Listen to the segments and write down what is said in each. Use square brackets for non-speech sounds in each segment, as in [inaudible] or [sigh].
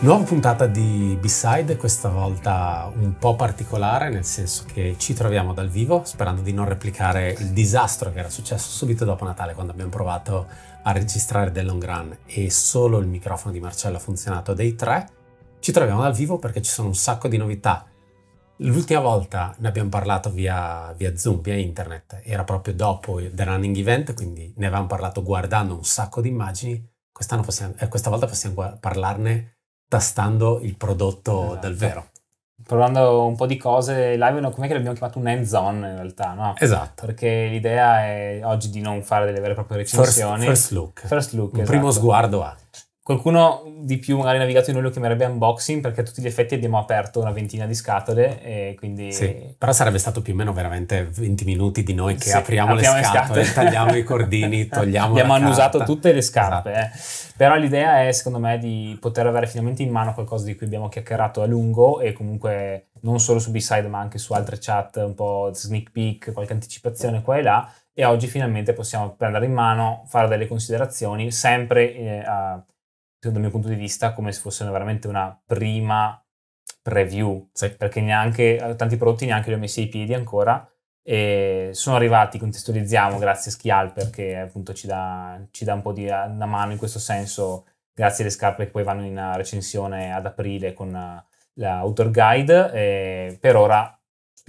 Nuova puntata di B-Side, questa volta un po' particolare, nel senso che ci troviamo dal vivo, sperando di non replicare il disastro che era successo subito dopo Natale, quando abbiamo provato a registrare del long run e solo il microfono di Marcello ha funzionato dei tre. Ci troviamo dal vivo perché ci sono un sacco di novità. L'ultima volta ne abbiamo parlato via, via Zoom, via internet, era proprio dopo il The Running Event, quindi ne avevamo parlato guardando un sacco di immagini. Possiamo, eh, questa volta possiamo parlarne tastando il prodotto esatto. dal vero. Provando un po' di cose, live come che l'abbiamo chiamato un hands-on in realtà, no? Esatto. Perché l'idea è oggi di non fare delle vere e proprie recensioni. First, first look. First look. Un esatto. primo sguardo a. Qualcuno di più magari navigato di noi lo chiamerebbe unboxing perché a tutti gli effetti abbiamo aperto una ventina di scatole e quindi... Sì, però sarebbe stato più o meno veramente 20 minuti di noi che sì, apriamo, apriamo, le scatole, le scatole. tagliamo i cordini, [laughs] togliamo Abbiamo annusato tutte le scarpe, esatto. eh. però l'idea è secondo me di poter avere finalmente in mano qualcosa di cui abbiamo chiacchierato a lungo e comunque non solo su B-Side ma anche su altre chat, un po' sneak peek, qualche anticipazione qua e là e oggi finalmente possiamo prendere in mano, fare delle considerazioni sempre eh, a secondo il mio punto di vista, come se fosse veramente una prima preview, sì. perché neanche eh, tanti prodotti neanche li ho messi ai piedi ancora. E sono arrivati, contestualizziamo, grazie a Schialper che appunto ci dà, ci dà un po' di eh, una mano in questo senso, grazie alle scarpe che poi vanno in recensione ad aprile con eh, l'Outer Guide. per ora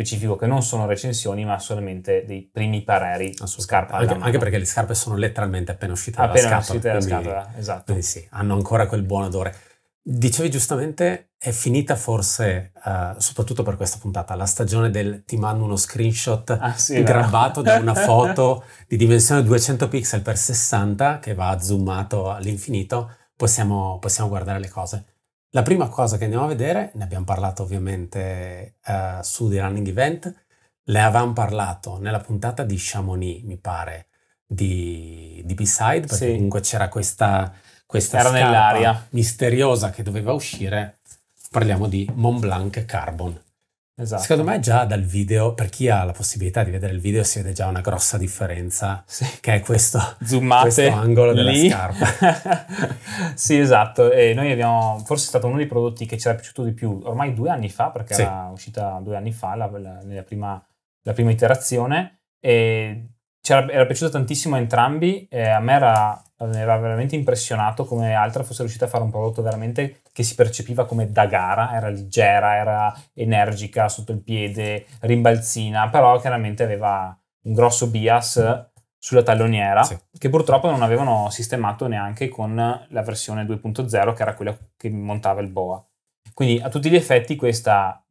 specifico che non sono recensioni ma solamente dei primi pareri su scarpa anche, anche, perché le scarpe sono letteralmente appena uscite dalla appena appena uscite dalla scarpa esatto quindi sì hanno ancora quel buon odore dicevi giustamente è finita forse uh, soprattutto per questa puntata la stagione del ti mando uno screenshot ah, sì, grabbato no? da una [laughs] foto di dimensione 200 pixel per 60 che va zoomato all'infinito possiamo, possiamo guardare le cose la prima cosa che andiamo a vedere, ne abbiamo parlato ovviamente eh, su The Running Event, ne avevamo parlato nella puntata di Chamonix, mi pare, di, di B-Side, perché sì. comunque c'era questa, questa Era misteriosa che doveva uscire. Parliamo di Mont Blanc Carbon. Esatto. Secondo me già dal video, per chi ha la possibilità di vedere il video, si vede già una grossa differenza, sì. che è questo, questo angolo della scarpa. [laughs] sì, esatto. E noi abbiamo, forse è stato uno dei prodotti che ci era piaciuto di più ormai due anni fa, perché sì. era uscita due anni fa, la, la, la, prima, la prima iterazione, e c'era, era piaciuto tantissimo a entrambi e a me era, era, veramente impressionato come Altra fosse riuscita a fare un prodotto veramente che si percepiva come da gara, era leggera, era energica sotto il piede, rimbalzina, però chiaramente aveva un grosso bias sulla talloniera sì. che purtroppo non avevano sistemato neanche con la versione 2.0 che era quella che montava il Boa. Quindi a tutti gli effetti questa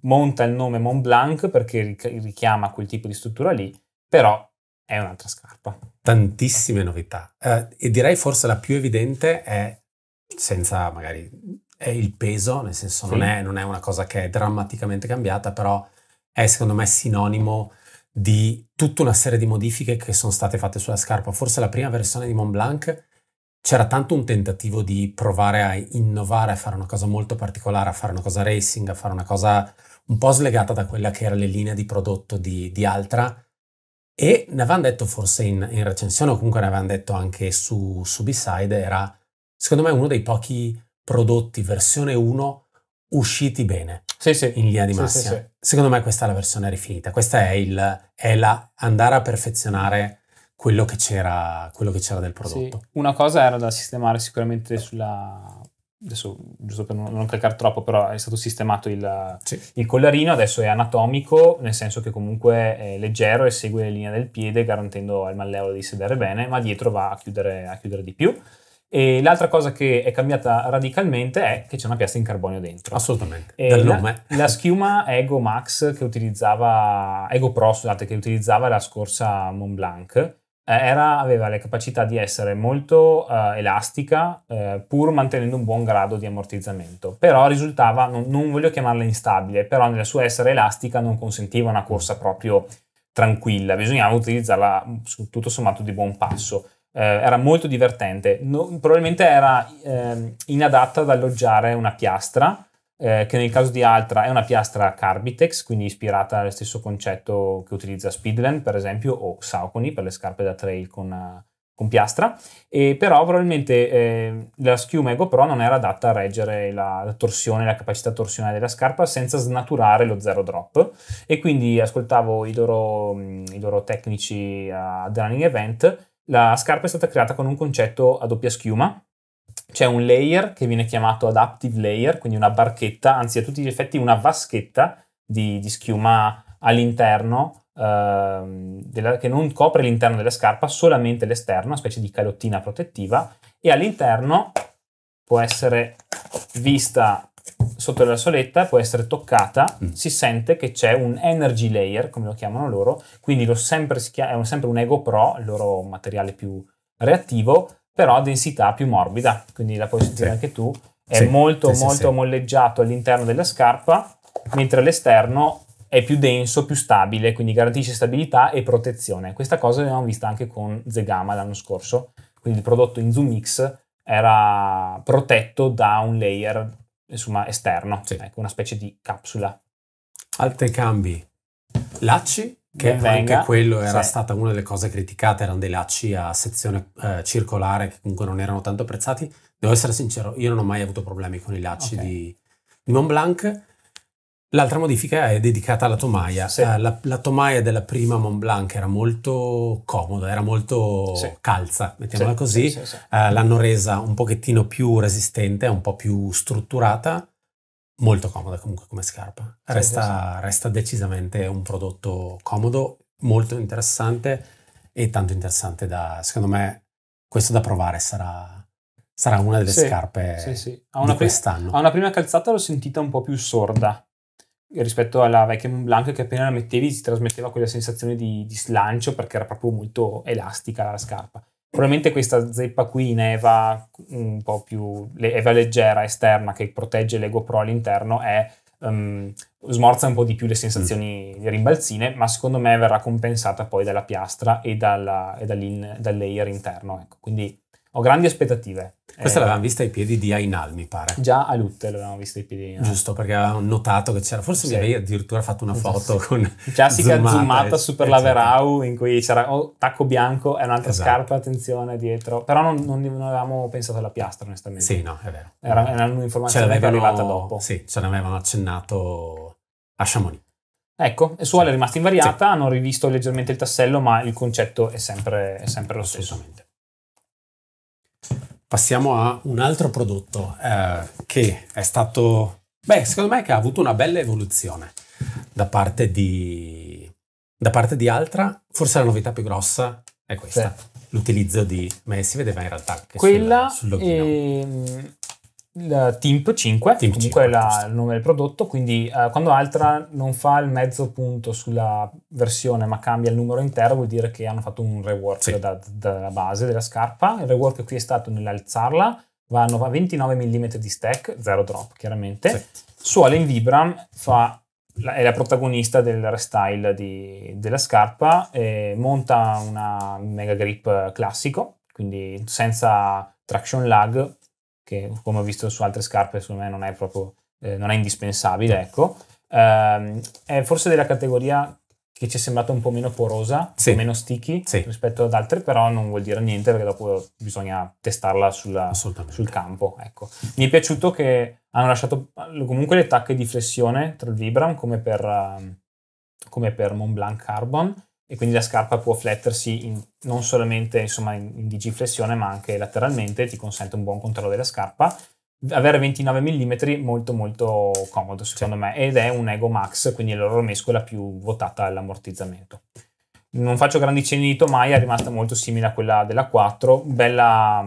monta il nome Mont Blanc perché richiama quel tipo di struttura lì, però è un'altra scarpa. Tantissime novità. Eh, e direi forse la più evidente è, senza magari, è il peso, nel senso sì. non, è, non, è, una cosa che è drammaticamente cambiata, però è secondo me sinonimo di tutta una serie di modifiche che sono state fatte sulla scarpa. Forse la prima versione di Mont Blanc c'era tanto un tentativo di provare a innovare, a fare una cosa molto particolare, a fare una cosa racing, a fare una cosa un po' slegata da quella che era le linee di prodotto di, di Altra, e ne avevano detto forse in, in, recensione, o comunque ne avevano detto anche su, su B-Side, era secondo me uno dei pochi prodotti versione 1 usciti bene. Sì, sì. In linea di massima. Sì, secondo me questa è la versione rifinita, questa è, il, è la andare a perfezionare quello che c'era, quello che c'era del prodotto. Sì. Una cosa era da sistemare sicuramente eh. sulla adesso giusto per non, non calcare troppo, però è stato sistemato il, sì. il, collarino, adesso è anatomico, nel senso che comunque è leggero e segue la linea del piede garantendo al malleolo di sedere bene, ma dietro va a chiudere, a chiudere di più. E l'altra cosa che è cambiata radicalmente è che c'è una piastra in carbonio dentro. Assolutamente. E Del la, nome. [laughs] la schiuma Ego Max che utilizzava Ego Pro, scusate, che utilizzava la scorsa Mont Blanc eh, era, aveva le capacità di essere molto eh, elastica eh, pur mantenendo un buon grado di ammortizzamento, però risultava, non, non, voglio chiamarla instabile, però nella sua essere elastica non consentiva una corsa proprio tranquilla, bisognava utilizzarla tutto sommato di buon passo. Eh, era molto divertente, no, probabilmente era ehm, inadatta ad alloggiare una piastra, eh, che nel caso di Altra è una piastra Carbitex, quindi ispirata allo stesso concetto che utilizza Speedland, per esempio, o Saucony per le scarpe da trail con, eh, con piastra, e però probabilmente eh, la schiuma Ego Pro non era adatta a reggere la, la, torsione, la capacità torsionale della scarpa senza snaturare lo zero drop e quindi ascoltavo i loro, mm, i loro tecnici ad Running Event, la scarpa è stata creata con un concetto a doppia schiuma c'è un layer che viene chiamato adaptive layer, quindi una barchetta, anzi a tutti gli effetti una vaschetta di, di schiuma all'interno eh, della, che non copre l'interno della scarpa, solamente l'esterno, una specie di calottina protettiva e all'interno può essere vista sotto la soletta, può essere toccata, mm. si sente che c'è un energy layer, come lo chiamano loro, quindi lo sempre, è sempre un Ego Pro, il loro materiale più reattivo, però a densità più morbida, quindi la puoi sentire sì. anche tu. È sì, molto, sì, molto molleggiato all'interno della scarpa, mentre all'esterno è più denso, più stabile, quindi garantisce stabilità e protezione. Questa cosa l'abbiamo vista anche con Zegama l'anno scorso, quindi il prodotto in Zoom X era protetto da un layer insomma, esterno, ecco, una specie di capsula. Altri cambi, lacci che venga, anche quello era cioè, stata una delle cose criticate, erano dei lacci a sezione eh, circolare che comunque non erano tanto apprezzati. Devo essere sincero, io non ho mai avuto problemi con i lacci okay. di, di Mont Blanc. L'altra modifica è dedicata alla tomaia. Sì. Eh, la, la, tomaia della prima Mont Blanc era molto comoda, era molto sì. calza, mettiamola sì, così. Eh, l'hanno resa un pochettino più resistente, un po' più strutturata molto comoda comunque come scarpa. Resta, sì, sì. resta, decisamente un prodotto comodo, molto interessante e tanto interessante da, secondo me, questo da provare sarà, sarà una delle sì, scarpe sì, a una di quest'anno. A una prima calzata l'ho sentita un po' più sorda rispetto alla vecchia Moon Blanc che appena la mettevi si trasmetteva quella sensazione di, di slancio perché era proprio molto elastica la scarpa. Probabilmente questa zeppa qui in EVA un po' più EVA leggera esterna che protegge l'Ego Pro all'interno è, um, smorza un po' di più le sensazioni mm. rimbalzine, ma secondo me verrà compensata poi dalla piastra e, dalla, e dal layer interno. Ecco. Quindi ho grandi aspettative. Questa eh, l'avevamo vista ai piedi di Ainal, mi pare. Già a Lutte l'avevamo vista ai piedi di Ainal. Giusto, perché avevamo notato che c'era, forse sì. mi avevi addirittura fatto una foto sì. con Classica zoomata, zoomata eh, e, Super Laverau in cui c'era oh, tacco bianco e un'altra esatto. scarpa, attenzione, dietro. Però non, non, non, avevamo pensato alla piastra, onestamente. Sì, no, è vero. Era, era un'informazione che è arrivata dopo. Sì, ce l'avevano accennato a Chamonix. Ecco, e Suola è rimasta invariata, hanno rivisto leggermente il tassello, ma il concetto è sempre, è sempre lo stesso. Assolutamente passiamo a un altro prodotto eh, che è stato, beh, secondo me che ha avuto una bella evoluzione da parte di, da parte di Altra. Forse la novità più grossa è questa, sì. l'utilizzo di, ma si vedeva in realtà che Quella sul, sul login il TIMP 5, Timp comunque 5, è il nome del prodotto, quindi eh, quando Altra non fa il mezzo punto sulla versione ma cambia il numero intero vuol dire che hanno fatto un rework sì. dalla da base della scarpa, il rework qui è stato nell'alzarla, vanno a 29 mm di stack, zero drop chiaramente, sì. su Allen Vibram fa è la protagonista del restyle di, della scarpa, e monta una mega grip classico, quindi senza traction lag, che come ho visto su altre scarpe secondo me non è proprio, eh, non è indispensabile, ecco. Eh, è forse della categoria che ci è sembrata un po' meno porosa, sì. meno sticky sì. rispetto ad altre, però non vuol dire niente perché dopo bisogna testarla sulla, sul campo. Ecco. Mi è piaciuto che hanno lasciato comunque le tacche di flessione tra il Vibram come per, ehm, come per Mont Blanc Carbon e quindi la scarpa può flettersi in, non solamente insomma, in, in digiflessione ma anche lateralmente, ti consente un buon controllo della scarpa. Avere 29 mm molto molto comodo secondo sì. me ed è un Ego Max, quindi è la loro mescola più votata all'ammortizzamento. Non faccio grandi cenni di Tomaia, è rimasta molto simile a quella della 4, bella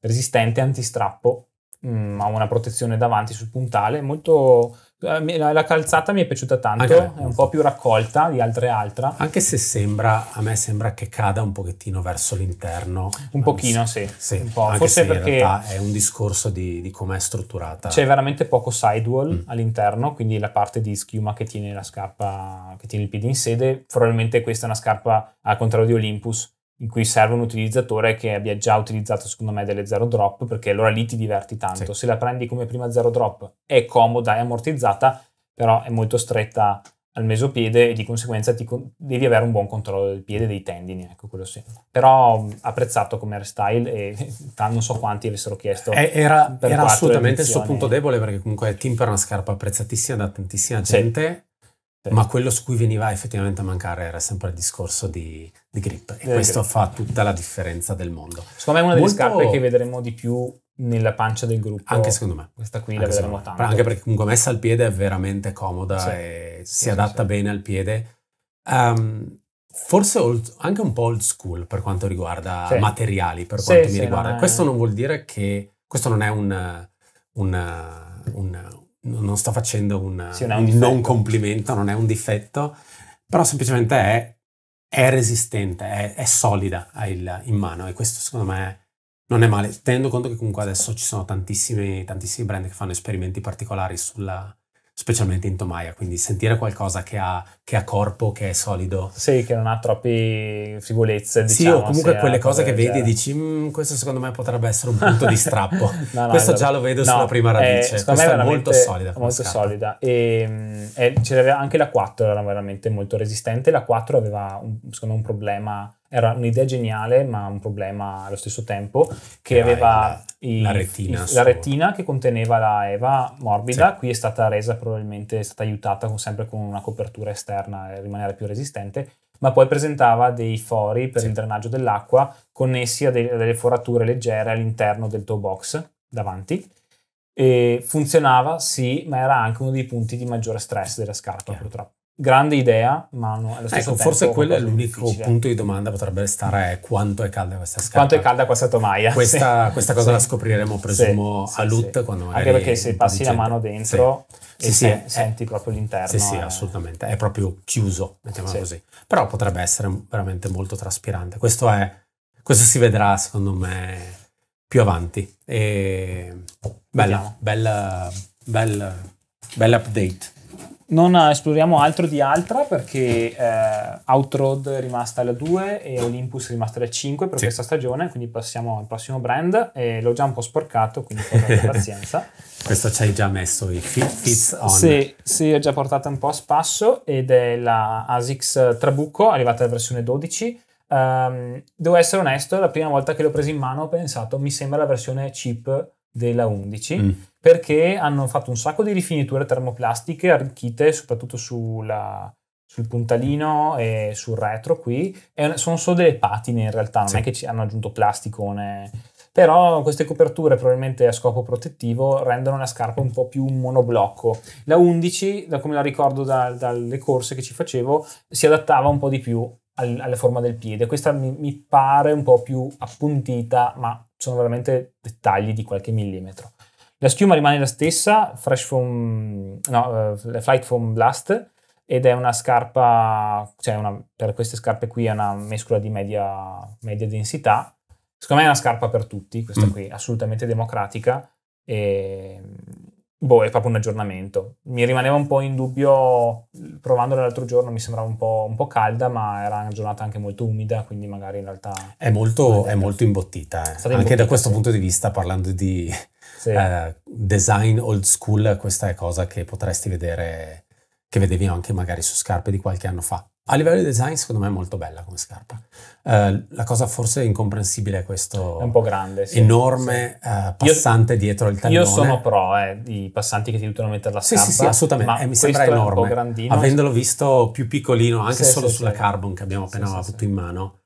resistente antistrappo mh, mm, ha una protezione davanti sul puntale, molto eh, la calzata mi è piaciuta tanto, è un po' più raccolta di altre altre. Anche se sembra, a me sembra che cada un pochettino verso l'interno. Un eh, pochino, so. sì. sì. Un po'. Anche Forse perché in realtà è un discorso di, di com'è strutturata. C'è veramente poco sidewall mm. all'interno, quindi la parte di schiuma che tiene la scarpa, che tiene il piede in sede. Probabilmente questa è una scarpa al contrario di Olympus in cui serve un utilizzatore che abbia già utilizzato secondo me delle zero drop perché allora lì ti diverti tanto. Sì. Se la prendi come prima zero drop è comoda, è ammortizzata, però è molto stretta al mesopiede e di conseguenza ti, devi avere un buon controllo del piede, dei tendini, ecco quello sì. Però apprezzato come hairstyle e [laughs] non so quanti avessero chiesto. Eh, era, era assolutamente edizioni. il suo punto debole perché comunque Timper è una scarpa apprezzatissima da tantissima gente. Sì ma quello su cui veniva effettivamente a mancare era sempre il discorso di, di grip e eh, questo grip. fa tutta la differenza del mondo. Secondo me è una delle Molto... scarpe che vedremo di più nella pancia del gruppo. Anche secondo me. Questa qui anche la vedremo tanto. Anche perché comunque messa al piede è veramente comoda sì. e sì, si sì, adatta bene al piede. Um, forse old, anche un po' old school per quanto riguarda materiali, per quanto mi riguarda. Non è... Questo non vuol dire che... Questo non è un, un, un non sto facendo una, sì, un, difetto. non complimento, non è un difetto, però semplicemente è, è resistente, è, è solida il, in mano e questo secondo me non è male, tenendo conto che comunque adesso ci sono tantissimi, tantissimi brand che fanno esperimenti particolari sulla, specialmente in tomaia, quindi sentire qualcosa che ha, che ha, corpo, che è solido. Sì, che non ha troppe frivolezze, diciamo. Sì, o comunque quelle eh, cose che vedi e dici, mm, questo secondo me potrebbe essere un punto di strappo. [laughs] no, no, [laughs] questo già lo vedo no, sulla prima eh, radice, eh, Questa è molto solida. Molto scala. solida, e, ehm, e eh, anche la 4 era veramente molto resistente, la 4 aveva un, secondo me un problema era un'idea geniale, ma un problema allo stesso tempo, che era aveva il, i, la, retina, il, la, retina che conteneva la EVA morbida, sì. qui è stata resa probabilmente, è stata aiutata con, sempre con una copertura esterna per rimanere più resistente, ma poi presentava dei fori per sì. il drenaggio dell'acqua connessi a, dei, a delle forature leggere all'interno del tow box davanti. E funzionava sì, ma era anche uno dei punti di maggiore stress della scarpa, yeah. purtroppo grande idea, ma no, allo stesso ecco, forse quello è l'unico difficile. punto di domanda potrebbe stare quanto è calda questa scarpa. Quanto è calda questa tomaia? Questa, sì. questa cosa sì. la scopriremo presumo sì, a Lut quando Anche perché se passi la mano dentro e sen- senti proprio l'interno. Sì, sì, è... Eh. assolutamente, è proprio chiuso, mettiamola così. Però potrebbe essere veramente molto traspirante. Questo, è, questo si vedrà secondo me più avanti. E bella, bella, bella, bella update non eh, esploriamo altro di Altra perché eh, Outroad è rimasta alla 2 e Olympus è rimasta alla 5 per sì. questa stagione, quindi passiamo al prossimo brand e l'ho già un po' sporcato, quindi [laughs] pazienza. Questo ci hai già messo i fits on. Sì, sì, ho già portato un po' a spasso ed è la ASICS Trabucco, arrivata alla versione 12. Um, ehm, devo essere onesto, la prima volta che l'ho presa in mano ho pensato mi sembra la versione cheap della 11. Mm perché hanno fatto un sacco di rifiniture termoplastiche arricchite soprattutto sulla, sul puntalino e sul retro qui. E sono solo delle patine in realtà, non sì. è che ci hanno aggiunto plasticone. Però queste coperture, probabilmente a scopo protettivo, rendono la scarpa un po' più monoblocco. La 11, da come la ricordo da, dalle corse che ci facevo, si adattava un po' di più al, alla forma del piede. Questa mi, mi pare un po' più appuntita, ma sono veramente dettagli di qualche millimetro. La schiuma rimane la stessa, Fresh Foam, no, uh, Flight Foam Blast, ed è una scarpa, cioè una, per queste scarpe qui è una mescola di media, media, densità. Secondo me è una scarpa per tutti, questa mm. qui, assolutamente democratica. E boh, è proprio un aggiornamento. Mi rimaneva un po' in dubbio, provandola l'altro giorno mi sembrava un po', un po', calda, ma era una giornata anche molto umida, quindi magari in realtà... È molto, è molto imbottita, eh. anche imbottita, da questo sì. punto di vista, parlando di sì. eh, design old school, questa è cosa che potresti vedere che vedevi anche magari su scarpe di qualche anno fa. A livello di design, secondo me è molto bella come scarpa. Eh, la cosa forse incomprensibile è questo. È un po' grande. Sì, enorme sì. Eh, passante io, dietro il tallone. Io sono pro, eh, i passanti che ti aiutano a mettere la scarpa. Sì, sì, sì assolutamente. Eh, mi sembra enorme. Avendolo visto più piccolino, anche solo sulla carbon che abbiamo appena avuto in mano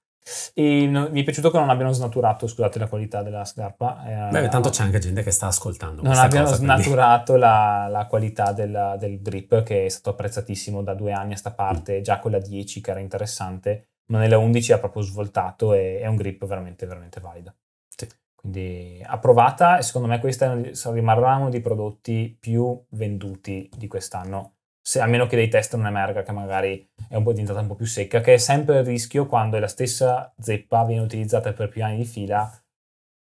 e no, mi è piaciuto che non abbiano snaturato, scusate la qualità della scarpa. Eh, Beh, tanto c'è anche gente che sta ascoltando. Non abbiano cosa, snaturato la, la, qualità del, del, grip, che è stato apprezzatissimo da due anni a sta parte, mm. già con la 10 che era interessante, ma nella 11 ha proprio svoltato e è un grip veramente, veramente valido. Sì. Quindi approvata e secondo me questa rimarrà uno dei prodotti più venduti di quest'anno se, a meno che dei test non emerga che magari è un po' diventata un po' più secca, che è sempre il rischio quando è la stessa zeppa viene utilizzata per più anni di fila,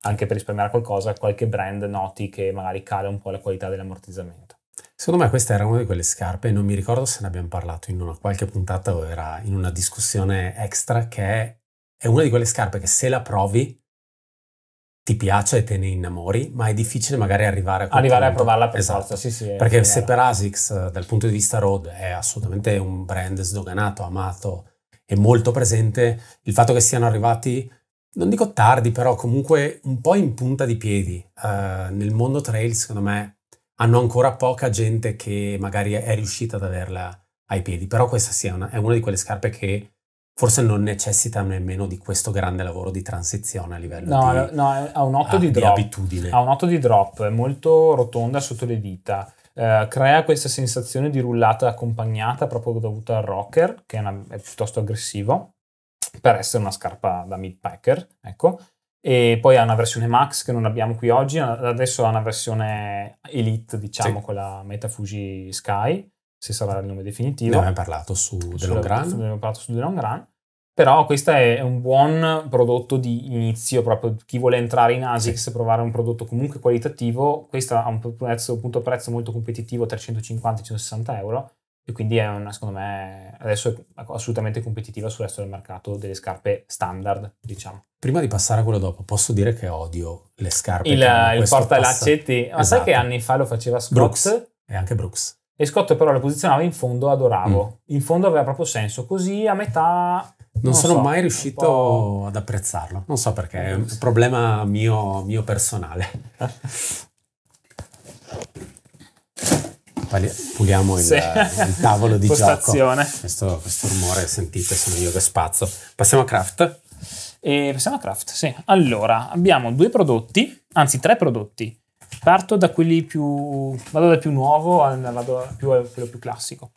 anche per risparmiare qualcosa, qualche brand noti che magari cala un po' la qualità dell'ammortizzamento. Secondo me questa era una di quelle scarpe, non mi ricordo se ne abbiamo parlato in una qualche puntata o era in una discussione extra, che è una di quelle scarpe che se la provi ti piace e te ne innamori, ma è difficile magari arrivare a, arrivare punto. a provarla per esatto. forza. Sì, sì, Perché se per ASICS, eh, dal punto di vista Road, è assolutamente un brand sdoganato, amato e molto presente, il fatto che siano arrivati, non dico tardi, però comunque un po' in punta di piedi uh, nel mondo trail, secondo me, hanno ancora poca gente che magari è riuscita ad averla ai piedi. Però questa sì, è una, è una di quelle scarpe che forse non necessita nemmeno di questo grande lavoro di transizione a livello no, di, eh, no, eh, ha un otto ah, di, drop, di abitudine. Ha un otto di drop, è molto rotonda sotto le dita. Eh, crea questa sensazione di rullata accompagnata proprio dovuta al rocker, che è, una, è piuttosto aggressivo, per essere una scarpa da midpacker, ecco. E poi ha una versione max che non abbiamo qui oggi, adesso ha una versione elite, diciamo, sì. con la Meta Fuji Sky se sarà il nome definitivo. Ne abbiamo parlato su The Long Run. Ne abbiamo parlato su The Long Però questo è un buon prodotto di inizio, proprio chi vuole entrare in ASICS sì. e provare un prodotto comunque qualitativo, questo ha un prezzo, appunto, prezzo molto competitivo, 350-160 euro, e quindi è una, secondo me, adesso è assolutamente competitiva sul resto del mercato delle scarpe standard, diciamo. Prima di passare a quello dopo, posso dire che odio le scarpe. Il, il portalaccetti, ma esatto. sai che esatto. anni fa lo faceva Scrooge? E anche Brooks. E Scott però le posizionava in fondo ad Oravo. Mm. In fondo aveva proprio senso. Così a metà... Non, non sono so, mai riuscito ad apprezzarlo. Non so perché, è un problema mio, mio personale. [laughs] puliamo il, sì. il, tavolo di Postazione. gioco. Questo, questo rumore sentite, sono io che spazzo. Passiamo a craft. E passiamo a craft, sì. Allora, abbiamo due prodotti, anzi tre prodotti Parto da quelli più... vado dal più nuovo al, vado più, al quello più classico.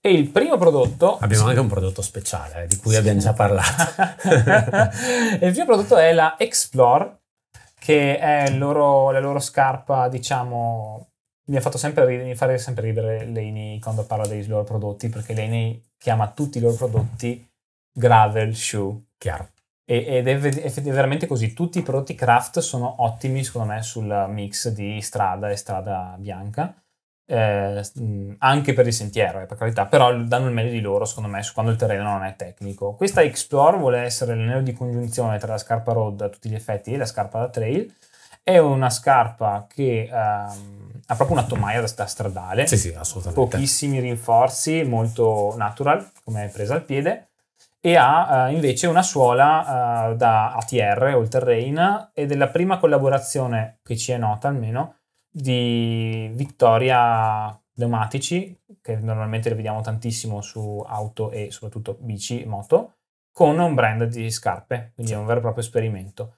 E il primo prodotto... Abbiamo anche un prodotto speciale, eh, di cui sì. abbiamo già parlato. [laughs] il primo prodotto è la Explore, che è loro, la loro scarpa, diciamo... Mi ha fatto sempre ridere, mi fa sempre ridere Laney quando parla dei loro prodotti, perché Laney chiama tutti i loro prodotti gravel shoe. Chiaro ed è, veramente così, tutti i prodotti craft sono ottimi secondo me sul mix di strada e strada bianca, eh, anche per il sentiero, eh, per carità, però danno il meglio di loro secondo me quando il terreno non è tecnico. Questa Explore vuole essere l'anello di congiunzione tra la scarpa road a tutti gli effetti e la scarpa da trail, è una scarpa che eh, ha proprio una tomaia da stradale, sì, sì, assolutamente. pochissimi rinforzi, molto natural come presa al piede e ha eh, invece una suola eh, da ATR, all terrain, ed è la prima collaborazione che ci è nota almeno di Vittoria Pneumatici, che normalmente le vediamo tantissimo su auto e soprattutto bici, moto, con un brand di scarpe, quindi è un vero e proprio esperimento.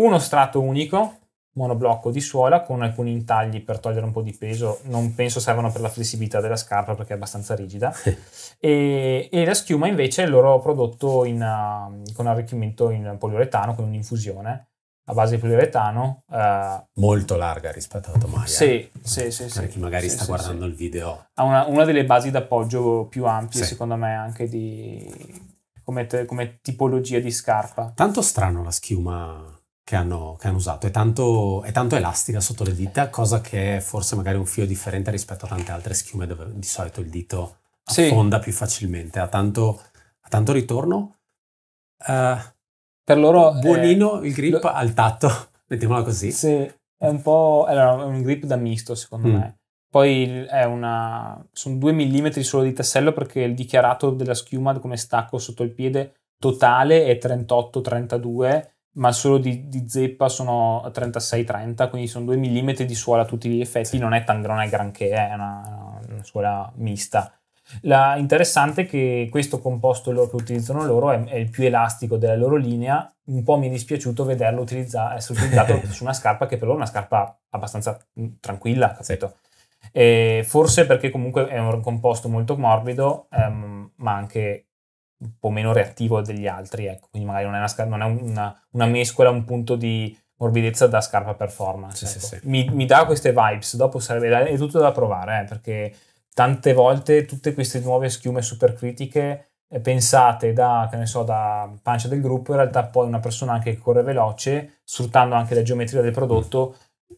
Uno strato unico monoblocco di suola con alcuni intagli per togliere un po' di peso, non penso servano per la flessibilità della scarpa perché è abbastanza rigida, e, e, la schiuma invece è il loro prodotto in, uh, con arricchimento in poliuretano, con un'infusione a base di poliuretano. Uh, Molto larga rispetto alla tomaia. Sì, sì, sì. Per chi magari sì, sta sì, guardando il video. Ha una, una, delle basi d'appoggio più ampie, secondo me, anche di, come, te, come tipologia di scarpa. Tanto strano la schiuma che hanno, che hanno usato. È tanto, è tanto, elastica sotto le dita, cosa che forse magari un filo differente rispetto a tante altre schiume dove di solito il dito affonda sì. più facilmente. Ha tanto, ha tanto ritorno. Uh, per loro... Buonino eh, il grip lo, al tatto, [laughs] mettiamola così. Sì, è un po'... Allora, è un grip da misto secondo mm. me. Poi è una, sono due millimetri solo di tassello perché il dichiarato della schiuma come stacco sotto il piede totale è 38-32 ma solo di, di zeppa sono 36-30, quindi sono 2 mm di suola a tutti gli effetti, non è tan non è granché, eh, è una, una suola mista. La interessante è che questo composto loro, che utilizzano loro è, è, il più elastico della loro linea. Un po' mi è dispiaciuto vederlo utilizza, essere utilizzato [laughs] su una scarpa che per loro è una scarpa abbastanza mm, tranquilla, capito? Sì. forse perché comunque è un composto molto morbido, ehm, ma anche un po' meno reattivo degli altri, ecco. quindi magari non è, una, non è una, una mescola, un punto di morbidezza da scarpa performance. Sì, ecco. sì, sì. Mi, mi, dà queste vibes, dopo sarebbe è tutto da provare, eh, perché tante volte tutte queste nuove schiume super critiche eh, pensate da, so, da, pancia del gruppo, in realtà poi una persona anche che corre veloce, sfruttando anche la geometria del prodotto,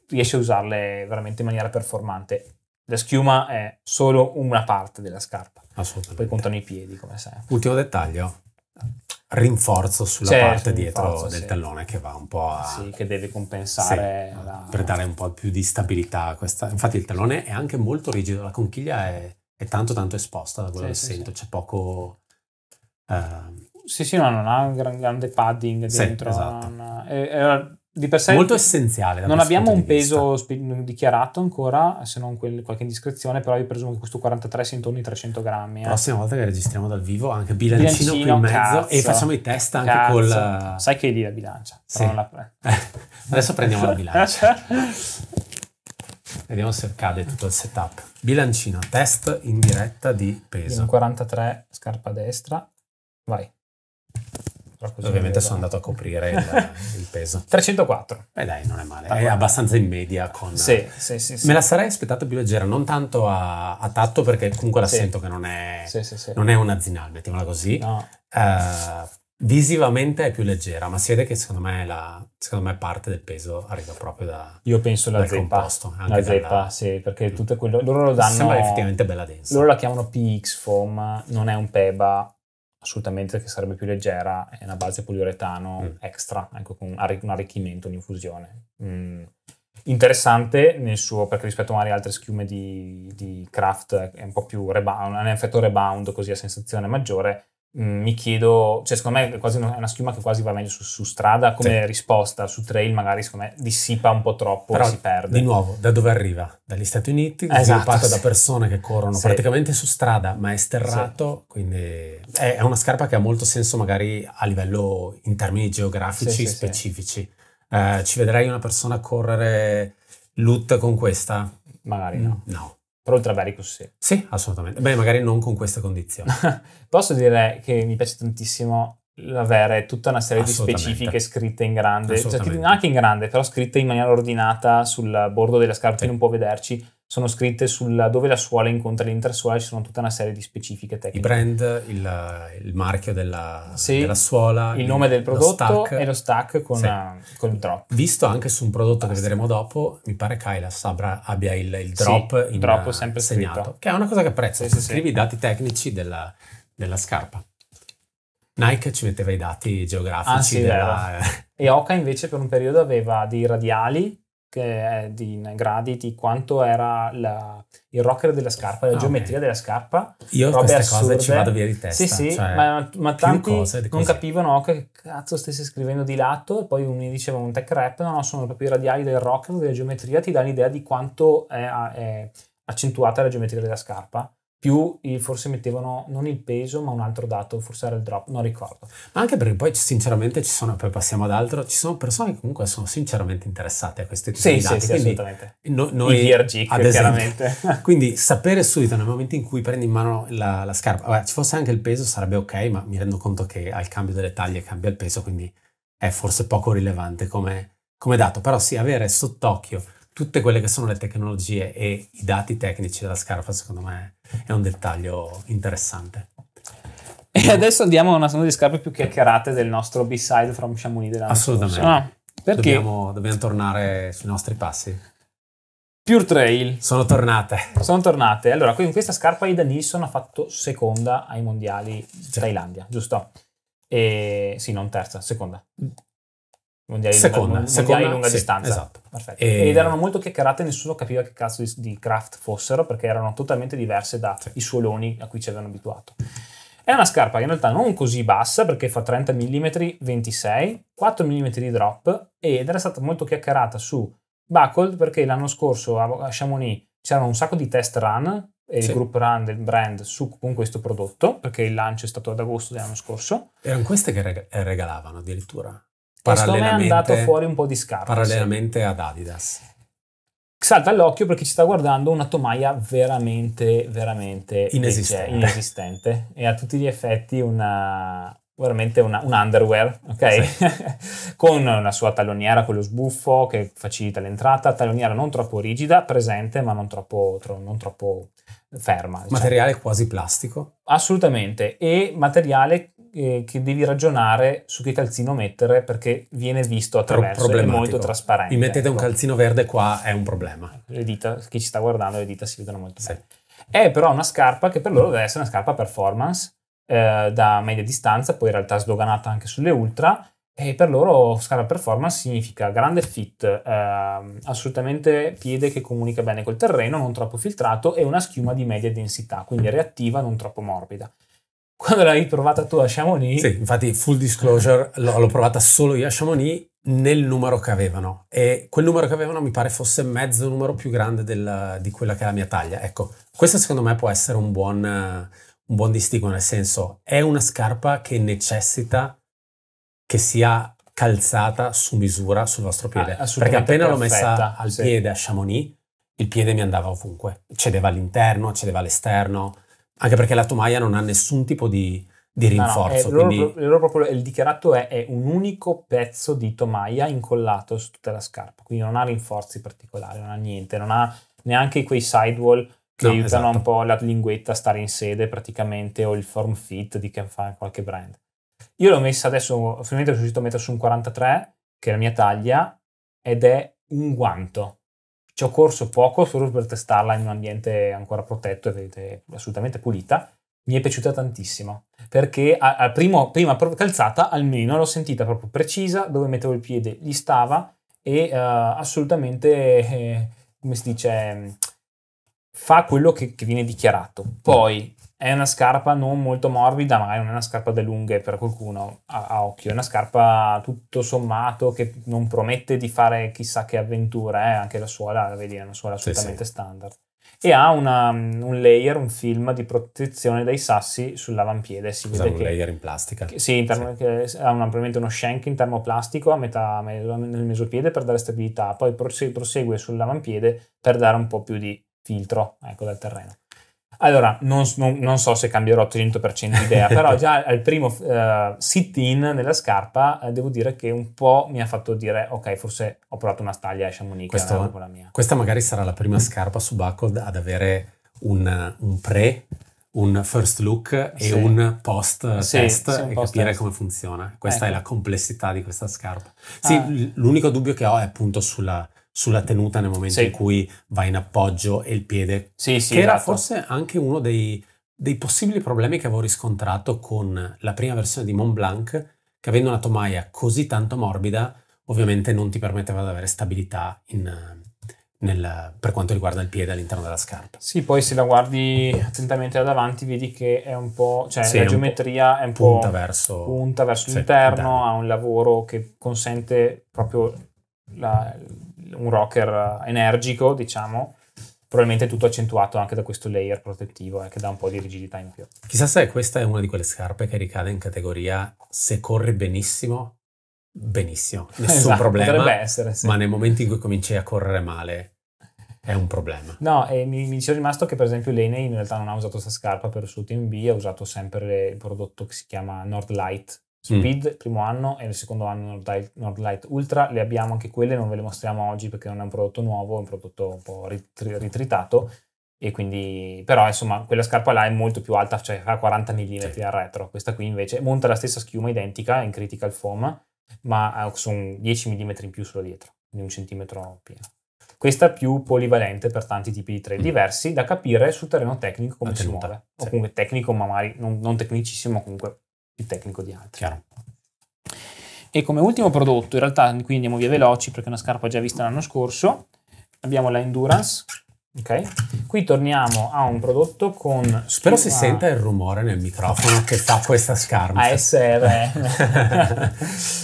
riesce a usarle veramente in maniera performante la schiuma è solo una parte della scarpa. Assolutamente. Poi contano i piedi, come sempre. Ultimo dettaglio, rinforzo sulla C'è, cioè, parte dietro del sì. tallone che va un po' a... Sì, che deve compensare. Sì, la... Per dare un po' più di stabilità a questa... Infatti il tallone è anche molto rigido, la conchiglia è, è tanto tanto esposta da quello sì, che sento, c'è poco... Uh... Sì, sì, no, non ha un grande padding dentro. Esatto. Una... È, è di per sé molto essenziale. Non abbiamo un peso spe- dichiarato ancora, se non quel, qualche indiscrezione, però io presumo che questo 43 sia intorno ai 300 grammi. La eh. prossima volta che registriamo dal vivo, anche bilancino, bilancino qui in mezzo cazzo, e facciamo i test anche cazzo. col. Sai che è lì la bilancia. Sì. La... Adesso prendiamo la bilancia. [laughs] Vediamo se cade tutto il setup. Bilancino, test in diretta di peso. 43 scarpa destra. Vai. Ovviamente sono andato a coprire il, [laughs] il peso. 304. Beh dai, non è male. È abbastanza in media con... Sì, sì, sì, sì. Me la sarei aspettata più leggera, non tanto a, a tatto perché comunque la sì. sento che non è, sì, non è una zinal, mettiamola così. No. Uh, visivamente è più leggera, ma si vede che secondo me, la, secondo me parte del peso arriva proprio da... Io penso la zeppa. Composto, la zeppa, dalla... sì, perché mm. tutte quelle... Loro lo danno... Sembra effettivamente bella densa. Loro la chiamano PX Foam, non è un PEBA assolutamente che sarebbe più leggera, è una base poliuretano mm. extra, ecco, con un arricchimento, un'infusione. Mm. Interessante nel suo, perché rispetto magari ad altre schiume di, di craft è un po' più rebound, ha un effetto rebound così a sensazione maggiore, Mm, mi chiedo, cioè secondo me è quasi una, una schiuma che quasi va meglio su, su strada come sì. risposta, su trail magari secondo me dissipa un po' troppo, Però, si perde. Di nuovo, da dove arriva? Dagli Stati Uniti, esatto, sviluppata sì. da persone che corrono sì. praticamente su strada, ma è sterrato, quindi è, è, una scarpa che ha molto senso magari a livello in termini geografici specifici. Eh, ci vedrai una persona correre LUT con questa? Magari mm, no. No. Però Ultravericus sì. Sì, assolutamente. Beh, magari non con questa condizione. [laughs] Posso dire che mi piace tantissimo avere tutta una serie di specifiche scritte in grande, cioè, anche in grande, però scritte in maniera ordinata sul bordo della scarpa, sì. non può vederci sono scritte sul dove la suola incontra l'intersuola, ci sono tutta una serie di specifiche tecniche. Il brand, il, il marchio della, sì, della, suola, il nome del prodotto lo e lo stack con, sì. Eh, con, il drop. Visto anche su un prodotto Basta. che ah, vedremo dopo, mi pare che Kailas abbia il, il drop sì, in drop eh, sempre segnato, scritto. che è una cosa che apprezzo, sì, scrivi i dati tecnici della, della scarpa. Nike ci metteva i dati ah, geografici. Ah, sì, della... Eh. E Oca invece per un periodo aveva dei radiali che è di gradi di quanto era la, il rocker della scarpa, la ah, geometria okay. della scarpa. Io queste assurde. cose ci vado via di testa. Sì, sì, cioè, ma, ma tanti non capivano oh, che cazzo stesse scrivendo di lato e poi mi diceva un tech rap, no, no, sono proprio i radiali del rocker, della geometria, ti dà l'idea di quanto è, è accentuata la geometria della scarpa più forse mettevano non il peso ma un altro dato, forse era il drop, non ricordo. Ma anche perché poi sinceramente ci sono, poi passiamo ad altro, ci sono persone che comunque sono sinceramente interessate a queste tipi sì, di dati. Sì, sì, assolutamente. noi, I VRG, chiaramente. [laughs] quindi sapere subito nel momento in cui prendi in mano la, la scarpa, vabbè, ci fosse anche il peso sarebbe ok, ma mi rendo conto che al cambio delle taglie cambia il peso, quindi è forse poco rilevante come, come dato. Però sì, avere sott'occhio tutte quelle che sono le tecnologie e i dati tecnici della scarpa, secondo me, è un dettaglio interessante. E adesso andiamo a una serie di scarpe più chiacchierate del nostro B-side from Chamonix dell'anno Assolutamente. Ah, perché? Dobbiamo, dobbiamo tornare sui nostri passi. Pure Trail. Sono tornate. Sono tornate. Allora, in questa scarpa Ida Nilsson ha fatto seconda ai mondiali sì. Thailandia, giusto? E, sì, non terza, seconda mondiali, seconda, mondiali seconda, lunga sì, distanza. Esatto. Perfetto. E... Ed erano molto chiacchierate, nessuno capiva che cazzo di, di craft fossero perché erano totalmente diverse dai sì. suoloni a cui ci avevano abituato. È una scarpa che in realtà non così bassa perché fa 30 mm, 26, 4 mm di drop ed era stata molto chiacchierata su Buckled perché l'anno scorso a Chamonix c'erano un sacco di test run e sì. il group run del brand su, con questo prodotto perché il lancio è stato ad agosto dell'anno scorso. Erano queste che regalavano addirittura? parallelamente, è andato fuori un po' di scarpe. Parallelamente sì. ad Adidas. Salta all'occhio perché ci sta guardando una tomaia veramente, veramente inesistente. inesistente. e a tutti gli effetti una, veramente una, un underwear, ok? Sì. [laughs] con la sua talloniera, quello sbuffo che facilita l'entrata, talloniera non troppo rigida, presente ma non troppo, tro, non troppo ferma. Diciamo. Materiale quasi plastico? Assolutamente, e materiale eh, che devi ragionare su che calzino mettere perché viene visto attraverso, è molto trasparente. Mi mettete un ecco. calzino verde qua è un problema. Le dita, chi ci sta guardando, le dita si vedono molto sì. bene. È però una scarpa che per loro deve essere una scarpa performance eh, da media distanza, poi in realtà sdoganata anche sulle ultra, e per loro scarpa performance significa grande fit, eh, assolutamente piede che comunica bene col terreno, non troppo filtrato e una schiuma di media densità, quindi reattiva, non troppo morbida quando l'hai provata tu a Chamonix. Sì, infatti, full disclosure, l'ho provata solo io a Chamonix nel numero che avevano. E quel numero che avevano mi pare fosse mezzo numero più grande del, di quella che è la mia taglia. Ecco, questo secondo me può essere un buon, un buon distinguo, nel senso, è una scarpa che necessita che sia calzata su misura sul vostro ah, piede. Ah, Perché appena perfetta, l'ho messa al sì. piede a Chamonix, il piede mi andava ovunque. Cedeva all'interno, cedeva all'esterno anche perché la Tomaia non ha nessun tipo di, di rinforzo. No, no, quindi... loro, loro proprio, il dichiarato è, è, un unico pezzo di tomaia incollato su tutta la scarpa, quindi non ha rinforzi particolari, non ha niente, non ha neanche quei sidewall che no, aiutano esatto. un po' la linguetta a stare in sede praticamente o il form fit di che fa qualche brand. Io l'ho messa adesso, finalmente sono riuscito a metterla su un 43, che è la mia taglia, ed è un guanto ci ho corso poco solo per testarla in un ambiente ancora protetto e vedete assolutamente pulita. Mi è piaciuta tantissimo perché alla prima calzata almeno l'ho sentita proprio precisa, dove mettevo il piede gli stava e uh, assolutamente, eh, come si dice, mm, fa quello che, che viene dichiarato. Poi è una scarpa non molto morbida, ma non è una scarpa da lunghe per qualcuno a, a, occhio, è una scarpa tutto sommato che non promette di fare chissà che avventure, eh? anche la suola, la vedi, è una suola assolutamente sì, sì. standard. E ha una, un layer, un film di protezione dai sassi sull'avampiede. Si vede un che, layer in plastica. Che, sì, in termo, sì. ha un, probabilmente uno shank in termoplastico a metà nel mesopiede per dare stabilità, poi prosegue sull'avampiede per dare un po' più di filtro ecco, del terreno. Allora, non, non, non so se cambierò 300% idea, però [laughs] già al primo eh, sit-in nella scarpa eh, devo dire che un po' mi ha fatto dire, ok, forse ho provato una staglia a Chamonix, Questo, Questa magari sarà la prima mm. scarpa subacqua ad avere un, un pre un first look sì. e un post test sì, un e post capire come funziona. Questa ecco. è la complessità di questa scarpa. Sì, ah. l'unico dubbio che ho è appunto sulla, sulla tenuta nel momento sì. in cui va in appoggio e il piede, sì, sì, che esatto. era forse anche uno dei, dei, possibili problemi che avevo riscontrato con la prima versione di Mont Blanc, che avendo una tomaia così tanto morbida, ovviamente non ti permetteva di avere stabilità in, nel, per quanto riguarda il piede all'interno della scarpa. Sì, poi se la guardi attentamente da davanti vedi che è un po', cioè sì, la geometria è un po' punta verso, punta verso sì, l'interno, ha un lavoro che consente proprio la, un rocker eh, energico, diciamo, probabilmente tutto accentuato anche da questo layer protettivo eh, che dà un po' di rigidità in più. Chissà se questa è una di quelle scarpe che ricade in categoria se corri benissimo, benissimo, [laughs] nessun esatto, problema. Potrebbe essere, sì. Ma nei momenti in cui cominci a correre male è un problema. No, e mi, mi è rimasto che per esempio l'Enei in realtà non ha usato questa scarpa per il suo TMB, ha usato sempre il prodotto che si chiama Nord Light, Speed, mm. primo anno, e il secondo anno Nordlight, Nordlight, Ultra. Le abbiamo anche quelle, non ve le mostriamo oggi perché non è un prodotto nuovo, è un prodotto un po' ritritato. E quindi, però, insomma, quella scarpa là è molto più alta, cioè fa 40 mm sì. al retro. Questa qui invece monta la stessa schiuma identica in critical foam, ma sono 10 mm in più solo dietro, quindi un centimetro pieno. Questa più polivalente per tanti tipi di trail mm. diversi da capire sul terreno tecnico come Attenuta. si muove, sì. o comunque tecnico, ma magari non, non tecnicissimo, comunque più tecnico di altri. Chiaro. E come ultimo prodotto, in realtà qui andiamo via veloci perché è una scarpa già vista l'anno scorso, abbiamo la Endurance. Ok, qui torniamo a un prodotto con. Spero si senta il rumore nel microfono che fa questa scarpa. ASR. Ah, eh eh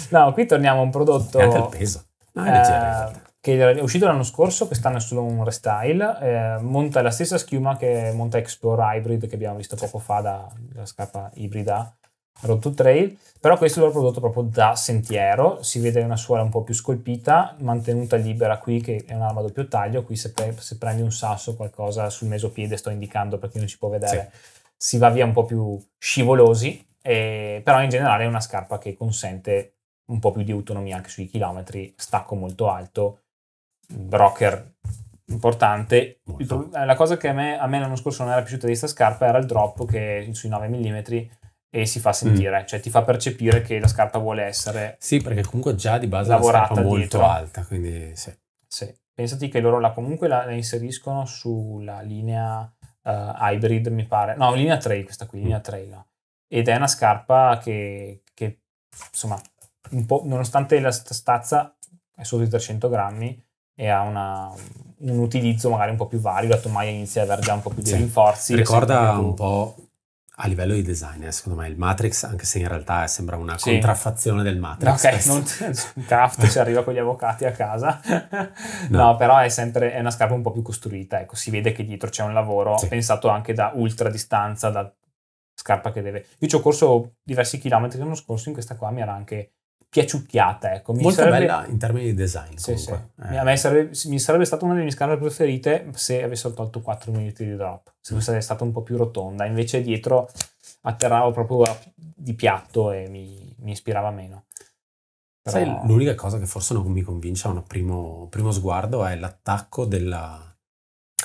[laughs] no, qui torniamo a un prodotto. E anche il peso. No, è eh, che è uscito l'anno scorso, quest'anno è solo un restyle, eh, monta la stessa schiuma che monta Explore Hybrid che abbiamo visto poco fa dalla scarpa ibrida Road Trail, però questo l'ho prodotto proprio da sentiero, si vede una suola un po' più scolpita, mantenuta libera qui che è un'arma a doppio taglio, qui se, pre- se prendi un sasso o qualcosa sul mesopiede, sto indicando perché non si può vedere, sì. si va via un po' più scivolosi, e, però in generale è una scarpa che consente un po' più di autonomia anche sui chilometri, stacco molto alto, broker importante. Molto. La cosa che a me, a me l'anno scorso non era piaciuta di questa scarpa era il drop che sui 9 mm e si fa mm. sentire, mm. cioè ti fa percepire che la scarpa vuole essere. Sì, perché comunque già di base lavorata la molto dietro. alta, quindi sì. sì. Pensati che loro la, comunque la, la inseriscono sulla linea uh, hybrid, mi pare. No, linea trail, questa qui, mm. linea trail. No. Ed è una scarpa che, che insomma, nonostante la stazza è solo di 300 grammi e ha una, un utilizzo magari un po' più vario, la tomaia inizia ad avere già un po' più di sì. rinforzi. Ricorda un po' a livello di design, eh, secondo me il Matrix, anche se in realtà sembra una sì. contraffazione del Matrix. No, ok, non t- [laughs] Kraft ci arriva con gli avvocati a casa. [laughs] no. no. però è sempre è una scarpa un po' più costruita, ecco, si vede che dietro c'è un lavoro sì. pensato anche da ultra distanza, da scarpa che deve... Io ci ho corso diversi chilometri l'anno scorso, in questa qua mi era anche schiacciucchiata. Ecco. Mi Molto sarebbe... bella in termini di design. Sì, sì. Eh. A me sarebbe, mi sarebbe stata una delle mie scarpe preferite se avessero tolto 4 minuti di drop, se mm. fosse stata un po' più rotonda. Invece dietro atterravo proprio di piatto e mi, mi ispirava meno. Però... Sai, l'unica cosa che forse non mi convince a un primo, primo, sguardo è l'attacco della,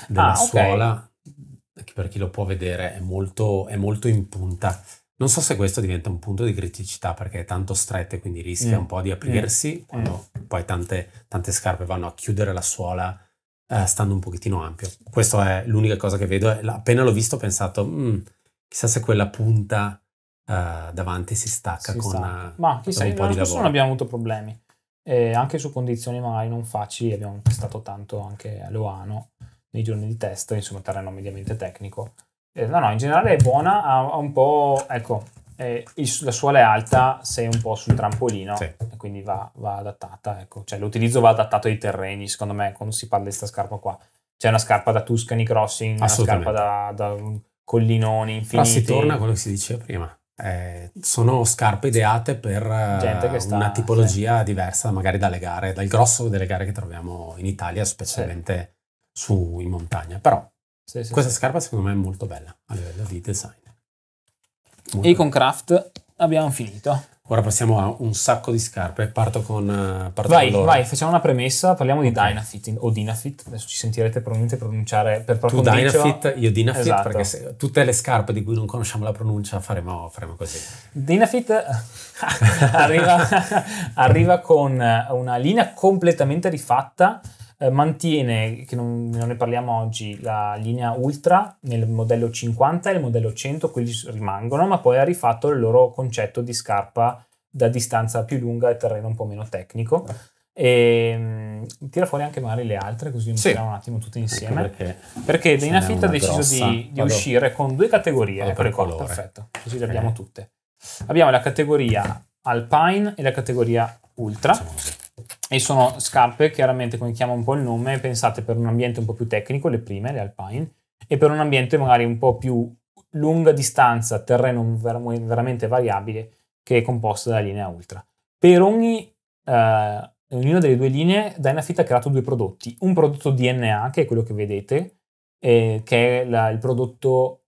della ah, suola, okay. per chi lo può vedere è molto, è molto in punta non so se questo diventa un punto di criticità perché è tanto stretto e quindi rischia mm. un po' di aprirsi mm. quando mm. poi tante, tante, scarpe vanno a chiudere la suola eh, stando un pochettino ampio. Questa è l'unica cosa che vedo. Appena l'ho visto ho pensato, mm, chissà se quella punta eh, davanti si stacca si con, stacca. Eh, Ma chissà, con un po' di lavoro. non abbiamo avuto problemi. E anche su condizioni magari non facili abbiamo testato tanto anche a Loano nei giorni di test, insomma terreno mediamente tecnico eh, no, no, in generale è buona, ha, un po', ecco, eh, il, la suola è alta, sei un po' sul trampolino, sì. e quindi va, va adattata, ecco, cioè l'utilizzo va adattato ai terreni, secondo me, quando si parla di questa scarpa qua. C'è una scarpa da Tuscany Crossing, una scarpa da, da collinoni infiniti. Ma si torna a quello che si diceva prima. Eh, sono scarpe ideate per eh, sta, una tipologia sì. diversa magari dalle gare, dal grosso delle gare che troviamo in Italia, specialmente sì. su in montagna. Però sì, sì, Questa scarpa secondo me è molto bella a livello di design. Molto e con Craft abbiamo finito. Ora passiamo a un sacco di scarpe. Parto con. Eh, parto vai, con vai, facciamo una premessa. Parliamo okay. di Dynafit o Dynafit. Adesso ci sentirete probabilmente pronunciare per proprio Tu Dynafit, io Dynafit, esatto. perché se, tutte le scarpe di cui non conosciamo la pronuncia faremo, faremo così. Dynafit [laughs] arriva, [laughs] arriva con una linea completamente rifatta eh, mantiene, che non, non, ne parliamo oggi, la linea Ultra nel modello 50 e il modello 100, quelli rimangono, ma poi ha rifatto il loro concetto di scarpa da distanza più lunga e terreno un po' meno tecnico. E, mh, ehm, tira fuori anche magari le altre, così sì. mettiamo un attimo tutte insieme. Ecco perché, perché Dana ha deciso grossa. di, di uscire con due categorie. Vado ecco, colore. perfetto, così le abbiamo okay. Eh. tutte. Abbiamo la categoria Alpine e la categoria Ultra e sono scarpe chiaramente come chiama un po' il nome pensate per un ambiente un po' più tecnico le prime le Alpine e per un ambiente magari un po' più lunga distanza terreno ver- veramente variabile che è composto dalla linea ultra per ogni eh, ognuna delle due linee Dynafit ha creato due prodotti un prodotto DNA che è quello che vedete eh, che è la, il prodotto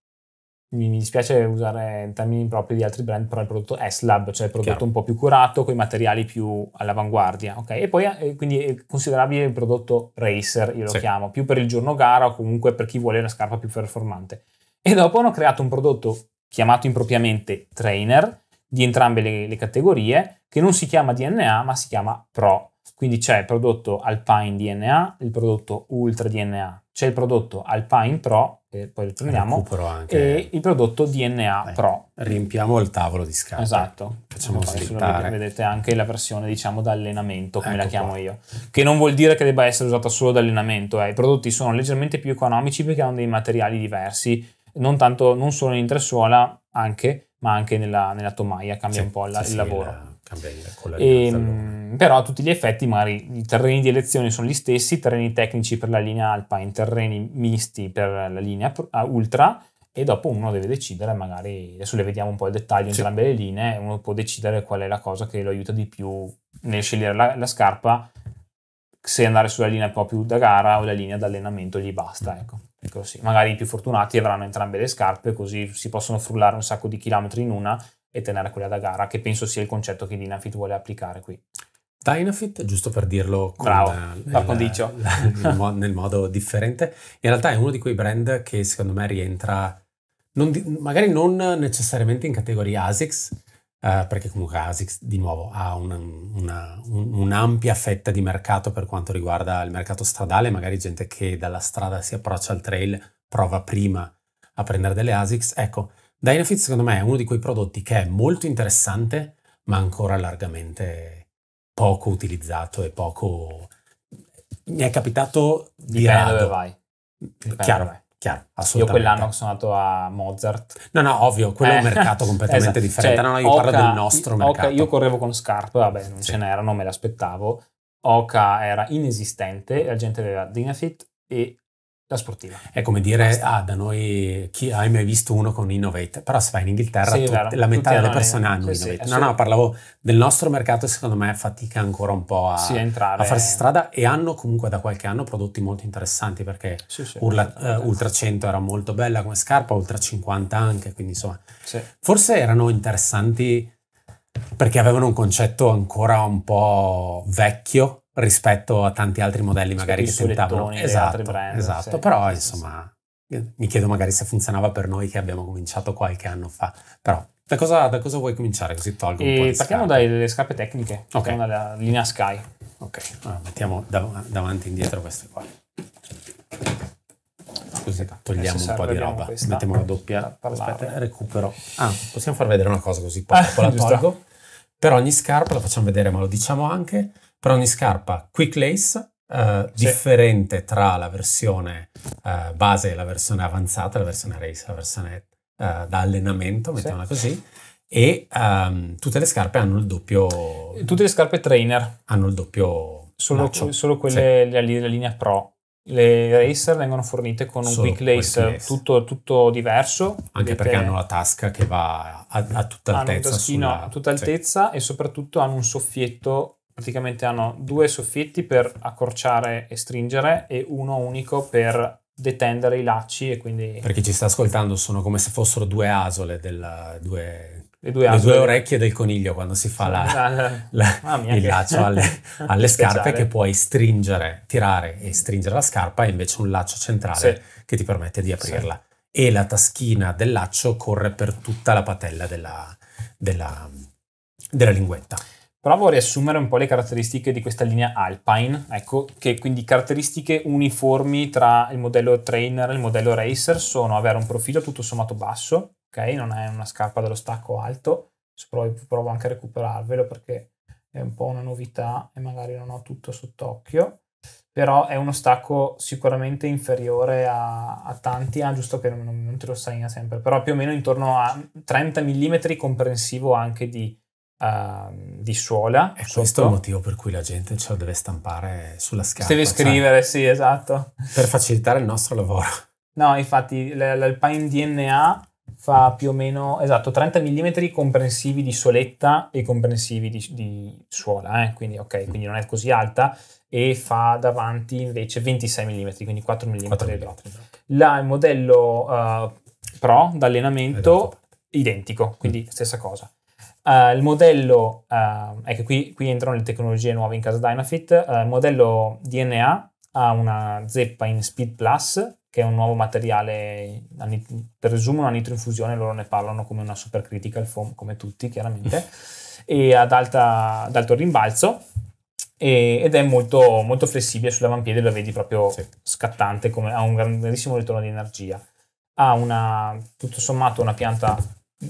mi, dispiace usare termini proprio di altri brand, però il prodotto S-Lab, cioè il prodotto Chiaro. un po' più curato, con i materiali più all'avanguardia, ok? E poi eh, quindi è considerabile il prodotto racer, io lo sì. chiamo, più per il giorno gara o comunque per chi vuole una scarpa più performante. E dopo hanno creato un prodotto chiamato impropriamente trainer, di entrambe le, le categorie, che non si chiama DNA ma si chiama Pro. Quindi c'è il prodotto Alpine DNA, il prodotto Ultra DNA, c'è il prodotto Alpine Pro e poi ritorniamo, e il prodotto DNA Beh, Pro. Riempiamo il tavolo di scarpe. Esatto. Facciamo poi slittare. Vedete anche la versione diciamo da allenamento, come ecco la chiamo qua. io, che non vuol dire che debba essere usata solo da allenamento, eh. i prodotti sono leggermente più economici perché hanno dei materiali diversi, non, tanto, non solo in intresuola anche, ma anche nella, nella tomaia, cambia sì, un po' la, sì, il lavoro. La Ah beh, e, ehm, allora. però a tutti gli effetti magari i terreni di elezione sono gli stessi, terreni tecnici per la linea Alpine, terreni misti per la linea ah, Ultra e dopo uno deve decidere magari, adesso le vediamo un po' il dettaglio sì. entrambe le linee, uno può decidere qual è la cosa che lo aiuta di più nel scegliere la, la scarpa se andare sulla linea un po' più da gara o la linea d'allenamento gli basta, ecco. ecco magari i più fortunati avranno entrambe le scarpe, così si possono frullare un sacco di chilometri in una e tenere quella da gara, che penso sia il concetto che Dynafit vuole applicare qui. Dynafit, giusto per dirlo con Bravo, eh, il, [laughs] il, il, nel modo differente, in realtà è uno di quei brand che secondo me rientra, non di, magari non necessariamente in categoria ASICS, eh, perché comunque ASICS di nuovo ha una, una, un, un'ampia fetta di mercato per quanto riguarda il mercato stradale, magari gente che dalla strada si approccia al trail prova prima a prendere delle ASICS, ecco, Dynafit secondo me è uno di quei prodotti che è molto interessante, ma ancora largamente poco utilizzato e poco... Mi è capitato di Dipende rado. dove vai. Dipende chiaro, dove vai. chiaro, assolutamente. Io quell'anno sono andato a Mozart. No, no, ovvio, quello eh. è un eh, mercato [laughs] completamente esatto. differente. Cioè, no, no, io Oca, parlo del nostro Oca, mercato. Io correvo con scarpe, vabbè, non sì. ce n'erano, me l'aspettavo. Oca era inesistente, la gente aveva Dynafit e la sportiva. È come dire, ah, da noi chi, hai mai visto uno con Innovate? Però se vai in Inghilterra sì, tut, la metà delle persone hanno sì, Innovate. Sì, no, no, parlavo del nostro mercato, secondo me fatica ancora un po' a, a farsi strada e hanno comunque da qualche anno prodotti molto interessanti perché Urla, uh, Ultra 100 era molto bella come scarpa, Ultra 50 anche, quindi insomma. Forse erano interessanti perché avevano un concetto ancora un po' vecchio rispetto a tanti altri modelli magari che tentavano. Esatto, brand, esatto. Sì, però sì, insomma sì. Eh, mi chiedo magari se funzionava per noi che abbiamo cominciato qualche anno fa, però da cosa, da cosa vuoi cominciare così tolgo un e po' di Partiamo scarpe. dalle scarpe tecniche, okay. dalla linea Sky. Ok, allora, mettiamo dav- davanti e indietro queste qua. Così eh, togliamo un po' di roba, questa. mettiamo la doppia, aspetta, recupero. Ah, possiamo far vedere una cosa così poi ah, la tolgo. Per ogni scarpa la facciamo vedere, ma lo diciamo anche però ogni scarpa quick lace Uh, sì. differente tra la versione uh, base e la versione avanzata, la versione race, la versione uh, da allenamento, mettiamola sì. così, e um, tutte le scarpe hanno il doppio... Tutte le scarpe trainer. Hanno il doppio... Solo, solo quelle, sì. la, linea pro. Le racer vengono fornite con un quick lace, tutto, tutto, diverso. Anche perché hanno la tasca che va a, a tutta altezza. Taschino, sulla, a tutta altezza e soprattutto hanno un soffietto praticamente hanno due soffitti per accorciare e stringere e uno unico per detendere i lacci e quindi... Per chi ci sta ascoltando sono come se fossero due asole, della, due, le, due, le due orecchie del coniglio quando si fa la, [laughs] la, ah, il che... laccio alle, [laughs] alle scarpe che puoi stringere, tirare e stringere la scarpa e invece un laccio centrale sì. che ti permette di aprirla. Sì. E la taschina del laccio corre per tutta la patella della, della, della linguetta. Provo a riassumere un po' le caratteristiche di questa linea Alpine, ecco, che quindi caratteristiche uniformi tra il modello trainer e il modello racer sono avere un profilo tutto sommato basso, ok? Non è una scarpa dello stacco alto, provo, provo anche a recuperarvelo perché è un po' una novità e magari non ho tutto sott'occhio, però è uno stacco sicuramente inferiore a, a tanti, ah giusto che non, non te lo segna sempre, però più o meno intorno a 30 mm comprensivo anche di uh, di suola. E sotto. questo è il motivo per cui la gente ce lo deve stampare sulla scarpa. Deve cioè scrivere, cioè, sì, esatto. Per facilitare il nostro lavoro. No, infatti l'Alpine DNA fa più o meno esatto 30 mm comprensivi di soletta e comprensivi di, di suola, eh? quindi ok, mm. quindi non è così alta e fa davanti invece 26 mm, quindi 4 mm. 4 mm. La, il modello uh, Pro d'allenamento identico, quindi mm. stessa cosa. Uh, il modello, uh, ecco qui, qui, entrano le tecnologie nuove in casa Dynafit, uh, il modello DNA ha una zeppa in Speed Plus, che è un nuovo materiale, per resumo una nitroinfusione, loro ne parlano come una super critical foam, come tutti chiaramente, [laughs] e ad, alta, ad, alto rimbalzo, e, ed è molto, molto flessibile sull'avampiede, lo vedi proprio sì. scattante, come, ha un grandissimo ritorno di energia. Ha una, tutto sommato una pianta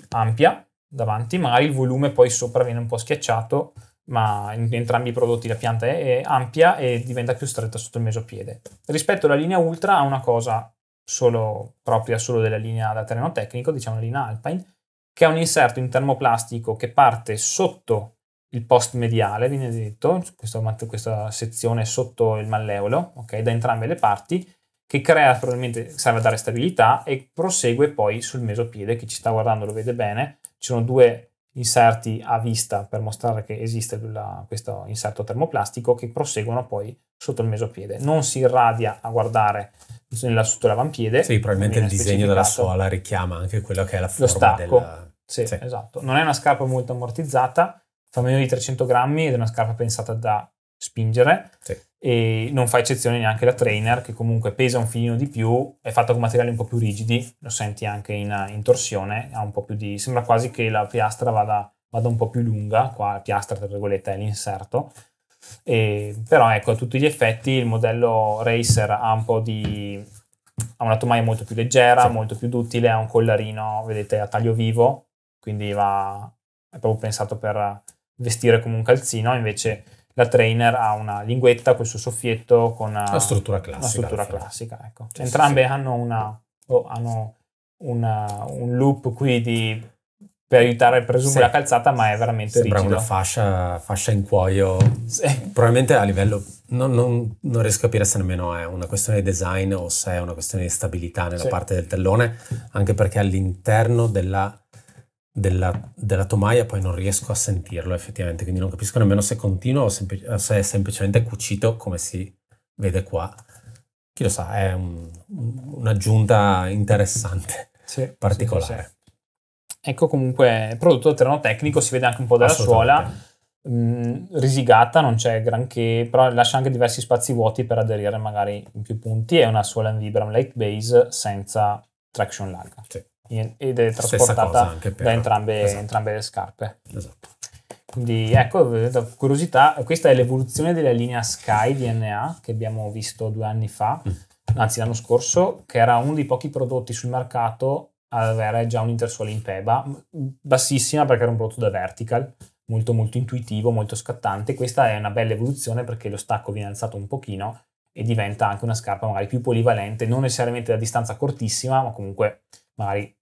ampia, davanti, magari il volume poi sopra viene un po' schiacciato, ma in entrambi i prodotti la pianta è, ampia e diventa più stretta sotto il mesopiede. Rispetto alla linea ultra ha una cosa solo, propria solo della linea da terreno tecnico, diciamo la linea Alpine, che è un inserto in termoplastico che parte sotto il post mediale, viene detto, questa, questa sezione sotto il malleolo, okay, da entrambe le parti, che crea probabilmente, serve a dare stabilità e prosegue poi sul mesopiede, chi ci sta guardando lo vede bene, ci sono due inserti a vista per mostrare che esiste la, questo inserto termoplastico che proseguono poi sotto il mesopiede. Non si irradia a guardare nella l'avampiede. Sì, probabilmente il disegno della suola richiama anche quello che è la forma Lo stacco. Della... Sì, sì, esatto. Non è una scarpa molto ammortizzata, fa meno di 300 grammi ed è una scarpa pensata da spingere sì. e non fa eccezione neanche la trainer che comunque pesa un filino di più, è fatta con materiali un po' più rigidi, lo senti anche in, eh, in torsione, ha un po' più di... sembra quasi che la piastra vada, vada un po' più lunga, qua la piastra tra virgolette è l'inserto, e, però ecco a tutti gli effetti il modello Racer ha un po' di... ha una tomaia molto più leggera, sì. molto più duttile, ha un collarino, vedete, a taglio vivo, quindi va, è proprio pensato per vestire come un calzino, invece la trainer ha una linguetta, questo soffietto con una, una struttura classica. Una struttura classica ecco. cioè, Entrambe sì, hanno, una, oh, hanno una, uh, un loop qui di, per aiutare il presumo sì. la calzata, ma è veramente Sembra rigido. una fascia, fascia in cuoio. Probabilmente a livello... Non, non, non, riesco a capire se nemmeno è una questione di design o se è una questione di stabilità nella parte del tallone, anche perché all'interno della della, della, tomaia poi non riesco a sentirlo effettivamente, quindi non capisco nemmeno se continua o semplic- se è semplicemente cucito come si vede qua. Chi lo sa, è un, un'aggiunta interessante, sì, particolare. Sì, sì. Ecco comunque, prodotto da terreno tecnico, si vede anche un po' della suola, mh, mm, risigata, non c'è granché, però lascia anche diversi spazi vuoti per aderire magari in più punti, è una suola in Vibram Light Base senza traction larga. Sì ed è trasportata da entrambe, esatto. entrambe, le scarpe. Esatto. Quindi ecco, curiosità, questa è l'evoluzione della linea Sky DNA che abbiamo visto due anni fa, mm. anzi l'anno scorso, che era uno dei pochi prodotti sul mercato ad avere già un intersuolo in peba, bassissima perché era un prodotto da vertical, molto molto intuitivo, molto scattante. Questa è una bella evoluzione perché lo stacco viene alzato un pochino e diventa anche una scarpa magari più polivalente, non necessariamente da distanza cortissima, ma comunque magari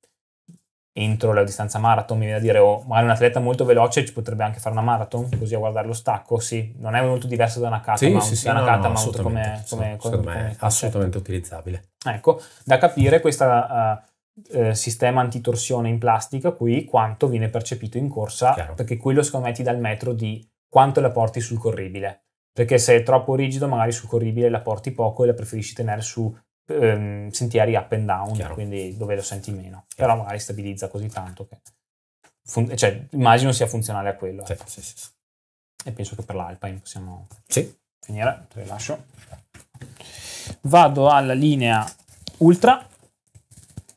entro la distanza marathon, mi viene a dire, o oh, magari un atleta molto veloce ci potrebbe anche fare una marathon, così a guardare lo stacco, sì, non è molto diverso da una kata sì, una no, kata no, mount come, come, come, assolutamente utilizzabile. Ecco, da capire questo uh, eh, uh, eh, sistema antitorsione in plastica qui, quanto viene percepito in corsa, Chiaro. perché quello secondo me ti dà il metro di quanto la porti sul corribile perché se è troppo rigido magari sul corribile la porti poco e la preferisci tenere su ehm, sentieri up and down, Chiaro. quindi dove lo senti meno, Chiaro. però magari stabilizza così tanto che fun- cioè, immagino sia funzionale a quello. Sì, eh. sì, sì. E penso che per l'Alpine possiamo finire, te le lascio. Vado alla linea ultra.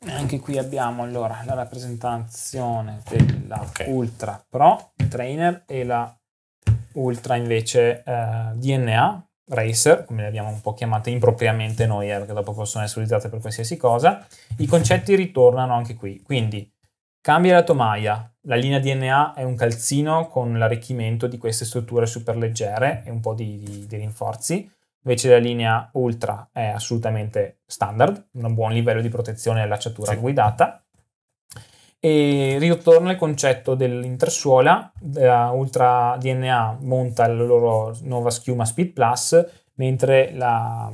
Anche qui abbiamo allora la rappresentazione della okay. Ultra Pro Trainer e la Ultra invece eh, DNA racer, come le abbiamo un po' chiamate impropriamente noi, eh, perché dopo possono essere utilizzate per qualsiasi cosa, i concetti ritornano anche qui. Quindi cambia la tomaia, la linea DNA è un calzino con l'arricchimento di queste strutture super leggere e un po' di, di, di rinforzi, invece la linea ultra è assolutamente standard, un buon livello di protezione e allacciatura sì. guidata e ritorna il concetto dell'intersuola, la Ultra DNA monta la loro nuova schiuma Speed Plus, mentre la,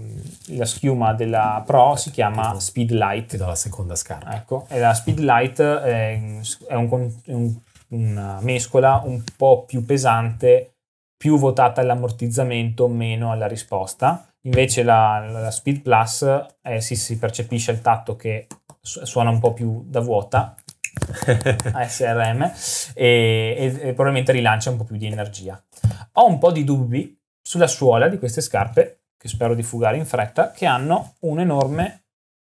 la schiuma della Pro si ecco, chiama Speed Light. Che do la seconda scarpa. Ecco, e la Speed Light è, è un, un, una mescola un po' più pesante, più votata all'ammortizzamento, meno alla risposta. Invece la, la Speed Plus eh, si, si percepisce il tatto che suona un po' più da vuota, ASRM [laughs] e, e, e probabilmente rilancia un po' più di energia. Ho un po' di dubbi sulla suola di queste scarpe, che spero di fugare in fretta, che hanno un'enorme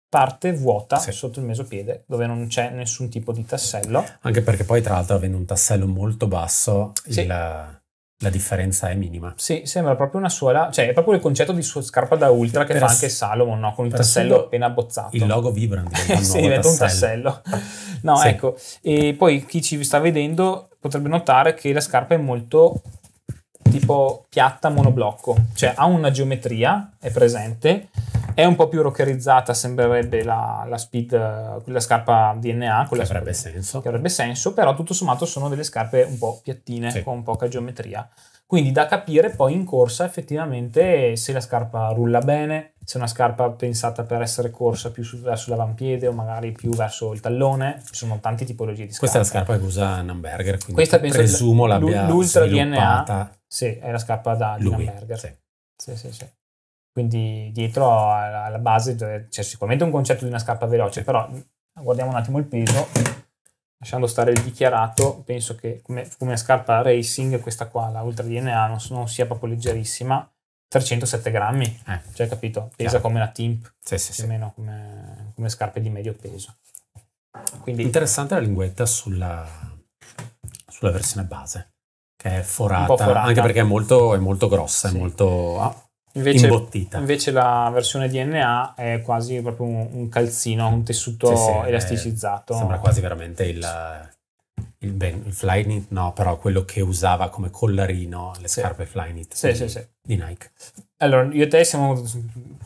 parte vuota sì. sotto il mesopiede dove non c'è nessun tipo di tassello anche perché poi tra l'altro avendo un tassello molto basso sì. il, la differenza è minima. Sì, sembra proprio una suola, cioè è proprio il concetto di scarpa da ultra che per fa anche Salomon, no? con il tassello appena abbozzato. Il logo vibra, [laughs] sì, diventa un tassello. No, sì. ecco, e poi chi ci sta vedendo potrebbe notare che la scarpa è molto tipo piatta monoblocco, cioè ha una geometria, è presente, è un po' più rockerizzata, sembrerebbe la, la speed, quella scarpa DNA, quella che avrebbe, sp- senso. che avrebbe senso, però tutto sommato sono delle scarpe un po' piattine, sì. con poca geometria. Quindi da capire poi in corsa effettivamente se la scarpa rulla bene, se è una scarpa pensata per essere corsa più su, verso l'avampiede o magari più verso il tallone, ci sono tante tipologie di scarpe. Questa è la scarpa che usa Namberger, quindi Questa penso presumo l- l'abbia l'ultra DNA. Sì, è la scarpa da lui, Namberger. Sì. sì, sì, sì. Quindi dietro alla base c'è sicuramente un concetto di una scarpa veloce, però guardiamo un attimo il peso lasciando stare il dichiarato, penso che come, come scarpa racing, questa qua, la Ultra DNA, non, non sia proprio leggerissima. 307 grammi, eh. cioè capito? Pesa Chiaro. come la Timp, sì, sì, più o sì. meno come, come scarpe di medio peso. Quindi, Interessante la linguetta sulla, sulla versione base, che è forata, forata. anche perché è molto, è molto grossa, sì. è molto... Ah, Invece, imbottita. Invece la versione DNA è quasi proprio un, un calzino, un tessuto sì, sì, elasticizzato. È, sembra quasi veramente il, il, ben, il Flyknit, no, però quello che usava come collarino le sì. scarpe Flyknit sì, di, sì, di Nike. Allora, io e te siamo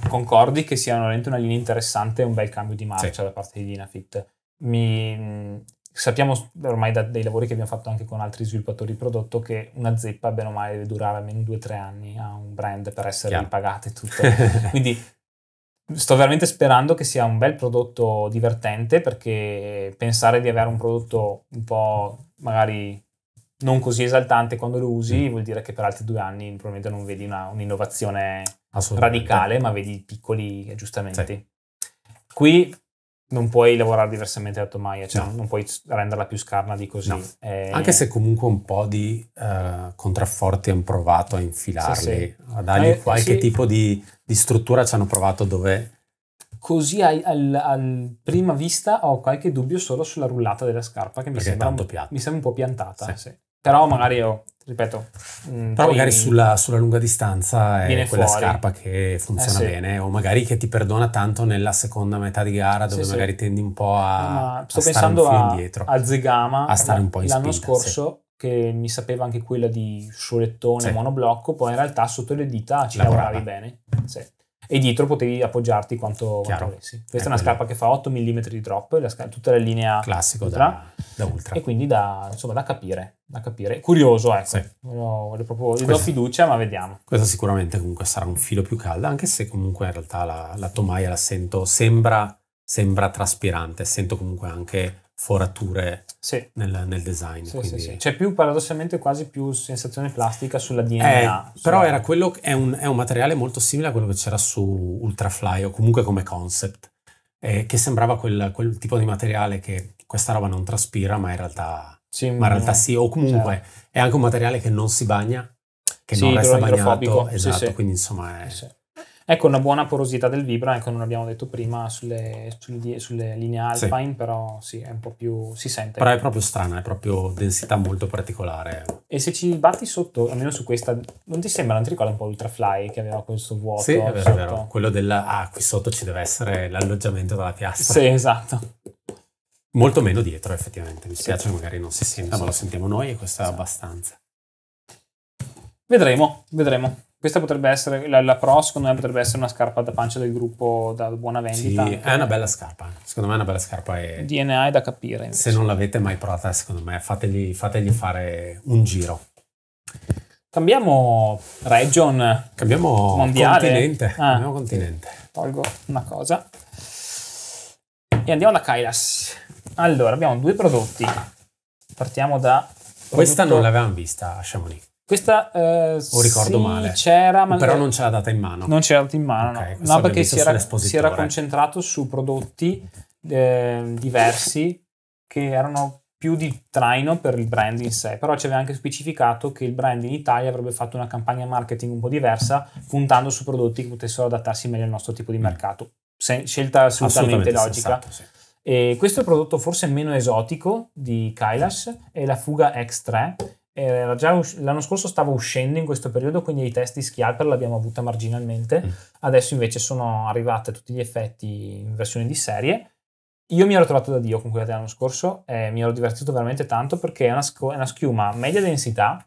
concordi che sia una linea interessante e un bel cambio di marcia da parte di Dinafit. Mi, sappiamo ormai da dei lavori che abbiamo fatto anche con altri sviluppatori di prodotto che una zeppa bene o male deve durare almeno 2-3 anni a un brand per essere Chiaro. ripagate tutte. [laughs] Quindi sto veramente sperando che sia un bel prodotto divertente perché pensare di avere un prodotto un po' magari non così esaltante quando lo usi mm. vuol dire che per altri due anni probabilmente non vedi una, un'innovazione radicale ma vedi piccoli aggiustamenti. Eh, sì. Qui non puoi lavorare diversamente da tomaia, cioè no. Certo. non puoi renderla più scarna di così. No. Eh... Anche se comunque un po' di uh, contrafforti hanno provato a infilarli, sì, sì. a dargli eh, qualche sì. tipo di, di, struttura ci hanno provato dove... Così a prima vista ho qualche dubbio solo sulla rullata della scarpa che mi, sembra un, mi sembra, un, po' piantata. Sì. Però magari io, oh, ripeto... Mm, Però magari sulla, sulla, lunga distanza è quella fuori. scarpa che eh, funziona eh sì. bene o magari che ti perdona tanto nella seconda metà di gara dove sì, magari sì. tendi un po' a, no, sto a pensando a, indietro. A Zegama, a stare un po' in l'anno spinta, scorso che mi sapeva anche quella di solettone monoblocco, poi in realtà sotto le dita ci lavoravi bene. Sì e dietro potevi appoggiarti quanto, quanto volessi. Questa è, è una quello. scarpa che fa 8 mm di drop, la scarpa, tutta la linea classica da, da, ultra. E quindi da, insomma, da capire, da capire. Curioso, ecco. Sì. proprio, gli do fiducia, ma vediamo. Questa sicuramente comunque sarà un filo più calda, anche se comunque in realtà la, la tomaia la sento, sembra, sembra traspirante, sento comunque anche forature sì. nel, nel, design. Sì, quindi... sì, C'è cioè, più paradossalmente quasi più sensazione plastica sulla DNA. Eh, però Era quello, è un, è, un, materiale molto simile a quello che c'era su Ultrafly o comunque come concept, eh, che sembrava quel, quel, tipo di materiale che questa roba non traspira ma in realtà sì, ma in mm, realtà sì o comunque certo. è anche un materiale che non si bagna, che non resta bagnato, esatto, quindi insomma è... Ecco una buona porosità del Vibra, ecco non abbiamo detto prima sulle, sulle, sulle linee Alpine, sì. però sì, è un po' più, si sente. Però è proprio strana, è proprio densità molto particolare. E se ci batti sotto, almeno su questa, non ti sembra, non ti ricorda un po' l'Ultrafly che aveva questo vuoto? Sì, è vero, sotto. è vero. Quello della, ah, qui sotto ci deve essere l'alloggiamento della piastra. Sì, esatto. Molto meno dietro effettivamente, mi spiace sì. magari non si senta, sì, ma lo sentiamo noi e questo è esatto. abbastanza. Vedremo, vedremo. Questa potrebbe essere la, la, Pro, secondo me potrebbe essere una scarpa da pancia del gruppo da buona vendita. Sì, è una bella scarpa. Secondo me è una bella scarpa. E DNA è da capire. Invece. Se non l'avete mai provata, secondo me, fategli, fategli fare un giro. Cambiamo region. Cambiamo mondiale. continente. Ah, Cambiamo continente. Tolgo una cosa. E andiamo da Kailas. Allora, abbiamo due prodotti. Partiamo da... Questa non l'avevamo vista a Chamonix. Questa eh, o ricordo sì, male. C'era, ma però non ce l'ha data in mano. Non ce l'ha data in mano, okay, no, no perché si era, si era, concentrato su prodotti eh, diversi che erano più di traino per il brand in sé, però ci aveva anche specificato che il brand in Italia avrebbe fatto una campagna marketing un po' diversa, puntando su prodotti che potessero adattarsi meglio al nostro tipo di mm. mercato. Se, scelta assolutamente, assolutamente logica. Sensato, sì. E questo è il prodotto forse meno esotico di Kailash, è la Fuga X3 Us- l'anno scorso stava uscendo in questo periodo, quindi i test di Schialper l'abbiamo avuta marginalmente. Mm. Adesso invece sono arrivate a tutti gli effetti in versione di serie. Io mi ero trovato da Dio con quella dell'anno scorso e mi ero divertito veramente tanto perché è una, sc- è una schiuma media densità,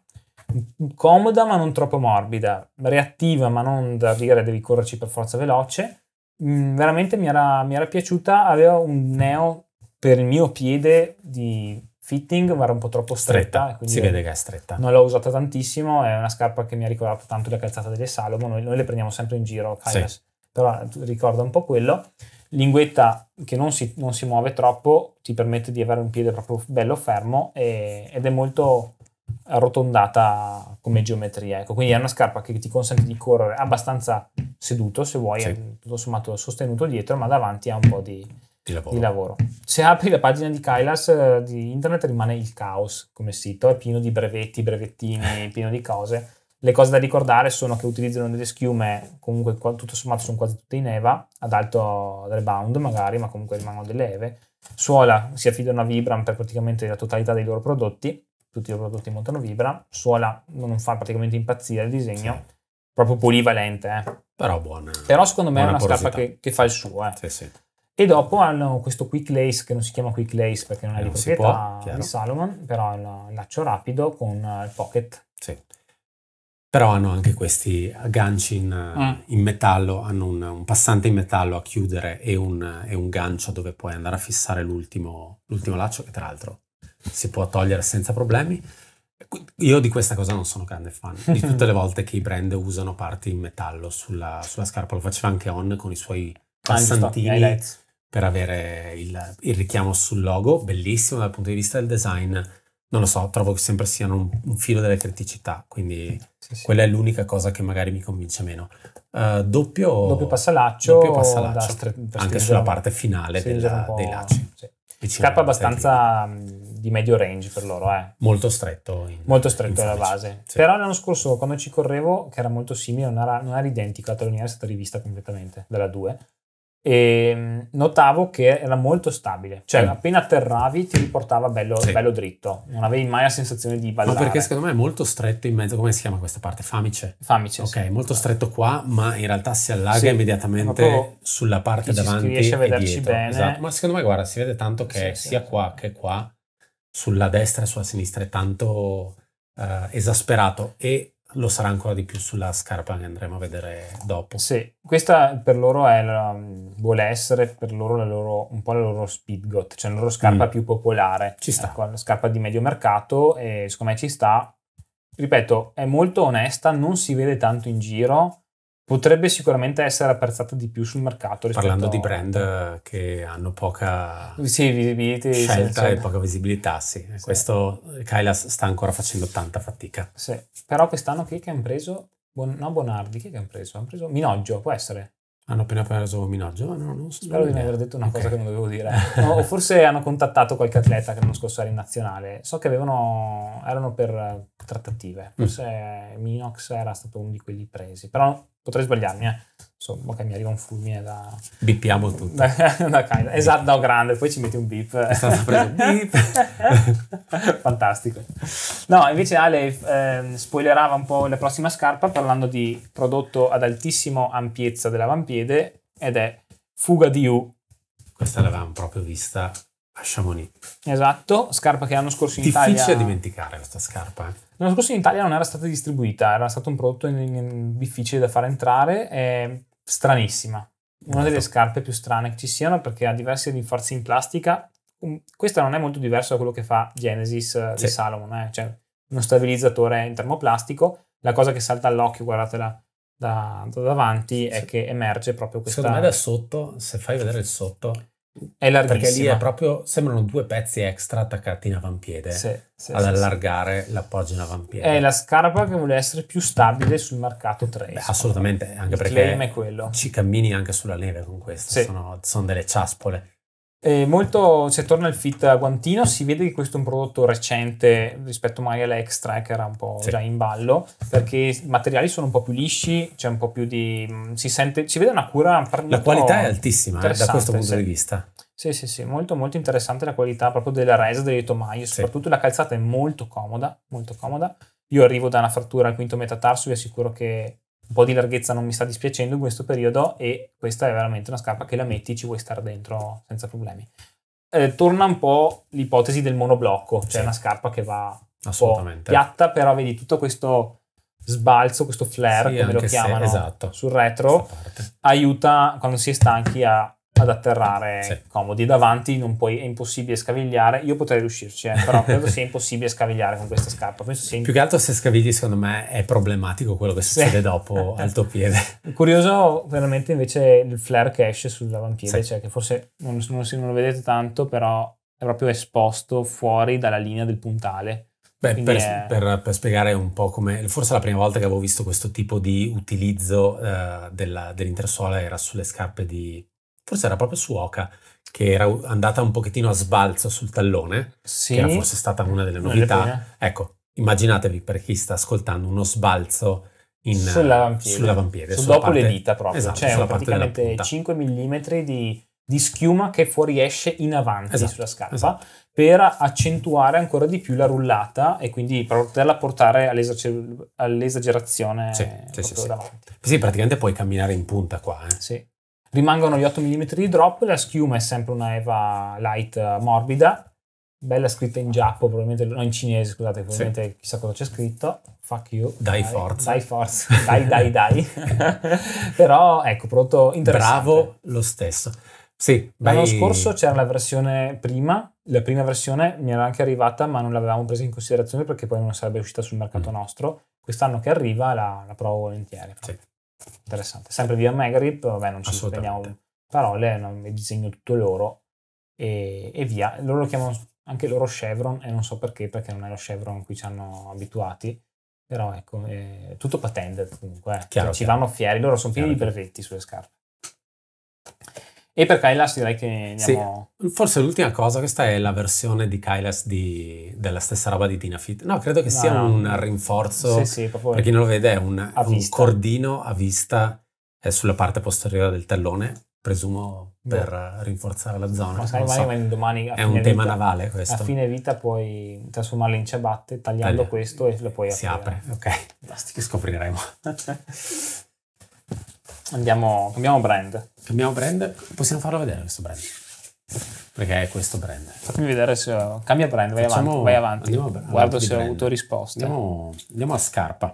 comoda ma non troppo morbida, reattiva ma non da dire devi correrci per forza veloce. Mm, veramente mi era, mi era piaciuta, aveva un neo per il mio piede di fitting, ma era un po' troppo stretta. stretta si vede che è stretta. Non l'ho usata tantissimo, è una scarpa che mi ha ricordato tanto la calzata delle Salomon, noi, noi le prendiamo sempre in giro, sì. però eh, ricorda un po' quello. Linguetta che non si, non si, muove troppo ti permette di avere un piede proprio bello fermo e, ed è molto arrotondata come geometria. Ecco, quindi è una scarpa che ti consente di correre abbastanza seduto, se vuoi, sì. tutto sommato sostenuto dietro, ma davanti ha un po' di di lavoro. di lavoro. Se apri la pagina di Kailas eh, di internet rimane il caos come sito, è pieno di brevetti, brevettini, [laughs] pieno di cose. Le cose da ricordare sono che utilizzano delle schiume, comunque tutto sommato sono quasi tutte in EVA, ad alto rebound magari, ma comunque rimangono delle EVE. Suola si affidano a Vibram per praticamente la totalità dei loro prodotti, tutti i loro prodotti montano Vibram. Suola non fa praticamente impazzire il disegno, sì. proprio polivalente. Eh. Però buona. Però secondo me è una porosità. scarpa che, che, fa il suo. Eh. Sì, sì. E dopo hanno questo quick lace che non si chiama quick lace perché non è eh, non di proprietà può, di Salomon, però è un laccio rapido con eh, il pocket. Sì. Però hanno anche questi ganci in, mm. Eh, in metallo, hanno un, un, passante in metallo a chiudere e un, e un gancio dove puoi andare a fissare l'ultimo, l'ultimo laccio che tra l'altro si può togliere senza problemi. Io di questa cosa non sono grande fan. Di [laughs] tutte le volte che i brand usano parti in metallo sulla, sulla scarpa, lo faceva anche On con i suoi ah, passantini. Ah, per avere il, il, richiamo sul logo, bellissimo dal punto di vista del design. Non lo so, trovo che sempre siano un, un filo delle criticità, quindi sì, sì. quella è l'unica cosa che magari mi convince meno. Uh, doppio, doppio passalaccio, doppio passalaccio stre- anche sulla parte finale della, dei lacci. Sì. Scarpa abbastanza mm, di medio range per loro, eh. molto stretto. In, molto stretto alla base. Sì. Però l'anno scorso, quando ci correvo, che era molto simile, non era, non era identica, la talloniera è stata rivista completamente dalla 2 e mm, notavo che era molto stabile, cioè mm. appena atterravi ti riportava bello, sì. bello, dritto, non avevi mai la sensazione di ballare. Ma perché secondo me è molto stretto in mezzo, come si chiama questa parte? Famice. Famice. Ok, sì. molto stretto qua, ma in realtà si allaga sì. immediatamente sulla parte davanti. Si riesce a vederci bene. Esatto. Ma secondo me, guarda, si vede tanto che sia qua che qua, sulla destra e sulla sinistra, è tanto eh, esasperato e lo sarà ancora di più sulla scarpa che andremo a vedere dopo. Sì, questa per loro è la, vuole essere per loro, loro, un po' la loro speed speedgot, cioè la loro scarpa mm. più popolare. Ci sta. Ecco, la scarpa di medio mercato e secondo me ci sta. Ripeto, è molto onesta, non si vede tanto in giro potrebbe sicuramente essere apprezzata di più sul mercato. Parlando a... di brand eh, che hanno poca sì, visibility, scelta sì, e poca visibilità, sì. Questo eh, Kailas sta ancora facendo tanta fatica. Sì, Però quest'anno chi è che hanno preso? Buon... No, Bonardi, chi è che hanno preso? Hanno preso Minoggio, può essere? Hanno appena preso Minaggio? No, non so. Spero di non aver detto una okay. cosa che non dovevo dire. [laughs] No, forse hanno contattato qualche atleta che l'anno scorso era in nazionale. So che avevano, erano per trattative. Mm. Forse mm. Minox era stato uno di quelli presi. Però potrei sbagliarmi, eh insomma, che mi arriva un fulmine da... Bippiamo [laughs] tutto. Da, da esatto, no, grande, poi ci metti un bip. È stato preso bip. [laughs] Fantastico. No, invece Ale eh, spoilerava un po' la prossima scarpa parlando di prodotto ad altissima ampiezza dell'avampiede ed è Fuga di U. Questa l'avevamo proprio vista a Chamonix. Esatto, scarpa che l'anno scorso in Difficile Italia... Difficile dimenticare questa scarpa. eh? L'anno scorso in Italia non era stata distribuita, era stato un prodotto in, in, difficile da far entrare, è stranissima. Una delle scarpe più strane che ci siano perché ha diversi rinforzi in plastica. Questa non è molto diversa da quello che fa Genesis eh, di Salomon, eh? cioè uno stabilizzatore in termoplastico. La cosa che salta all'occhio, guardatela da, da davanti, sì. è che emerge proprio questa. Secondo me da sotto, se fai vedere il sotto, è larghissima. Perché lì è proprio, sembrano due pezzi extra attaccati in avampiede sì, sì, ad sì, allargare l'appoggio in avampiede. È la scarpa che vuole essere più stabile sul mercato 3. assolutamente, anche Il perché ci cammini anche sulla neve con questo, sono, sono delle ciaspole. E molto, se torna il fit a guantino, si vede che questo è un prodotto recente rispetto magari all'Extra, eh, che era un po' sì. già in ballo, perché i materiali sono un po' più lisci, c'è un po' più di... Mm, si sente, si vede una cura... La qualità è altissima eh, da questo punto sì. di vista. Sì, sì, sì, molto, molto interessante la qualità proprio della resa delle tomaie, soprattutto sì. la calzata è molto comoda, molto comoda. Io arrivo da una frattura al quinto metatarso, vi assicuro che un po' di larghezza non mi sta dispiacendo in questo periodo e questa è veramente una scarpa che la metti, ci vuoi stare dentro senza problemi. Eh, torna un po' l'ipotesi del monoblocco, cioè sì. una scarpa che va piatta, però vedi tutto questo sbalzo, questo flare, sì, come lo chiamano, se, esatto. sul retro, aiuta quando si è stanchi a ad atterrare sì. comodi. Davanti non puoi, è impossibile scavigliare. Io potrei riuscirci, eh, però credo sia impossibile scavigliare con questa scarpa. Più che altro se scavigli, secondo me, è problematico quello che succede sì. dopo [laughs] al tuo piede. Curioso veramente invece il flare che esce sul davanpiede, sì. cioè che forse non, non, non, lo vedete tanto, però è proprio esposto fuori dalla linea del puntale. Beh, per, è... per, per, spiegare un po' come, forse la prima volta che avevo visto questo tipo di utilizzo eh, dell'intersuola era sulle scarpe di forse era proprio Suoka, che era andata un pochettino a sbalzo sul tallone, sì. che era forse stata una delle novità. Ecco, immaginatevi per chi sta ascoltando uno sbalzo in, sull'avampiede, sull'avampiede su dopo parte, le dita proprio, esatto, cioè praticamente 5 mm di, di, schiuma che fuoriesce in avanti esatto, sulla scarpa esatto. per accentuare ancora di più la rullata e quindi poterla portare all'esager- all'esagerazione sì, sì, sì, sì. praticamente puoi camminare in punta qua. Eh. Sì. Rimangono gli 8 mm di drop, la schiuma è sempre una Eva Light eh, morbida, bella scritta in giappo, probabilmente, no in cinese, scusate, probabilmente sì. chissà cosa c'è scritto. Fuck you. Dai, forza. Dai forza. dai, dai, dai. [laughs] Però ecco, prodotto interessante. Bravo lo stesso. Sì, l'anno vai... scorso c'era la versione prima, la prima versione mi era anche arrivata, ma non l'avevamo presa in considerazione perché poi non sarebbe uscita sul mercato mm. nostro. Quest'anno che arriva la, la provo volentieri. Sì interessante. Sempre via Megrip, vabbè, non ci prendiamo parole, non, disegno tutto loro e, e, via. Loro lo chiamano anche loro Chevron e non so perché, perché non è lo Chevron a cui ci hanno abituati, però ecco, è eh, tutto patented comunque, eh. chiaro, cioè, ci vanno fieri, loro sono pieni di brevetti sulle scarpe. E per Kailas direi che andiamo... Sì, forse l'ultima cosa, questa è la versione di Kailas di, della stessa roba di Fit. No, credo che sia no. un rinforzo, sì, sì, per chi non lo vede è un, un cordino a vista eh, sulla parte posteriore del tallone, presumo boh. per no. rinforzare la zona. Ma sai, so. vai, domani è un vita, tema navale questo. A fine vita puoi trasformarlo in ciabatte tagliando Taglia. questo e lo puoi aprire. Si apre, ok. Basti che scopriremo. [laughs] Andiamo, cambiamo brand. Cambiamo brand? Possiamo farlo vedere questo brand? Perché è questo brand. Fatemi vedere se... Cambia brand, vai Facciamo, avanti. Vai avanti. Andiamo, Guardo avanti se ho avuto risposte. Andiamo, andiamo a scarpa.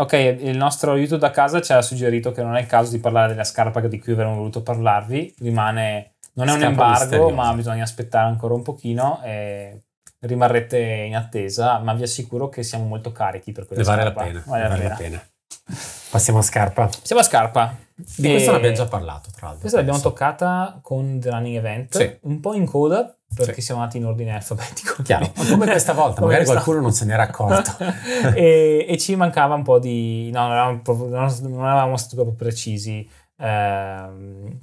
Ok, il nostro aiuto da casa ci ha suggerito che non è il caso di parlare della scarpa di cui avremmo voluto parlarvi. Rimane... Non è un embargo, misteriosa. ma bisogna aspettare ancora un pochino e rimarrete in attesa, ma vi assicuro che siamo molto carichi per questo. vale La pena, vale, vale la pena. La pena. Passiamo a scarpa. Passiamo a scarpa. Di e... questa ne abbiamo già parlato, tra l'altro. Questa l'abbiamo toccata con The Running Event, sì. un po' in coda perché sì. siamo andati in ordine alfabetico. Chiaro, [laughs] come questa volta, magari qualcuno non se n'era accorto. [laughs] e, e, ci mancava un po' di... No, non eravamo, non eravamo stati proprio precisi. Eh,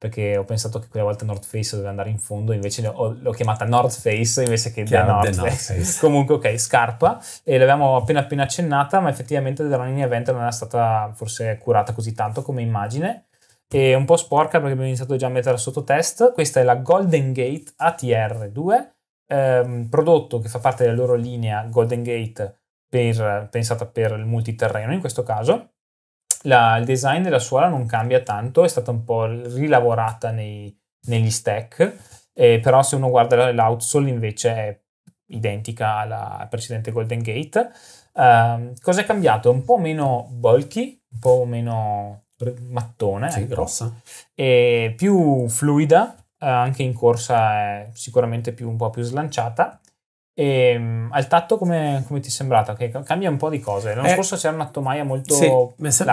perché ho pensato che quella volta North Face doveva andare in fondo, invece ho, l'ho chiamata North Face invece che Chiaro, North, North Face. [laughs] Comunque, ok, scarpa, e l'avevamo appena appena accennata, ma effettivamente la Running Event non era stata forse curata così tanto come immagine, e un po' sporca perché abbiamo iniziato già a mettere sotto test. Questa è la Golden Gate ATR2, ehm, prodotto che fa parte della loro linea Golden Gate per, pensata per il multiterreno in questo caso, la, il design della suola non cambia tanto, è stata un po' rilavorata nei, negli stack, eh, però se uno guarda l'outsole invece è identica alla precedente Golden Gate. Uh, cosa è cambiato? Un po' meno bulky, un po' meno mattone, sì, ecco. grossa, e più fluida, eh, anche in corsa è sicuramente più, un po' più slanciata e ehm, al tatto come, come ti è sembrata? Che cambia un po' di cose. L'anno eh, scorso c'era una tomaia molto... Sì,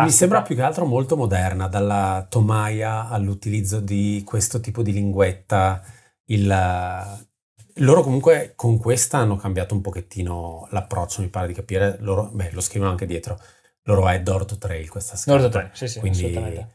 mi sembra più che altro molto moderna, dalla tomaia all'utilizzo di questo tipo di linguetta. Il, loro comunque con questa hanno cambiato un pochettino l'approccio, mi pare di capire. Loro, beh, lo scrivono anche dietro. Loro è Dorto Trail questa scritta. Door Trail, sì, sì, Quindi,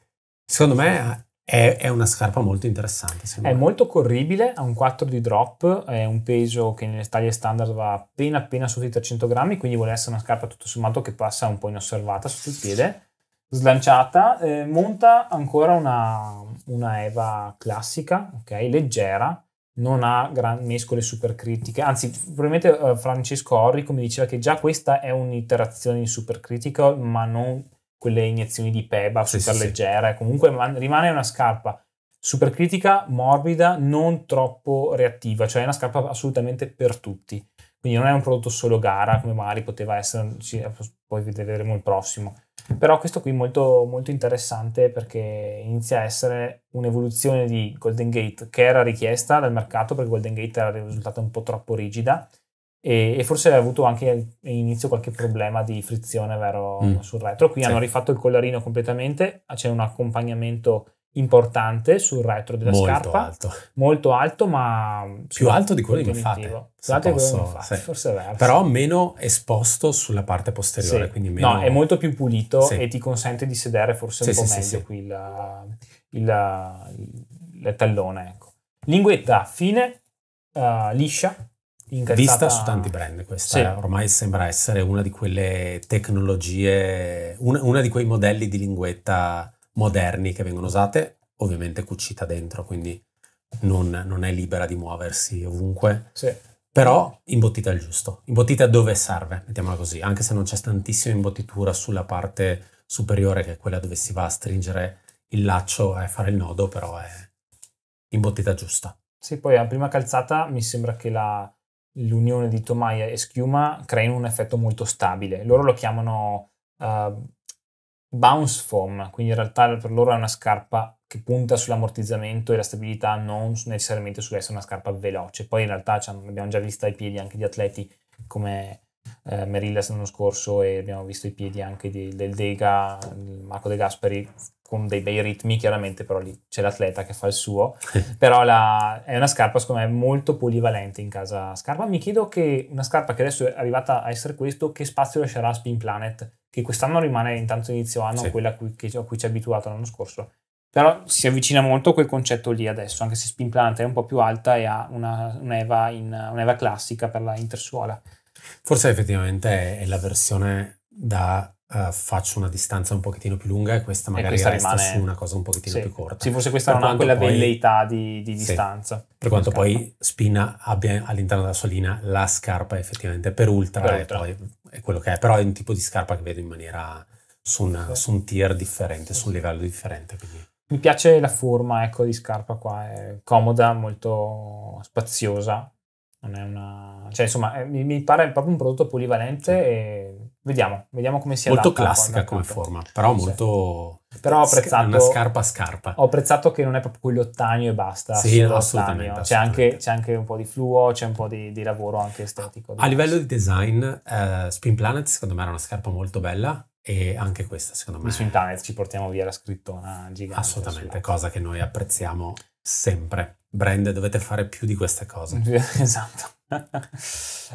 Secondo me è, è una scarpa molto interessante. È me. molto corribile, ha un 4 di drop, è un peso che nelle taglie standard va appena appena sotto i 300 grammi, quindi vuole essere una scarpa tutto sommato che passa un po' inosservata sotto il piede slanciata, eh, monta ancora una, una, Eva classica, okay, leggera, non ha gran, mescole super critiche, anzi probabilmente eh, Francesco Orri mi diceva che già questa è un'iterazione in super critical, ma non quelle iniezioni di peba sì, super sì, leggere, sì. comunque man- rimane una scarpa super critica, morbida, non troppo reattiva, cioè è una scarpa assolutamente per tutti. Quindi non è un prodotto solo gara, come magari poteva essere, poi vedremo il prossimo. Però questo qui è molto, molto interessante perché inizia a essere un'evoluzione di Golden Gate che era richiesta dal mercato perché Golden Gate era risultata un po' troppo rigida e, e forse aveva avuto anche all'inizio qualche problema di frizione vero, mm. sul retro. Qui sì. hanno rifatto il collarino completamente, ah, c'è un accompagnamento importante sul retro della molto scarpa alto. molto alto ma più alto di quello che mi fate posso, che fate sì. forse è vero però meno esposto sulla parte posteriore sì. quindi meno... no è molto più pulito sì. e ti consente di sedere forse un po' meglio qui la, il, il, il, tallone ecco. linguetta fine uh, liscia Vista su tanti brand, questa sì. ormai sembra essere una di quelle tecnologie, una, una di quei modelli di linguetta moderni che vengono usate, ovviamente cucita dentro, quindi non, non è libera di muoversi ovunque. Sì. Però imbottita al giusto, imbottita dove serve, mettiamola così, anche se non c'è tantissima imbottitura sulla parte superiore che è quella dove si va a stringere il laccio e fare il nodo, però è imbottita giusta. Sì, poi a prima calzata mi sembra che la, l'unione di tomaia e schiuma creano un effetto molto stabile. Loro lo chiamano uh, bounce foam, quindi in realtà per loro è una scarpa che punta sull'ammortizzamento e la stabilità, non necessariamente su essere una scarpa veloce. Poi in realtà abbiamo già visto i piedi anche di atleti come eh, Merillas l'anno scorso e abbiamo visto i piedi anche di, del Dega, Marco De Gasperi, con dei bei ritmi, chiaramente, però lì c'è l'atleta che fa il suo. però la, è una scarpa, secondo me, molto polivalente in casa scarpa. Mi chiedo che una scarpa che adesso è arrivata a essere questo, che spazio lascerà a Spin Planet, che quest'anno rimane intanto inizio anno sì. quella a cui, che, a cui ci ha abituato l'anno scorso. Però si avvicina molto a quel concetto lì adesso, anche se Spin Planet è un po' più alta e ha una, un'eva, in, un'eva classica per la intersuola. Forse effettivamente è la versione da Uh, faccio una distanza un pochettino più lunga e questa magari e questa resta rimane... su una cosa un pochettino sì. più corta. Sì, forse questa per non ha quella poi... velleità di, di distanza. Sì. Per quanto poi Spina abbia all'interno della sua linea la scarpa effettivamente per ultra, per eh, ultra. Poi è quello che è, però è un tipo di scarpa che vedo in maniera su, una, su un tier differente, su un livello differente. Quindi. Mi piace la forma ecco, di scarpa qua, è comoda, molto spaziosa. Non è una... cioè, insomma, eh, mi, pare proprio un prodotto polivalente e Vediamo, vediamo come si molto Molto classica come forma, però molto... Però ho apprezzato... Una scarpa a scarpa. Ho apprezzato che non è proprio quello quell'ottanio e basta. Sì, no, assolutamente. C'è, Anche, c'è, anche, un po' di fluo, c'è un po' di, di lavoro anche estetico. A livello di design, eh, Spin Planet secondo me era una scarpa molto bella e anche questa secondo me... Di Spin Planet ci portiamo via la scrittona gigante. Assolutamente, cosa che noi apprezziamo sempre. Brand, dovete fare più di queste cose. [laughs] esatto.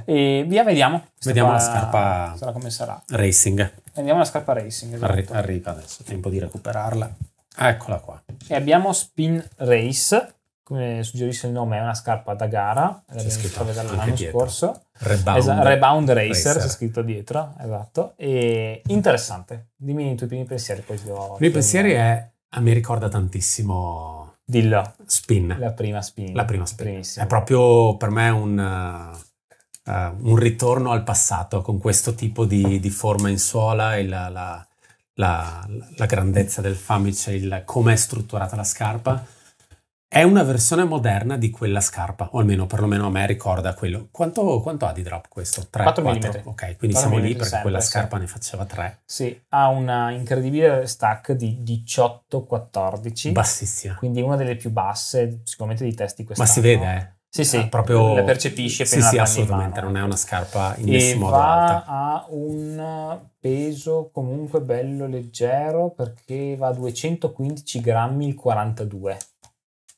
e via, vediamo. Questa vediamo la scarpa. Sarà come sarà. Racing. Vediamo la scarpa racing. Esatto. Arri- arriva adesso, tempo di recuperarla. eccola qua. E abbiamo Spin Race, come suggerisce il nome, è una scarpa da gara, l'abbiamo scritto l'anno scorso. Rebound, Esa, Rebound Racer, Racer, c'è scritto dietro, esatto. E interessante. Dimmi i tuoi primi pensieri, poi ti do... I miei pensieri è... A me ricorda tantissimo Dillo. Spin. La prima spin. La prima spin. Primissimo. È proprio per me un, uh, un, ritorno al passato con questo tipo di, di forma in suola e la, la, la, la grandezza del famice, il come è strutturata la scarpa è una versione moderna di quella scarpa, o almeno perlomeno a me ricorda quello. Quanto, quanto ha di drop questo? 3, 4, 4 mm. Ok, quindi siamo lì perché sempre, quella scarpa sì. ne faceva 3. Sì, ha una incredibile stack di 18-14. Bassissima. Quindi una delle più basse sicuramente di testi questa. Ma si vede, eh. Sì, sì, ah, proprio la percepisce appena sì, sì, assolutamente, non è una scarpa in nessun modo alta. ha un peso comunque bello leggero perché va a 215 grammi il 42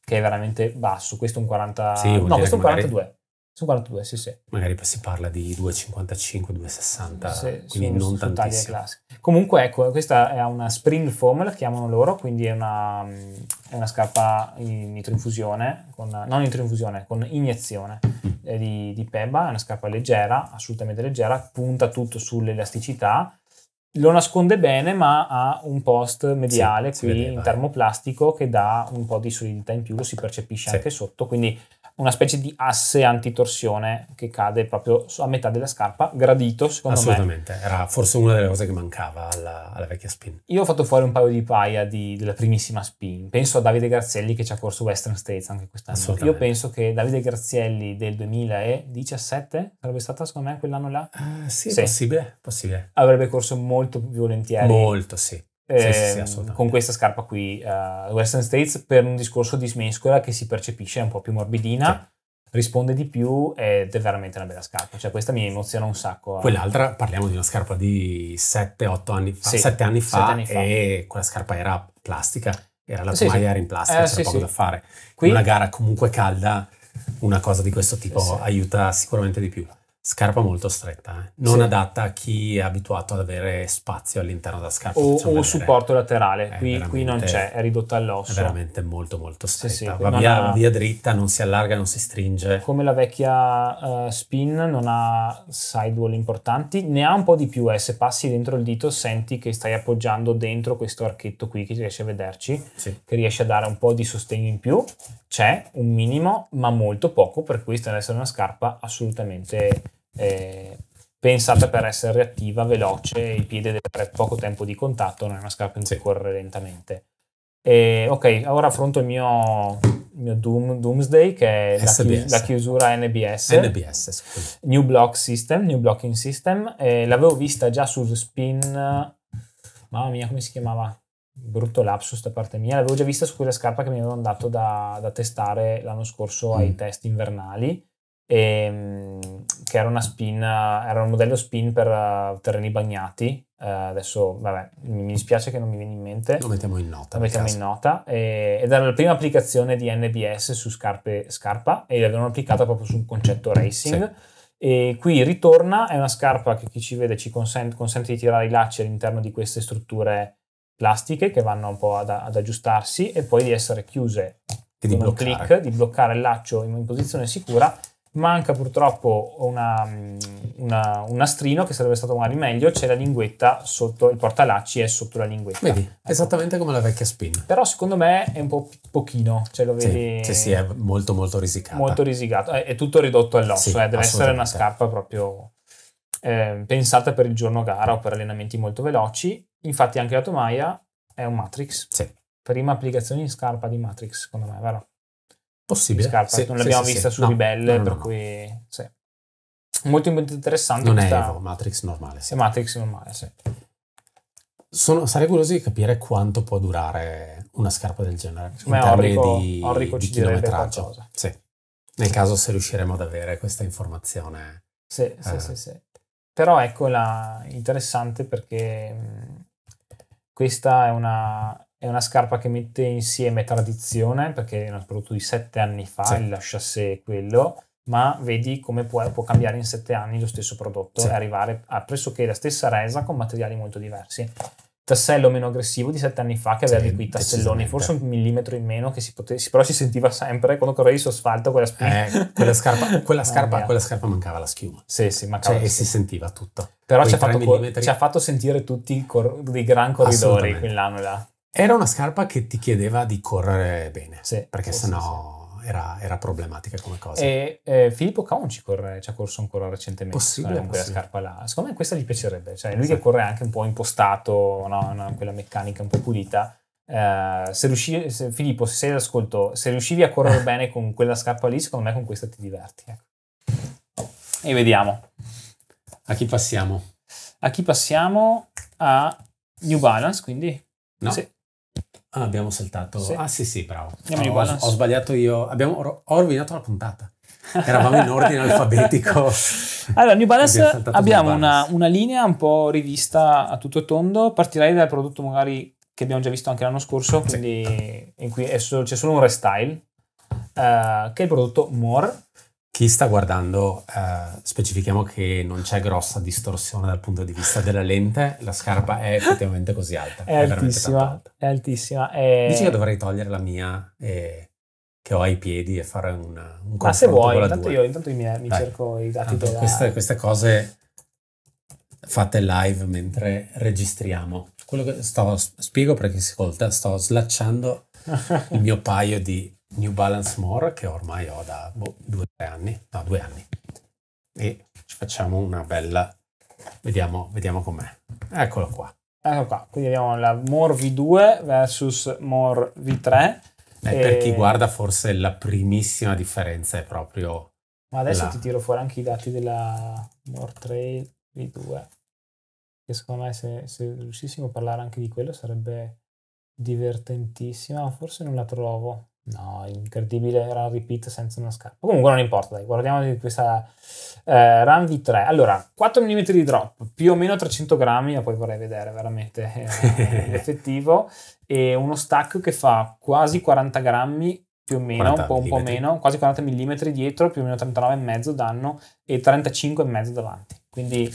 che è veramente basso. Questo è un 40. Sì, no, questo è un 42. Magari... Sono 42, sì, sì. Magari si parla di 2,55, 2,60, quindi non tantissimo. Comunque, ecco, questa è una spring foam, la chiamano loro, quindi è una, è una scarpa in nitroinfusione, con, non nitroinfusione, con iniezione mm. Eh, di, di Peba, è una scarpa leggera, assolutamente leggera, punta tutto sull'elasticità, lo nasconde bene, ma ha un post mediale sì, qui in termoplastico che dà un po' di solidità in più, lo si percepisce sì. anche sotto, quindi una specie di asse antitorsione che cade proprio a metà della scarpa, gradito secondo Assolutamente. me. Assolutamente, era forse una delle cose che mancava alla, alla, vecchia spin. Io ho fatto fuori un paio di paia di, della primissima spin, penso a Davide Grazielli che ci ha corso Western States anche quest'anno. Io penso che Davide Grazielli del 2017 sarebbe stata secondo me quell'anno là? Uh, sì, sì, possibile, possibile. Avrebbe corso molto più volentieri. Molto, sì eh, sì, sì, ehm, con questa scarpa qui uh, Western States per un discorso di smescola che si percepisce è un po' più morbidina sì. risponde di più ed è veramente una bella scarpa cioè questa mi emoziona un sacco eh. quell'altra parliamo di una scarpa di 7-8 anni fa 7 anni fa, anni fa e quella scarpa era plastica era la tomaia era in plastica eh, c'era poco da fare qui, in una gara comunque calda una cosa di questo tipo aiuta sicuramente di più Scarpa molto stretta, eh? non sì. adatta a chi è abituato ad avere spazio all'interno della scarpa. O, o supporto laterale, qui, qui, non c'è, è ridotta all'osso. È veramente molto molto stretta, sì, sì, va via, ha... via, dritta, non si allarga, non si stringe. Come la vecchia uh, Spin non ha sidewall importanti, ne ha un po' di più eh. se passi dentro il dito senti che stai appoggiando dentro questo archetto qui che riesce a vederci, che riesce a dare un po' di sostegno in più. C'è un minimo ma molto poco, per cui sta ad essere una scarpa assolutamente eh, pensata per essere reattiva, veloce, il piede deve avere poco tempo di contatto, non è una scarpa in cui sì. correre lentamente. E, ok, ora affronto il mio, il mio Doom, Doomsday che è la, chi, la, chiusura NBS. NBS, scusa. New Block System, New Blocking System. Eh, l'avevo vista già su Spin, mamma mia come si chiamava? Brutto lapsus da parte mia, l'avevo già vista su quella scarpa che mi avevano dato da, da testare l'anno scorso ai mm. test invernali. E, ehm, che era una spin, era un modello spin per uh, terreni bagnati. Uh, adesso, vabbè, mi, mi dispiace che non mi viene in mente. Lo mettiamo in nota. Lo mettiamo in nota. E, eh, ed era la prima applicazione di NBS su scarpe, scarpa e l'avevano applicata proprio sul concetto racing. Sì. E qui ritorna, è una scarpa che chi ci vede ci consente, consente di tirare i lacci all'interno di queste strutture plastiche che vanno un po' ad, ad aggiustarsi e poi di essere chiuse di con un click, di bloccare il laccio in posizione sicura manca purtroppo una, una, un nastrino che sarebbe stato magari meglio, c'è la linguetta sotto il portalacci è sotto la linguetta. Vedi, ecco. esattamente come la vecchia spin. Però secondo me è un po' pochino, cioè lo vedi... Sì, sì, sì è molto molto risicato. Molto risicato, è, è, tutto ridotto all'osso, sì, eh, deve essere una scarpa proprio eh, pensata per il giorno gara o per allenamenti molto veloci. Infatti anche la tomaia è un Matrix. Sì. Prima applicazione in scarpa di Matrix, secondo me, vero? Possibile. Scarpa, sì, non l'abbiamo sì, vista su no, Ribelle, no, no, per cui... Sì. Molto interessante. Non questa... è Evo, Matrix normale. Sì. È Matrix normale, sì. Sono, sarei curioso di capire quanto può durare una scarpa del genere Secondo in termini di, Orrico di chilometraggio. Sì. Nel caso se riusciremo ad avere questa informazione. Sì, eh. sì, sì, sì. Però eccola interessante perché mm, questa è una è una scarpa che mette insieme tradizione, perché è un prodotto di sette anni fa, sì. il lasciasse quello, ma vedi come può, può, cambiare in sette anni lo stesso prodotto sì. e arrivare a pressoché la stessa resa con materiali molto diversi. Tassello meno aggressivo di sette anni fa che aveva sì, di qui tasselloni, forse un millimetro in meno, che si potesse, però si sentiva sempre quando correvi su asfalto quella, eh, quella scarpa. [laughs] Quella ah, scarpa, quella scarpa, mancava la schiuma. Sì, sì, mancava. Cioè, e si sentiva tutto. Però ci ha, fatto, ci ha, fatto, sentire tutti i, cor- gran corridori quell'anno là. Era una scarpa che ti chiedeva di correre bene, sì, perché sì, sennò sì, era, era, problematica come cosa. E eh, Filippo Caon ci, corre, ci, ha corso ancora recentemente possibile, eh, con quella scarpa là. Secondo me questa gli piacerebbe, cioè lui che corre anche un po' impostato, no? No, quella meccanica un po' pulita. Uh, se riusci, se, Filippo, se sei d'ascolto, se riuscivi a correre [laughs] bene con quella scarpa lì, secondo me con questa ti diverti. Ecco. E vediamo. A chi passiamo? A chi passiamo? A New Balance, quindi? No. Sì. Ah, abbiamo saltato. Sì. Ah, sì, sì, bravo. Oh, ho, ho, sbagliato io. Abbiamo, ho rovinato la puntata. Eravamo in ordine alfabetico. [laughs] Allora, New Balance abbiamo, abbiamo una, una, linea un po' rivista a tutto tondo. Partirei dal prodotto magari che abbiamo già visto anche l'anno scorso, quindi sì. in cui c'è solo un restyle, uh, che è il prodotto More chi sta guardando, eh, specifichiamo che non c'è grossa distorsione dal punto di vista della lente, la scarpa è effettivamente così alta. è, è, altissima, alta. è altissima. È... Dici che dovrei togliere la mia e... che ho ai piedi e fare una, un confronto Ma se vuoi, intanto due. io intanto miei, mi eh, cerco i dati della... Queste, queste cose fatte live mentre registriamo. Quello che sto, spiego per chi ascolta, sto slacciando [laughs] il mio paio di New Balance More che ormai ho da boh, due anni, no due anni, e ci facciamo una bella, vediamo, vediamo com'è. Eccolo qua. Ecco qua, quindi abbiamo la More V2 versus More V3. Eh, e... Per chi guarda forse la primissima differenza è proprio... Ma adesso la... ti tiro fuori anche i dati della More Trail V2, che secondo me se, se riuscissimo a parlare anche di quello sarebbe divertentissima, forse non la trovo. No, incredibile, era un repeat senza una scarpa. Comunque non importa, dai, guardiamo di questa eh, Run V3. Allora, 4 mm di drop, più o meno 300 grammi, ma poi vorrei vedere veramente eh, [laughs] l'effettivo. E uno stack che fa quasi 40 grammi, più o meno, un po', un po', meno, quasi 40 mm dietro, più o meno 39,5 danno e 35,5 davanti. Quindi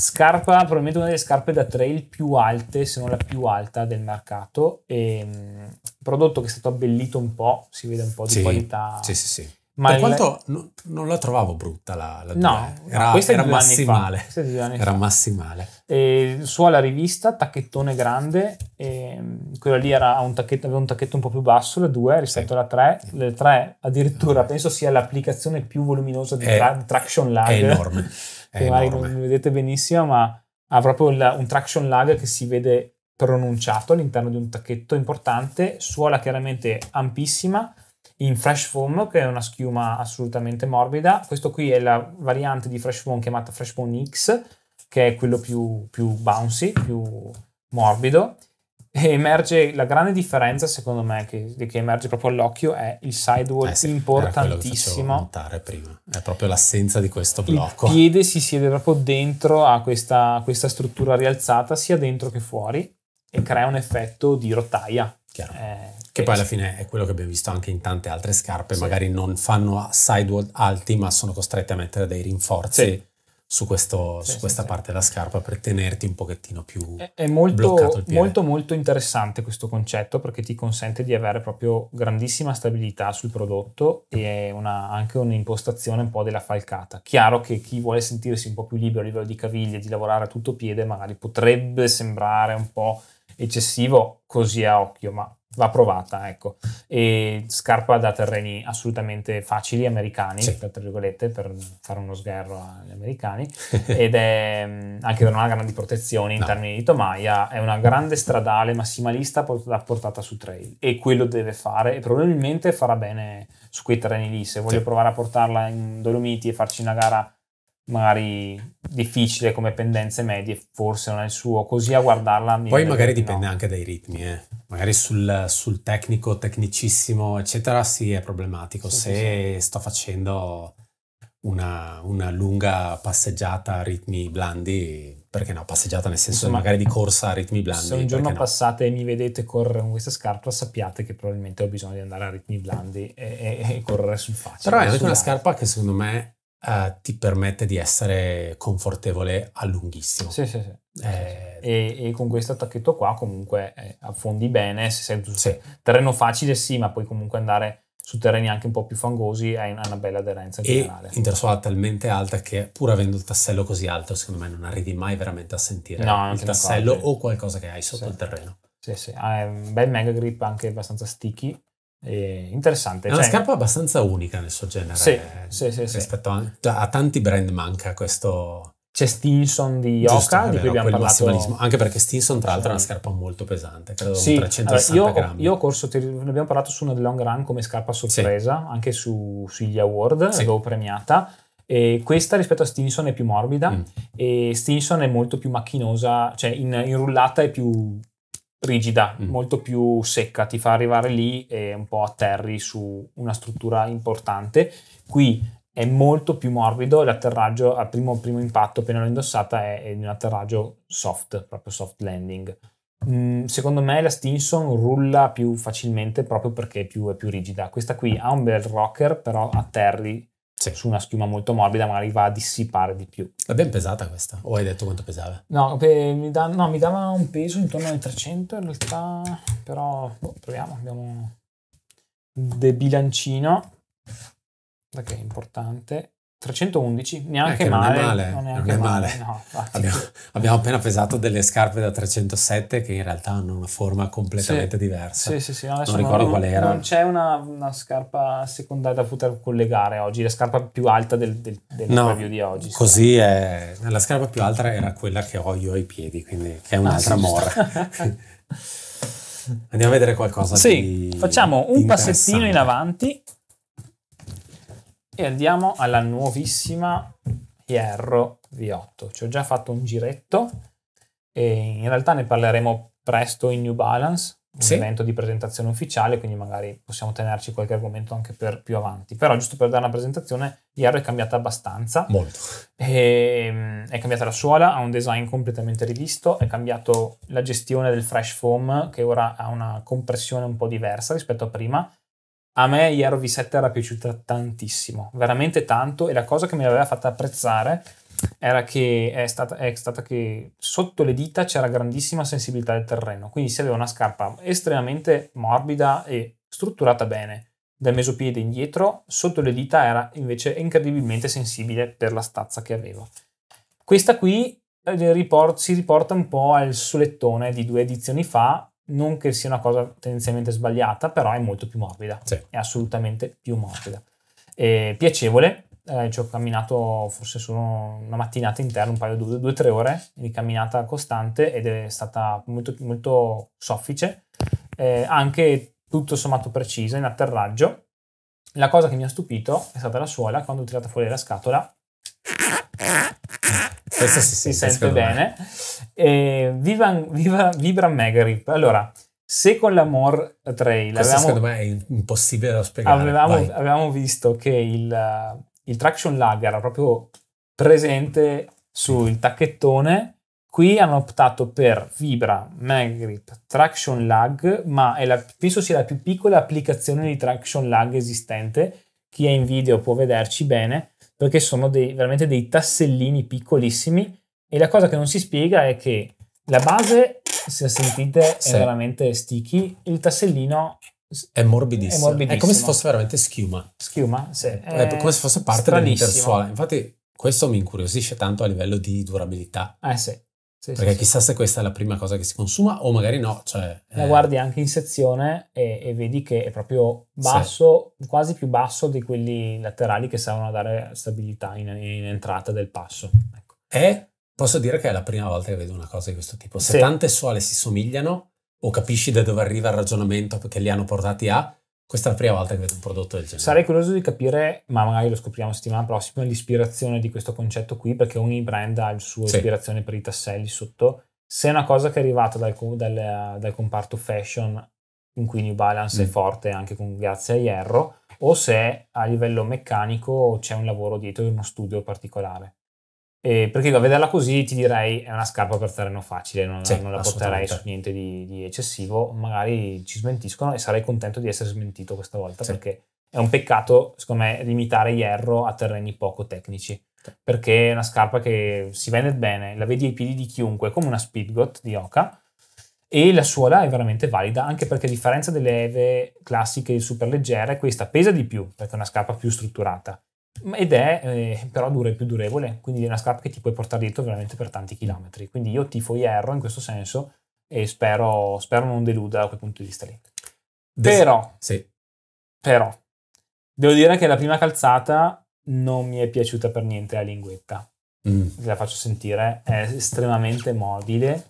Scarpa, probabilmente una delle scarpe da trail più alte, se non la più alta del mercato. E, um, prodotto che è stato abbellito un po', si vede un po' di sì, qualità. Sì, sì, sì. Ma per il... quanto no, non la trovavo brutta la, la no, era, no, questa era massimale. Questa era massimale. E, su alla rivista, tacchettone grande, quella lì era un tacchetto, aveva un tacchetto un po' più basso, la 2 rispetto sì. alla 3. Sì. Le 3 addirittura ah. penso sia l'applicazione più voluminosa di, è, tra, traction lag. È enorme. [laughs] che magari enorme. non vedete benissimo, ma ha proprio il, un traction lag che si vede pronunciato all'interno di un tacchetto importante, suola chiaramente ampissima, in Fresh Foam, che è una schiuma assolutamente morbida. Questo qui è la variante di Fresh Foam chiamata Fresh Foam X, che è quello più, più bouncy, più morbido. E emerge la grande differenza, secondo me, che, che emerge proprio all'occhio è il sidewall eh sì, importantissimo. È proprio l'assenza di questo blocco. Il piede si siede proprio dentro a questa, questa struttura rialzata, sia dentro che fuori, e crea un effetto di rotaia. Eh, che poi eh alla fine è quello che abbiamo visto anche in tante altre scarpe, sì. magari non fanno sidewall alti, ma sono costrette a mettere dei rinforzi. Sì su, questo, sì, su sì, questa sì. parte della scarpa per tenerti un pochettino più è, è molto, molto, molto interessante questo concetto perché ti consente di avere proprio grandissima stabilità sul prodotto e una, anche un'impostazione un po' della falcata. Chiaro che chi vuole sentirsi un po' più libero a livello di caviglie, di lavorare a tutto piede, magari potrebbe sembrare un po' eccessivo così a occhio, ma va provata, ecco. E scarpa da terreni assolutamente facili, americani, sì. tra virgolette, per fare uno sgherro agli americani, [laughs] ed è mm, anche da una grande protezione in no. termini di tomaia, è una grande stradale massimalista portata su trail e quello deve fare e probabilmente farà bene su quei terreni lì. Se voglio sì. provare a portarla in Dolomiti e farci una gara magari difficile come pendenze medie, forse non è il suo, così a guardarla. Poi magari dipende no. anche dai ritmi, eh. magari sul, sul, tecnico, tecnicissimo, eccetera, sì è problematico. Sì, Se sì. sto facendo una, una, lunga passeggiata a ritmi blandi, perché no, passeggiata nel senso Insomma, magari di corsa a ritmi blandi. Se un giorno passate e mi vedete correre con questa scarpa, sappiate che probabilmente ho bisogno di andare a ritmi blandi e, e, e correre sul faccio. Però è anche una scarpa che secondo me eh, ti permette di essere confortevole a lunghissimo. Sì, sì, sì. Eh, e, e, con questo attacchetto qua comunque eh, affondi bene, se sei su sì. terreno facile sì, ma puoi comunque andare su terreni anche un po' più fangosi hai una bella aderenza in e generale. Intersuola talmente alta che pur avendo il tassello così alto, secondo me non arrivi mai veramente a sentire no, il tassello o qualcosa che hai sotto sì. il terreno. Sì, sì, ha ah, un bel mega grip anche abbastanza sticky e interessante. È una cioè... scarpa abbastanza unica nel suo genere. Sì, sì, sì, rispetto a, cioè, a, tanti brand manca questo... C'è Stinson di Oca, di cui abbiamo parlato. Anche perché Stinson, tra l'altro, è una scarpa molto pesante, credo sì, 360 allora, io, grammi. Io ho corso, te, ne abbiamo parlato su una long run come scarpa sorpresa, sì. anche su, sugli award, l'avevo premiata. E questa rispetto a Stinson è più morbida mm. e Stinson è molto più macchinosa, cioè in, in rullata è più rigida, mm. molto più secca, ti fa arrivare lì e un po' atterri su una struttura importante. Qui è molto più morbido, l'atterraggio al primo, primo impatto appena l'ho indossata è, è un atterraggio soft, proprio soft landing. Mm, secondo me la Stinson rulla più facilmente proprio perché è più, è più rigida. Questa qui ha un bel rocker, però atterri sì. su una schiuma molto morbida magari va a dissipare di più. È ben pesata questa? O hai detto quanto pesava? No, pe- mi, da- no mi, dava un peso intorno ai 300 in realtà, però boh, proviamo, abbiamo un bilancino, che è importante. 311, eh, neanche eh, male. Non è male. Non è, non è male. male. No, [laughs] abbiamo, abbiamo, appena pesato delle scarpe da 307 che in realtà hanno una forma completamente sì. diversa. Sì, sì, sì. Adesso non ricordo non, qual era. Non c'è una, una, scarpa secondaria da poter collegare oggi, la scarpa più alta del, del, del no, preview di oggi. Così è. La scarpa più alta era quella che ho io ai piedi, quindi che è ah, un'altra ah, sì, mora. [laughs] Andiamo a vedere qualcosa. Sì, di, facciamo un passettino in avanti e andiamo alla nuovissima Hierro V8. Ci ho già fatto un giretto e in realtà ne parleremo presto in New Balance, un sì. evento di presentazione ufficiale, quindi magari possiamo tenerci qualche argomento anche per più avanti. Però giusto per dare una presentazione, Hierro è cambiata abbastanza. Molto. E, ehm, è cambiata la suola, ha un design completamente rivisto, è cambiato la gestione del fresh foam che ora ha una compressione un po' diversa rispetto a prima a me Iero V7 era piaciuta tantissimo, veramente tanto, e la cosa che mi aveva fatta apprezzare era che è stata, è stata che sotto le dita c'era grandissima sensibilità del terreno, quindi si aveva una scarpa estremamente morbida e strutturata bene, dal mesopiede indietro, sotto le dita era invece incredibilmente sensibile per la stazza che aveva. Questa qui eh, si riporta un po' al solettone di due edizioni fa, non che sia una cosa tendenzialmente sbagliata, però è molto più morbida, sì. è assolutamente più morbida. E piacevole, eh, ci ho camminato forse solo una mattinata interna, un paio, di due, o tre ore di camminata costante ed è stata molto, molto soffice, eh, anche tutto sommato precisa in atterraggio. La cosa che mi ha stupito è stata la suola quando ho tirato fuori la scatola questo si, si sente, bene. E eh, viva, viva, vibra Megarip. Allora, se con la l'Amor Trail... Questo avevamo, secondo me è impossibile da spiegare. Avevamo, avevamo visto che il, il traction lag era proprio presente sul tacchettone. Qui hanno optato per Vibra Magrip Traction Lag, ma la, penso sia la più piccola applicazione di traction lag esistente. Chi è in video può vederci bene perché sono dei, veramente dei tassellini piccolissimi e la cosa che non si spiega è che la base, se sentite, sì. è veramente sticky, il tassellino è morbidissimo. è morbidissimo. È come se fosse veramente schiuma. Schiuma? Sì. È, è come se fosse parte dell'intersuola. Infatti questo mi incuriosisce tanto a livello di durabilità. Eh sì. Sì, Perché sì, chissà sì. se questa è la prima cosa che si consuma o magari no. Cioè, la eh... guardi anche in sezione e, e, vedi che è proprio basso, quasi più basso di quelli laterali che servono a dare stabilità in, in entrata del passo. Ecco. E posso dire che è la prima volta che vedo una cosa di questo tipo. Se tante suole si somigliano o capisci da dove arriva il ragionamento che li hanno portati a, questa è la prima volta che vedo un prodotto del genere. Sarei curioso di capire, ma magari lo scopriamo settimana prossima, l'ispirazione di questo concetto qui, perché ogni brand ha il suo sì. ispirazione per i tasselli sotto. Se è una cosa che è arrivata dal, dal, dal comparto fashion, in cui New Balance mm. è forte anche con, grazie a Hierro, o se a livello meccanico c'è un lavoro dietro in uno studio particolare. Eh, perché a vederla così ti direi è una scarpa per terreno facile, non, sì, non la porterei su niente di, di, eccessivo, magari ci smentiscono e sarei contento di essere smentito questa volta sì. perché è un peccato secondo me limitare Hierro a terreni poco tecnici sì. perché è una scarpa che si vende bene, la vedi ai piedi di chiunque come una Speedgot di Oca e la suola è veramente valida anche perché a differenza delle Eve classiche super leggere questa pesa di più perché è una scarpa più strutturata ed è eh, però e più durevole, quindi è una scarpa che ti puoi portare dietro veramente per tanti chilometri. Quindi io tifo Hierro in questo senso e spero, spero non deluda da quel punto di vista lì. Des- però, sì. però, devo dire che la prima calzata non mi è piaciuta per niente la linguetta. Mm. la faccio sentire, è estremamente mobile,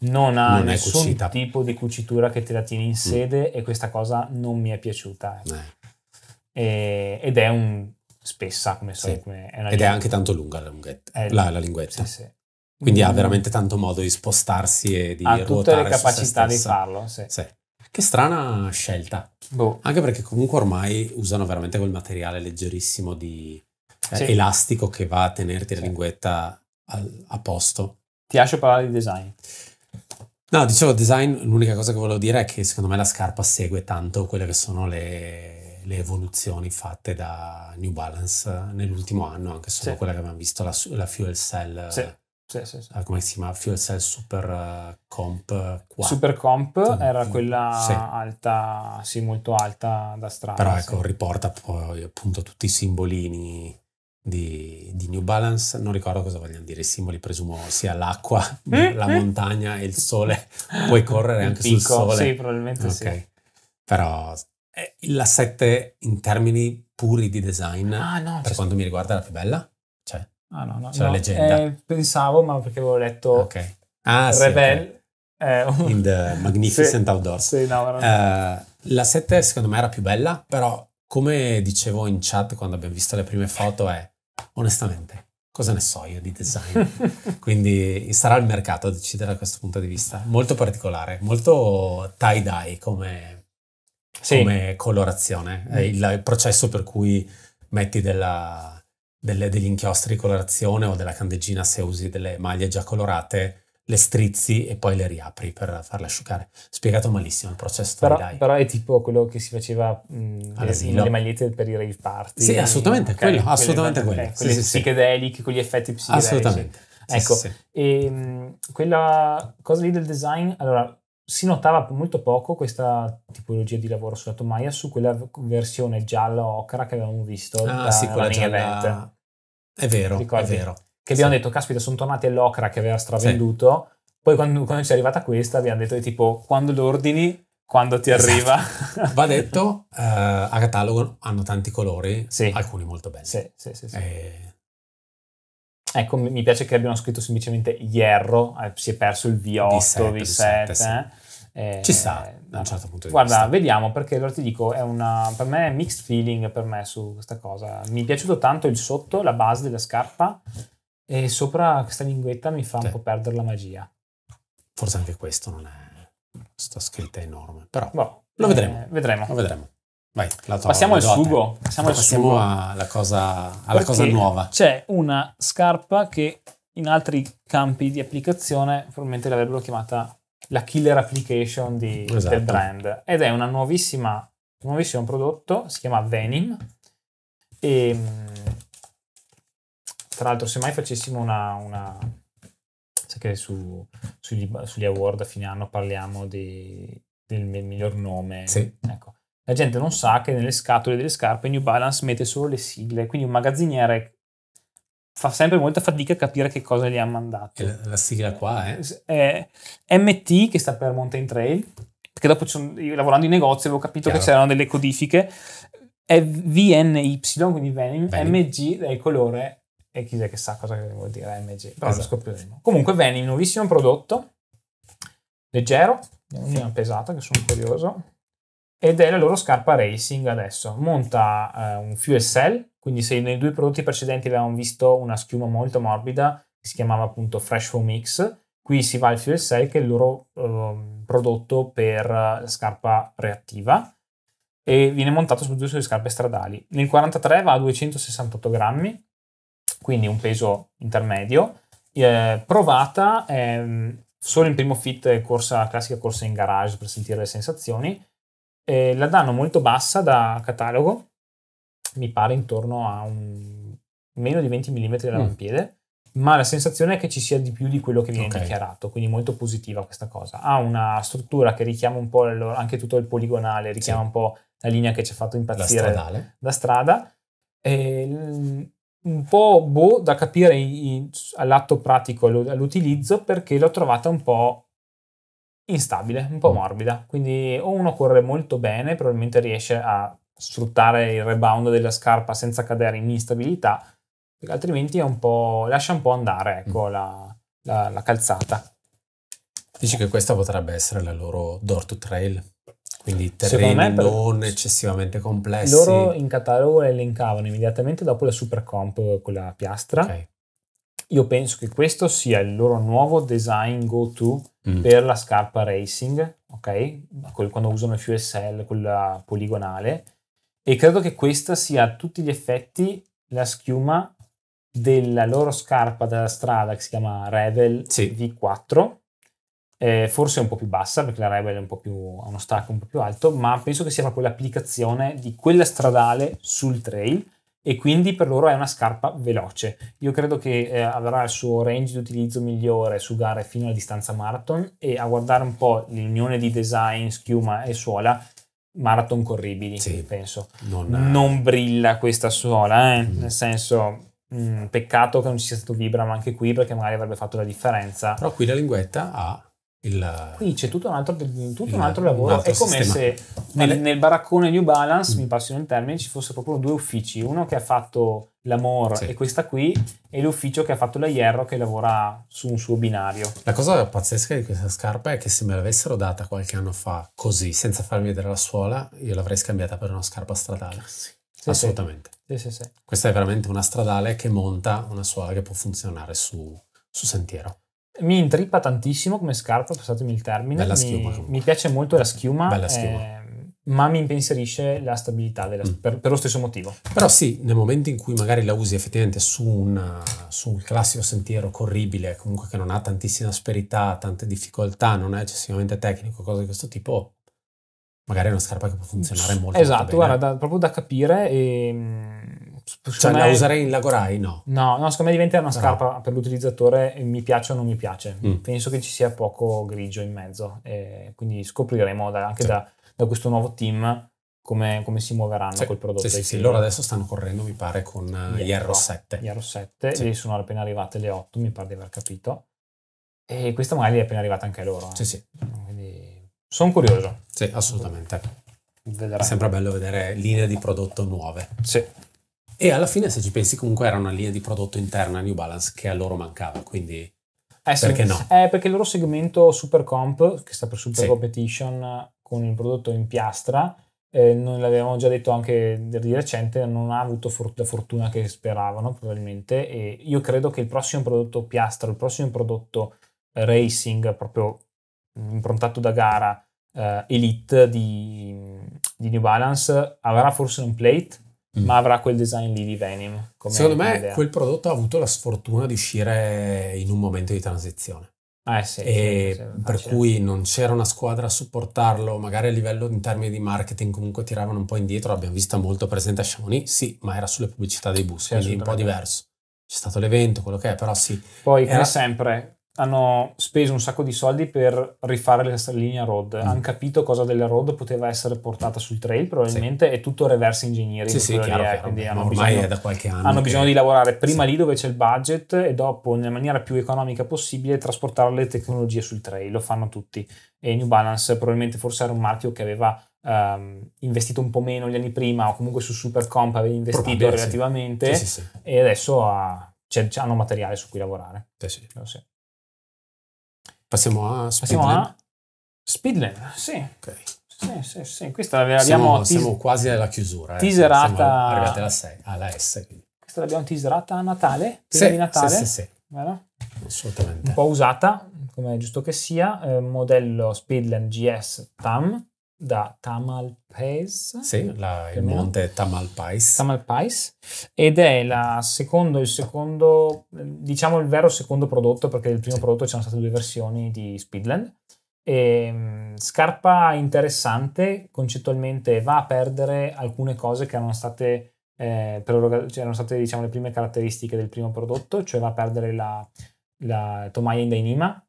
non ha non nessun tipo di cucitura che te la tieni in mm. sede mm. e questa cosa non mi è piaciuta. Ecco. Eh. E, ed è un spessa come, so, sì. come è Ed è anche tanto lunga la, lunghetta, eh, la, la linguetta. Sì, sì. Quindi mm. ha veramente tanto modo di spostarsi e di ha ruotare. Ha tutte le capacità di farlo, sì. Che strana scelta. Boh. Anche perché comunque ormai usano veramente quel materiale leggerissimo di eh, elastico che va a tenerti la linguetta a, a posto. Ti lascio parlare di design. No, dicevo design, l'unica cosa che volevo dire è che secondo me la scarpa segue tanto quelle che sono le, le evoluzioni fatte da New Balance eh, nell'ultimo anno, anche solo sì. quella che abbiamo visto, la, la Fuel Cell. Sì. Eh, sì, sì, sì. Eh, come si chiama? Fuel Cell Super Comp 4. Super Comp era quella alta, sì, molto alta da strada. Però ecco, riporta poi appunto tutti i simbolini di, di, New Balance. Non ricordo cosa vogliano dire i simboli, presumo sia l'acqua, mm, mm. la montagna e il sole. Puoi correre anche Pico, sul sole. Sì, probabilmente okay. sì. Però la 7 in termini puri di design, ah, no, per quanto mi riguarda, è la più bella. Cioè, ah, no, no, c'è no, la leggenda. Eh, pensavo, ma perché avevo letto okay. ah, Rebel. Sì, okay. eh, In the [laughs] Magnificent sì, Outdoors. Sì, no, veramente. Eh, la 7 secondo me era più bella, però come dicevo in chat quando abbiamo visto le prime foto è, onestamente, cosa ne so io di design? [laughs] Quindi sarà il mercato a decidere da questo punto di vista. Molto particolare, molto tie-dye come sì. come colorazione, è mm. il, processo per cui metti della, delle, degli inchiostri di colorazione o della candeggina se usi delle maglie già colorate, le strizzi e poi le riapri per farle asciugare. Spiegato malissimo il processo. Però, però è tipo quello che si faceva mh, mm, le magliette per i rave party. Sì, assolutamente, okay, quello, assolutamente quello. Eh, quelli sì, psichedelici, sì. con gli effetti psichedelici. Assolutamente. Ecco, sì, sì. E, ehm, mh, quella cosa lì del design, allora si notava molto poco questa tipologia di lavoro sulla tomaia su quella versione gialla ocra che avevamo visto ah, da, sì, quella gialla... È vero, è vero. Che abbiamo sì. detto, caspita, sono tornati all'ocra che aveva stravenduto. Sì. Poi quando, quando, ci è arrivata questa abbiamo detto tipo, quando l'ordini, quando ti esatto. arriva. [laughs] Va detto, eh, a catalogo hanno tanti colori, sì. alcuni molto belli. Sì, sì, sì. sì. E... Eh. Ecco, mi piace che abbiano scritto semplicemente Hierro, eh, si è perso il V8, V7, V7 eh? Eh, Ci sta, da un certo punto di guarda, vista. Guarda, vediamo, perché allora ti dico, è una, per me è mixed feeling per me su questa cosa. Mi è piaciuto tanto il sotto, la base della scarpa, e sopra questa linguetta mi fa sì. un po' perdere la magia. Forse anche questo non è... Sta scritta enorme, però boh, lo vedremo. Eh, vedremo. Lo vedremo. Vai, passiamo al sugo. Passiamo, al passiamo alla, cosa, alla cosa nuova. C'è una scarpa che in altri campi di applicazione probabilmente l'avrebbero chiamata la killer application di, esatto. del brand. Ed è una nuovissima, un nuovissimo prodotto, si chiama Venim. E, ehm, tra l'altro, se mai facessimo una. una sai che su, sugli, sugli, award a fine anno parliamo di, del miglior nome. Sì. Ecco. La gente non sa che nelle scatole delle scarpe New Balance mette solo le sigle, quindi un magazziniere fa sempre molta fatica a capire che cosa gli ha mandato. La, la sigla qua eh. è MT che sta per Mountain Trail, perché dopo io lavorando in negozio avevo capito Chiaro. che c'erano delle codifiche, è VNY, quindi Venim, Venim. MG è il colore e chi che sa cosa vuol dire MG, però esatto. lo scopriremo. Comunque Venim, nuovissimo prodotto, leggero, non è pesata che sono curioso, ed è la loro scarpa racing adesso, monta eh, un fuel cell quindi se nei due prodotti precedenti avevamo visto una schiuma molto morbida, che si chiamava appunto Fresh Foam X, qui si va al Fuel Cell che è il loro eh, prodotto per la eh, scarpa reattiva e viene montato soprattutto sulle scarpe stradali. Nel 43 va a 268 grammi, quindi un peso intermedio. Eh, provata eh, solo in primo fit, eh, corsa, classica corsa in garage per sentire le sensazioni. Eh, la danno molto bassa da catalogo, mi pare intorno a un, meno di 20 mm da mm. ma la sensazione è che ci sia di più di quello che viene okay. dichiarato, quindi molto positiva questa cosa. Ha una struttura che richiama un po' il, anche tutto il poligonale, richiama sì. un po' la linea che ci ha fatto impazzire da, da strada. E, un po' boh da capire all'atto pratico, all'utilizzo, perché l'ho trovata un po' instabile, un po' mm. morbida. Quindi o uno corre molto bene, probabilmente riesce a sfruttare il rebound della scarpa senza cadere in instabilità, perché altrimenti è un po', lascia un po' andare ecco, mm. la, la, la, calzata. Dici che questa potrebbe essere la loro door to trail? Quindi terreni me, non eccessivamente complessi. Loro in catalogo le elencavano immediatamente dopo la Super Comp con la piastra. Okay. Io penso che questo sia il loro nuovo design go-to mm. per la scarpa racing, ok? Quando usano il FUSL, quella poligonale e credo che questa sia a tutti gli effetti la schiuma della loro scarpa della strada che si chiama Revel sì. V4. Eh, forse un po' più bassa perché la Rebel è un po' più, ha uno stacco un po' più alto, ma penso che sia proprio l'applicazione di quella stradale sul trail e quindi per loro è una scarpa veloce. Io credo che eh, avrà il suo range di utilizzo migliore su gare fino alla distanza marathon e a guardare un po' l'unione di design, schiuma e suola marathon corribili, sì, penso. Non, non, brilla questa suola, eh? mm. nel senso... Mh, mm, peccato che non ci sia stato Vibram anche qui perché magari avrebbe fatto la differenza. Però qui la linguetta ha il, qui c'è tutto un altro, tutto il, un altro lavoro. Un altro è come sistema. se nel, nel, baraccone New Balance, mm. mi passino il termine, ci fossero proprio due uffici: uno che ha fatto l'amor sì. e questa qui è l'ufficio che ha fatto la Hierro che lavora su un suo binario. La cosa pazzesca di questa scarpa è che se me l'avessero data qualche anno fa così, senza farmi vedere la suola, io l'avrei scambiata per una scarpa stradale. Sì. Sì, Assolutamente. Questa è veramente una stradale che monta una suola che può funzionare su, su sentiero. Mi intrippa tantissimo come scarpa, passatemi il termine. Bella Mi, mi, piace molto la schiuma. Bella schiuma. Eh, ma mi impensierisce la stabilità della, mm. per, per, lo stesso motivo. Però sì, nel momento in cui magari la usi effettivamente su, una, su un classico sentiero corribile, comunque che non ha tantissima asperità, tante difficoltà, non è eccessivamente tecnico, cose di questo tipo, magari è una scarpa che può funzionare molto esatto, molto guarda, da, proprio da capire e... Ehm, cioè me, la userei in Lagorai? No. No, no secondo me diventa una Però... scarpa per l'utilizzatore eh, mi piace o non mi piace. Mm. Penso che ci sia poco grigio in mezzo, eh, quindi scopriremo da, anche certo. da da questo nuovo team come, come si muoveranno sì, col prodotto. Sì, sì, loro adesso stanno correndo, mi pare, con gli R7. Gli R7, sì. sono appena arrivate le 8, mi pare di aver capito. E questa magari è appena arrivata anche loro. Eh. Sì, sì. Quindi sono curioso. Sì, assolutamente. Vedremo. Sembra bello vedere linee di prodotto nuove. Sì. E alla fine, se ci pensi, comunque era una linea di prodotto interna New Balance che a loro mancava, quindi... Eh, perché sì, no? Eh, perché il loro segmento Super Comp, che sta per Super sì. Competition, con il prodotto in piastra, eh, noi l'avevamo già detto anche di recente, non ha avuto for- la fortuna che speravano probabilmente e io credo che il prossimo prodotto piastra, il prossimo prodotto eh, racing proprio mm, improntato da gara eh, elite di, di, New Balance avrà forse un plate mm. ma avrà quel design lì di Venom. Secondo me idea. quel prodotto ha avuto la sfortuna di uscire in un momento di transizione Ah, eh sì, sì, sì, per cui non c'era una squadra a supportarlo, magari a livello in termini di marketing comunque tiravano un po' indietro, l'abbiamo vista molto presente a Chamonix, sì, ma era sulle pubblicità dei bus, quindi un po' diverso. C'è stato l'evento, quello che è, però sì. Poi era... come sempre hanno speso un sacco di soldi per rifare la linea road, mm. hanno capito cosa della road poteva essere portata sul trail probabilmente sì. è tutto reverse engineering. Sì, sì, chiaro, eh, chiaro. Quindi hanno Ormai bisogno, è da qualche anno. Hanno che... bisogno di lavorare prima sì. lì dove c'è il budget e dopo nella maniera più economica possibile trasportare le tecnologie sul trail, lo fanno tutti. E New Balance probabilmente forse era un marchio che aveva Um, investito un po' meno gli anni prima o comunque su Supercomp aveva investito relativamente sì. Sì, sì, e adesso ha, cioè, hanno materiale su cui lavorare. Eh, sì, sì. Passiamo a Passiamo Speedland. a Speedland, sì. Okay. Sì, sì, sì. Questa l'abbiamo siamo, siamo quasi alla chiusura. Eh. Teaserata. Siamo arrivati alla, 6, alla S. Quindi. Questa l'abbiamo teaserata a Natale, prima sì, di Natale. Sì, sì, sì. Vero? Assolutamente. Un po' usata, come è giusto che sia, eh, modello Speedland GS TAM da Tamalpais. Sì, la, il monte Tamalpais. Tamalpais. Ed è la secondo, il secondo, diciamo il vero secondo prodotto, perché del primo sì. prodotto c'erano state due versioni di Speedland. E, ehm, scarpa interessante, concettualmente va a perdere alcune cose che erano state, eh, cioè state diciamo, le prime caratteristiche del primo prodotto, cioè va a perdere la, la tomaia in dainima,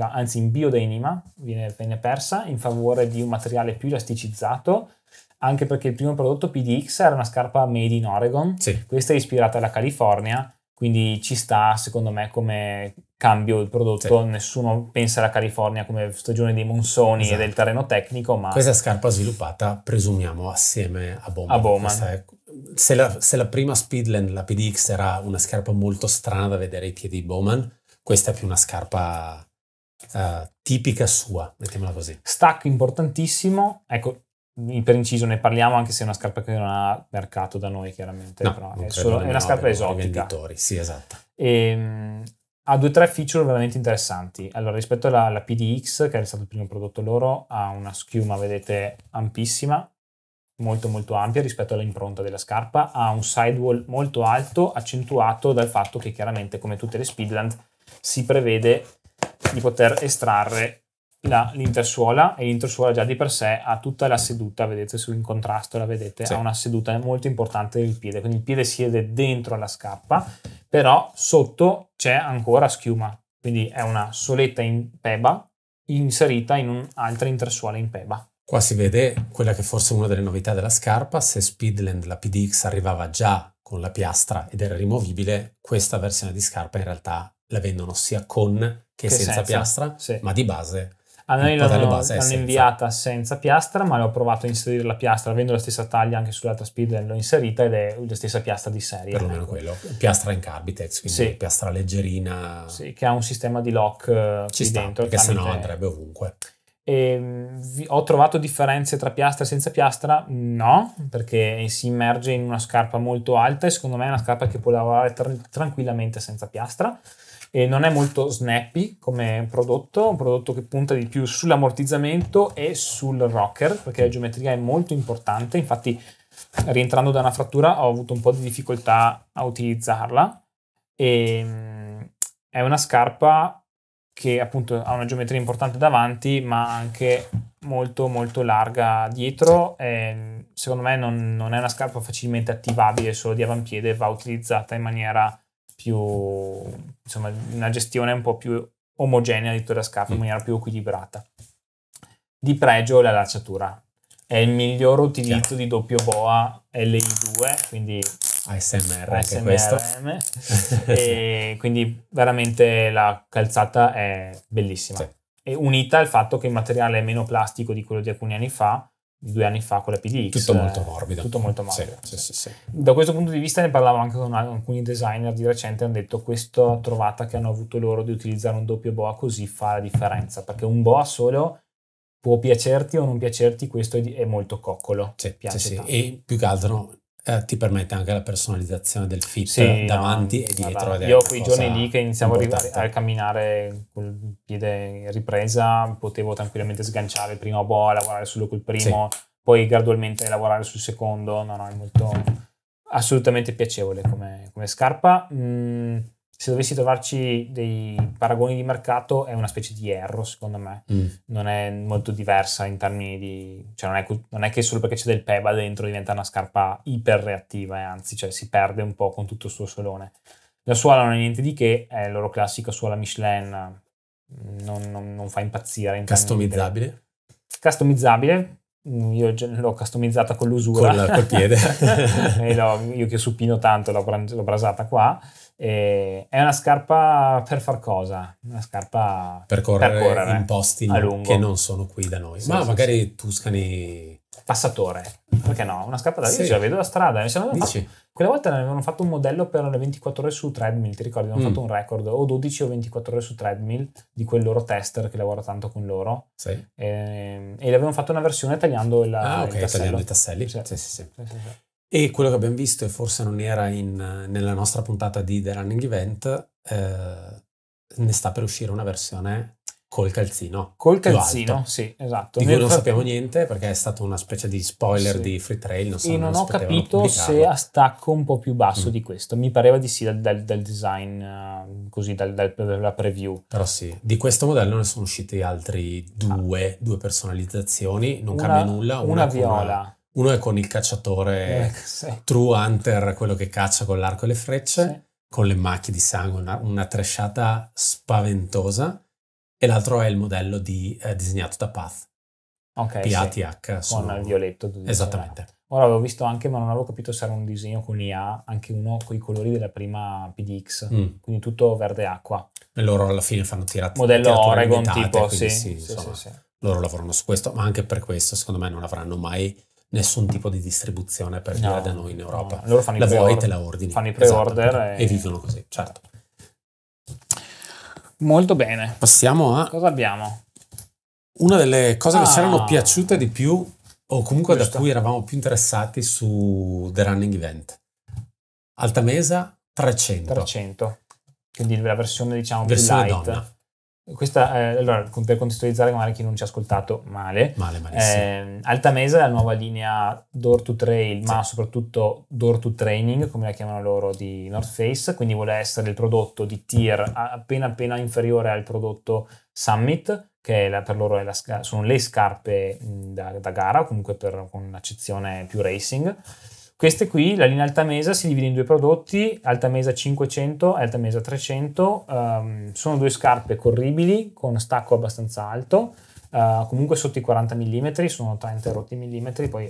anzi in biodenima, viene, viene persa in favore di un materiale più elasticizzato, anche perché il primo prodotto PDX era una scarpa made in Oregon, sì. questa è ispirata alla California, quindi ci sta secondo me come cambio il prodotto, sì. nessuno pensa alla California come stagione dei monsoni esatto. e del terreno tecnico, ma... Questa scarpa sviluppata, presumiamo, assieme a Bowman. A Bowman. È... Se, la, se, la, prima Speedland, la PDX, era una scarpa molto strana da vedere ai piedi di Bowman, questa è più una scarpa uh, tipica sua, mettiamola così. Stack importantissimo, ecco, per inciso ne parliamo anche se è una scarpa che non ha mercato da noi chiaramente, no, però è, solo, è, una scarpa esotica. I Sì, esatto. E, ehm, ha due o tre feature veramente interessanti. Allora, rispetto alla, alla PDX, che è stato il primo prodotto loro, ha una schiuma, vedete, ampissima, molto molto ampia rispetto all'impronta della scarpa, ha un sidewall molto alto accentuato dal fatto che chiaramente come tutte le Speedland si prevede di poter estrarre la, l'intersuola e l'intersuola già di per sé ha tutta la seduta, vedete su in contrasto la vedete, sì. ha una seduta molto importante del piede, quindi il piede siede dentro alla scarpa, però sotto c'è ancora schiuma, quindi è una soletta in peba inserita in un'altra intersuola in peba. Qua si vede quella che forse è una delle novità della scarpa, se Speedland, la PDX arrivava già con la piastra ed era rimovibile, questa versione di scarpa in realtà la vendono sia con che, che senza, senza, piastra, sì. ma di base. A noi l'hanno, l'hanno inviata senza piastra, ma l'ho provato a inserire la piastra, avendo la stessa taglia anche sull'altra speed, l'ho inserita ed è la stessa piastra di serie. Perlomeno ecco. quello, piastra in Carbitex, quindi sì. piastra leggerina. Sì, che ha un sistema di lock eh, Ci qui sta, dentro. Perché tramite... sennò andrebbe ovunque. E ehm, ho trovato differenze tra piastra e senza piastra? No, perché si immerge in una scarpa molto alta e secondo me è una scarpa che può lavorare tra- tranquillamente senza piastra. E non è molto snappy come prodotto, un prodotto che punta di più sull'ammortizzamento e sul rocker, perché la geometria è molto importante. Infatti, rientrando da una frattura, ho avuto un po' di difficoltà a utilizzarla. E ehm, è una scarpa che appunto ha una geometria importante davanti, ma anche molto molto larga dietro. E, secondo me non, non, è una scarpa facilmente attivabile solo di avampiede, va utilizzata in maniera più insomma, una gestione un po' più omogenea di tutta la scarpa, in mm. maniera più equilibrata. Di pregio la lacciatura. È il miglior utilizzo Chiaro. di doppio boa LI2, quindi ASMR, ASMR questo. Eh. [laughs] e quindi veramente la calzata è bellissima. Sì. E unita al fatto che il materiale è meno plastico di quello di alcuni anni fa, di due anni fa con la PDX. Tutto eh, molto morbido. Tutto molto morbido. Sì, sì, da questo punto di vista ne parlavo anche con alcuni designer di recente, hanno detto questa trovata che hanno avuto loro di utilizzare un doppio boa così fa la differenza, perché un boa solo può piacerti o non piacerti, questo è molto coccolo. Sì, sì, sì. E più che altro eh, ti permette anche la personalizzazione del fit sì, davanti e dietro. Vabbè, io quei giorni lì che iniziavo importante. a camminare col piede in ripresa, potevo tranquillamente sganciare il primo boh, lavorare solo col primo, sì. poi gradualmente lavorare sul secondo. No, no, è molto assolutamente piacevole come, come scarpa. Mm se dovessi trovarci dei paragoni di mercato è una specie di erro secondo me mm. non è molto diversa in termini di cioè non è, non è, che solo perché c'è del peba dentro diventa una scarpa iperreattiva e anzi cioè si perde un po' con tutto il suo solone la suola non è niente di che è il loro classico suola Michelin non, non, non fa impazzire in customizzabile di... customizzabile mm, io l'ho customizzata con l'usura con la, col piede [laughs] io che supino tanto l'ho, l'ho brasata qua e è una scarpa per far cosa? Una scarpa per correre, per correre in posti che non sono qui da noi, sì, ma sì, magari sì. Tuscany passatore, perché no? Una scarpa da lì, la vedo la strada. Fatto, quella volta ne avevano fatto un modello per le 24 ore su treadmill, ti ricordi? Hanno mm. fatto un record o 12 o 24 ore su treadmill di quel loro tester che lavora tanto con loro. Ehm, e, e, le avevano fatto una versione tagliando il, ah, okay, il tagliando i tasselli. sì, sì. sì. E quello che abbiamo visto, e forse non era in, nella nostra puntata di The Running Event, eh, ne sta per uscire una versione col calzino. Col calzino, sì, esatto. Di cui non sappiamo niente perché è stata una specie di spoiler sì. di Free Trail. Non so, e non, non ho capito se a stacco un po' più basso mm. di questo. Mi pareva di sì dal, dal, dal design, eh, così dal, dalla preview. Però sì, di questo modello ne sono usciti altri ah. due, ah. due personalizzazioni, non una, cambia nulla. Una, una viola. Una, uno è con il cacciatore eh, sì. True Hunter, quello che caccia con l'arco e le frecce, sì. con le macchie di sangue, una, una tresciata spaventosa. E l'altro è il modello di, eh, disegnato da Path. Ok. PATH. Sì. Con il violetto. Esattamente. Dicevi. Ora avevo visto anche, ma non avevo capito se era un disegno con IA, anche uno con i colori della prima PDX, mm. quindi tutto verde acqua. E loro alla fine fanno tirate. Modello Oregon limitate, tipo, sì. Sì, sì, sì, Loro lavorano su questo, ma anche per questo secondo me non avranno mai nessun tipo di distribuzione per no, da noi in Europa. No. Loro fanno la vuoi te la ordini. Fanno i esatto. pre-order esatto, e... e... vivono così, certo. Molto bene. Passiamo a... Cosa abbiamo? Una delle cose ah. che ci erano ah. piaciute di più o comunque Giusto. da cui eravamo più interessati su The Running Event. Altamesa 300. 300. Quindi la versione diciamo versione più light. Donna. Questa, eh, allora, per contestualizzare magari chi non ci ha ascoltato male, male eh, Altamesa è la nuova linea door to trail, sì. ma soprattutto door to training, come la chiamano loro, di North Face, quindi vuole essere il prodotto di tier appena appena inferiore al prodotto Summit, che la, per loro la, sono le scarpe da, da gara, comunque per, con un'accezione più racing queste qui, la linea Altamesa si divide in due prodotti, Altamesa 500 e Altamesa 300, um, ehm, sono due scarpe corribili con stacco abbastanza alto, uh, comunque sotto i 40 mm, sono 30 rotti mm, poi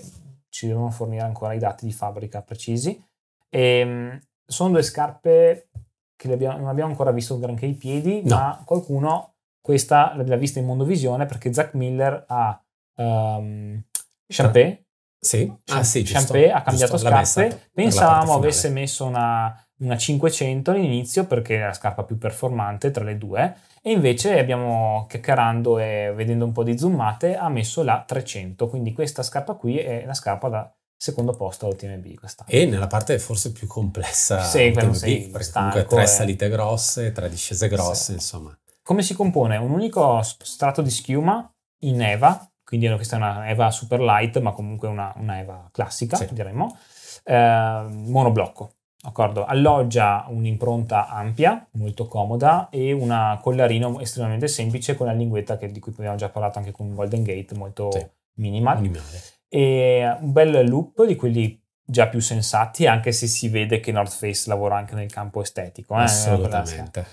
ci devono fornire ancora i dati di fabbrica precisi. E, um, sono due scarpe che abbiamo, non abbiamo ancora visto granché i piedi, no. ma qualcuno questa l'ha vista in mondovisione perché Zach Miller ha um, ehm, Champé sì, ah, cioè, sì Champé ha cambiato giusto, scarpe. Pensavamo avesse messo una, una 500 all'inizio perché è la scarpa più performante tra le due e invece abbiamo chiacchierando e vedendo un po' di zoomate ha messo la 300 quindi questa scarpa qui è la scarpa da secondo posto all'OTMB quest'anno e nella parte forse più complessa sì, OTMB, perché comunque tre e... Eh. salite grosse tre discese grosse sì. insomma come si compone? un unico strato di schiuma in Eva quindi questa è una EVA super light, ma comunque una, una EVA classica, sì. diremmo, eh, monoblocco. D'accordo? Alloggia un'impronta ampia, molto comoda, e un collarino estremamente semplice con la linguetta che, di cui abbiamo già parlato anche con Golden Gate, molto sì. minimal. Minimale. E un bel loop di quelli già più sensati, anche se si vede che North Face lavora anche nel campo estetico. Eh? Assolutamente.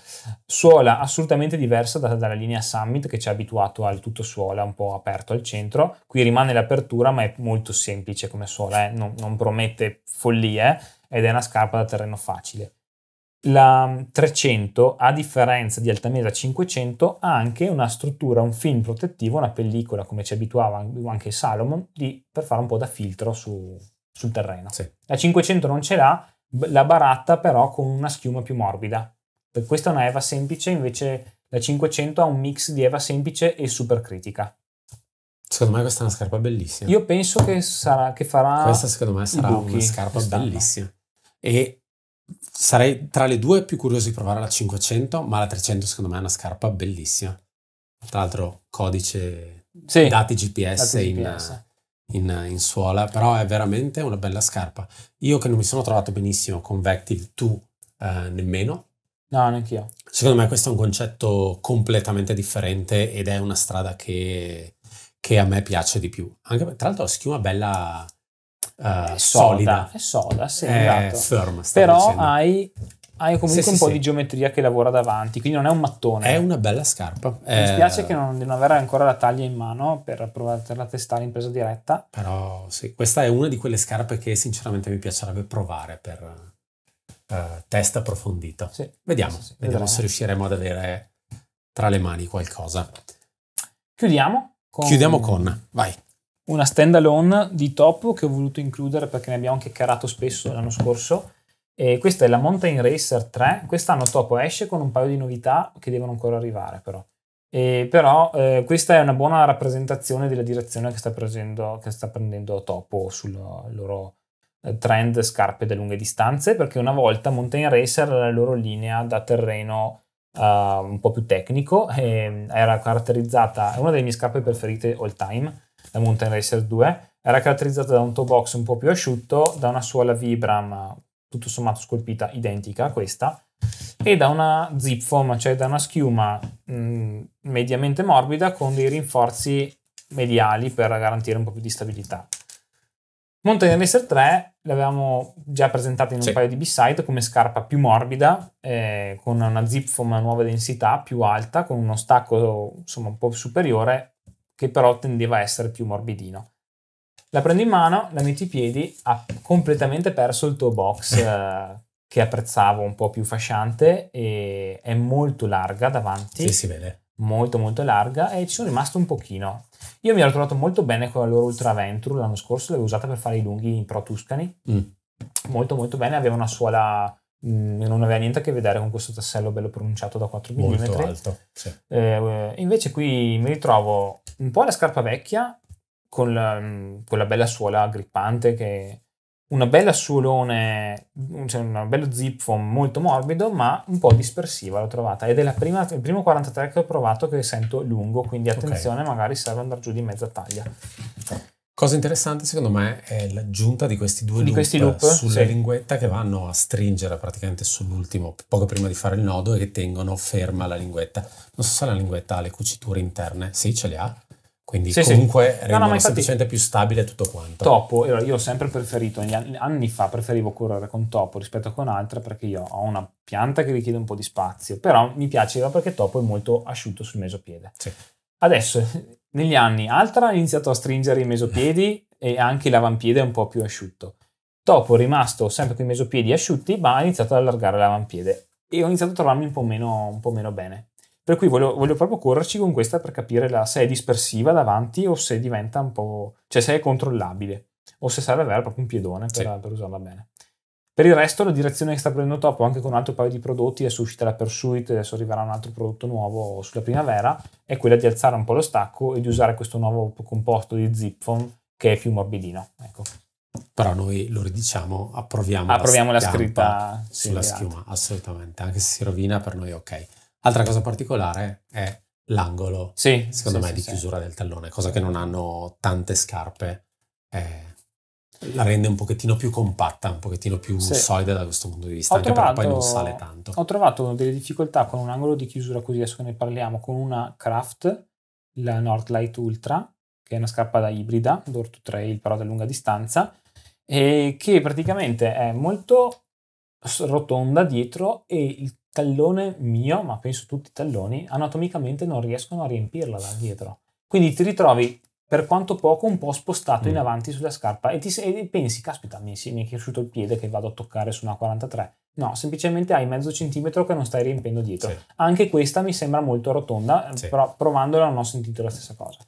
Suola assolutamente diversa da, dalla linea Summit che ci ha abituato al tutto suola, un po' aperto al centro. Qui rimane l'apertura, ma è molto semplice come suola, eh? non, non, promette follie eh, ed è una scarpa da terreno facile. La 300, mm, a differenza di Altamira 500, ha anche una struttura, un film protettivo, una pellicola, come ci abituava anche Salomon, di, per fare un po' da filtro su, sul terreno. Sì. La 500 non ce l'ha, la baratta però con una schiuma più morbida. Per questo è una EVA semplice, invece la 500 ha un mix di EVA semplice e super critica. Secondo me questa è una scarpa bellissima. Io penso che, sarà, che farà. Questa, secondo me, sarà una scarpa esatto. bellissima. E sarei tra le due più curioso di provare la 500, ma la 300, secondo me, è una scarpa bellissima. Tra l'altro, codice sì, dati GPS, dati GPS. in in, in, suola, però è veramente una bella scarpa. Io che non mi sono trovato benissimo con Vective, tu eh, nemmeno. No, neanche io. Secondo me questo è un concetto completamente differente ed è una strada che, che a me piace di più. Anche, tra l'altro la schiuma bella... Uh, è solida, solida, è soda, sì, è esatto. però hai hai comunque sì, un sì, po' sì. di geometria che lavora davanti, quindi non è un mattone. È una bella scarpa. Mi eh... spiace che non, non avere ancora la taglia in mano per provarla testare in presa diretta. Però sì, questa è una di quelle scarpe che sinceramente mi piacerebbe provare per uh, test approfondito. Vediamo, vediamo se riusciremo ad avere tra le mani qualcosa. Chiudiamo con... Chiudiamo con, vai. Una stand alone di top che ho voluto includere perché ne abbiamo anche carato spesso l'anno scorso e questa è la Mountain Racer 3. Quest'anno Topo esce con un paio di novità che devono ancora arrivare, però. E però eh, questa è una buona rappresentazione della direzione che sta, presendo, che sta prendendo Topo sul loro eh, trend scarpe da lunghe distanze, perché una volta Mountain Racer era la loro linea da terreno uh, un po' più tecnico, mm, era caratterizzata, è una delle mie scarpe preferite all time, la Mountain Racer 2, era caratterizzata da un toe box un po' più asciutto, da una suola Vibram tutto sommato scolpita identica a questa, e da una zip foam, cioè da una schiuma mh, mm, mediamente morbida con dei rinforzi mediali per garantire un po' più di stabilità. Mountain Racer 3 l'avevamo già presentata in un sì. paio di B-side come scarpa più morbida, eh, con una zip foam a nuova densità più alta, con uno stacco insomma un po' superiore, che però tendeva a essere più morbidino. La prendo in mano, la metto i piedi, ha completamente perso il tuo box [laughs] eh, che apprezzavo un po' più fasciante e è molto larga davanti. Sì, si vede. Molto molto larga e ci sono rimasto un pochino. Io mi ero trovato molto bene con la loro Ultra Venture l'anno scorso, l'avevo usata per fare i lunghi in Pro Tuscany. Mm. Molto molto bene, aveva una suola mm, non aveva niente a che vedere con questo tassello bello pronunciato da 4 mm. Molto alto. Sì. Eh, invece qui mi ritrovo un po' la scarpa vecchia, con la, quella bella suola grippante che una bella suolone, cioè un bello zip foam molto morbido ma un po' dispersiva l'ho trovata ed è prima, il primo 43 che ho provato che sento lungo quindi attenzione okay. magari serve andare giù di mezza taglia Cosa interessante secondo me è l'aggiunta di questi due di loop, questi loop sulla sì. linguetta che vanno a stringere praticamente sull'ultimo, poco prima di fare il nodo e che tengono ferma la linguetta. Non so se la linguetta ha le cuciture interne, sì ce le ha, quindi sì, comunque sì. No, no, semplicemente più stabile tutto quanto. Topo, io ho sempre preferito, anni, anni fa preferivo curare con topo rispetto con altre perché io ho una pianta che richiede un po' di spazio, però mi piaceva perché topo è molto asciutto sul mesopiede. Sì. Adesso, negli anni, altra ha iniziato a stringere i mesopiedi e anche l'avampiede è un po' più asciutto. Topo è rimasto sempre con i mesopiedi asciutti, ma ha iniziato ad allargare l'avampiede e ho iniziato a trovarmi un po' meno, un po meno bene. Per cui voglio, voglio, proprio correrci con questa per capire la, se è dispersiva davanti o se diventa un po'. cioè se è controllabile o se serve avere proprio un piedone per, sì. per usarla bene. Per il resto, la direzione che sta prendendo Topo anche con un altro paio di prodotti, adesso uscita la Pursuit, adesso arriverà un altro prodotto nuovo sulla primavera, è quella di alzare un po' lo stacco e di usare questo nuovo composto di Zipfon che è più morbidino. Ecco. Però noi lo ridiciamo, approviamo, approviamo la, la scritta sulla schiuma, assolutamente, anche se si rovina per noi ok. Altra cosa particolare è l'angolo, sì, secondo sì, me, sì, di chiusura del tallone, cosa che non hanno tante scarpe. Eh, la rende un pochettino più compatta, un pochettino più solida da questo punto di vista, ho anche trovato, perché poi non sale tanto. Ho trovato delle difficoltà con un angolo di chiusura così, adesso ne parliamo, con una Craft, la Northlight Ultra, che è una scarpa da ibrida, door to trail però da lunga distanza, e che praticamente è molto rotonda dietro e il tallone mio, ma penso tutti i talloni, anatomicamente non riescono a riempirla da dietro. Quindi ti ritrovi per quanto poco un po' spostato mm. in avanti sulla scarpa e, ti, e pensi, caspita, mi, sì, mi è cresciuto il piede che vado a toccare su una 43. No, semplicemente hai mezzo centimetro che non stai riempendo dietro. Sì. Anche questa mi sembra molto rotonda, sì. però provandola non ho sentito la stessa cosa.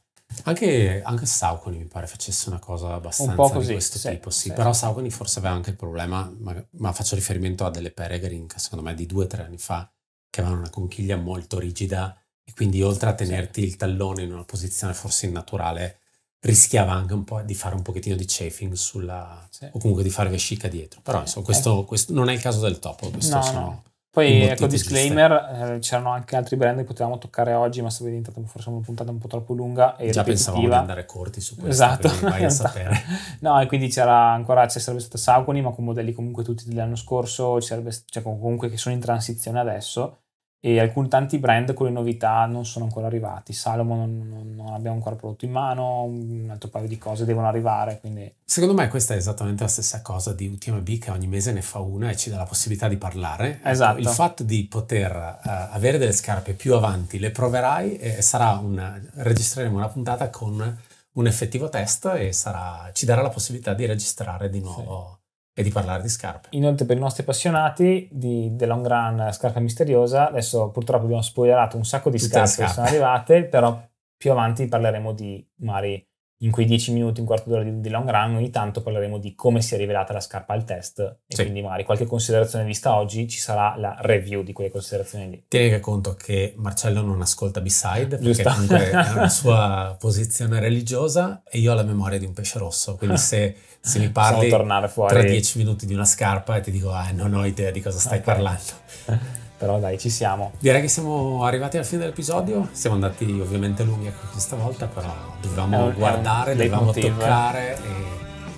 Anche, anche Saucony mi pare facesse una cosa abbastanza un così, di questo sì, tipo, sì, sì. però Saucony forse aveva anche il problema, ma, ma faccio riferimento a delle Peregrine, che secondo me di due o tre anni fa, che avevano una conchiglia molto rigida e quindi oltre a tenerti il tallone in una posizione forse innaturale, rischiava anche un po' di fare un pochettino di chafing sulla sì. o comunque di fare vescica dietro però insomma questo, questo, non è il caso del topo questo no, sono no. Poi ecco disclaimer, eh, c'erano anche altri brand che potevamo toccare oggi, ma sarebbe diventata forse una puntata un po' troppo lunga e Già pensavamo di andare corti su questo, esatto. vai a [laughs] esatto. sapere. no, e quindi c'era ancora, ci sarebbe stata Saucony, ma con modelli comunque tutti dell'anno scorso, ci sarebbe, cioè comunque che sono in transizione adesso e alcuni tanti brand con le novità non sono ancora arrivati. Salomon non, non, abbiamo ancora prodotto in mano, un altro paio di cose devono arrivare. Quindi... Secondo me questa è esattamente la stessa cosa di UTMB che ogni mese ne fa una e ci dà la possibilità di parlare. Ecco, esatto. il fatto di poter uh, avere delle scarpe più avanti, le proverai e una, registreremo una puntata con un effettivo test e sarà, ci darà la possibilità di registrare di nuovo. Sì e di parlare di scarpe. Inoltre per i nostri appassionati di The Long Run Scarpa Misteriosa, adesso purtroppo abbiamo spoilerato un sacco di scarpe, scarpe che sono arrivate, però più avanti parleremo di mari in quei 10 minuti, un quarto d'ora di, di, long run, ogni tanto parleremo di come si è rivelata la scarpa al test e sì. quindi magari qualche considerazione vista oggi ci sarà la review di quelle considerazioni lì. Tieni conto che Marcello non ascolta B-side Giusto. perché comunque è [laughs] una sua posizione religiosa e io ho la memoria di un pesce rosso, quindi se, se mi parli tra 10 minuti di una scarpa e ti dico ah non ho idea di cosa stai okay. parlando. [laughs] Però dai, ci siamo. Direi che siamo arrivati alla fine dell'episodio. Siamo andati ovviamente lunghi anche questa volta, però dovevamo eh, eh guardare, dovevamo toccare e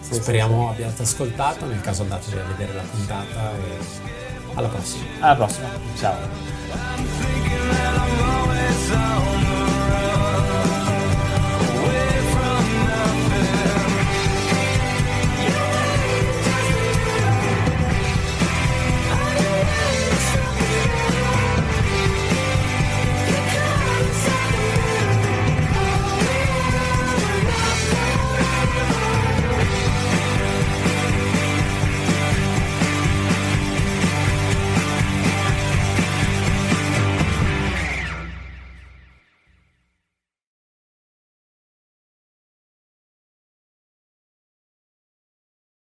sì, speriamo sì, sì. abbiate ascoltato. Nel caso andateci a vedere la puntata e alla prossima. Alla prossima, ciao.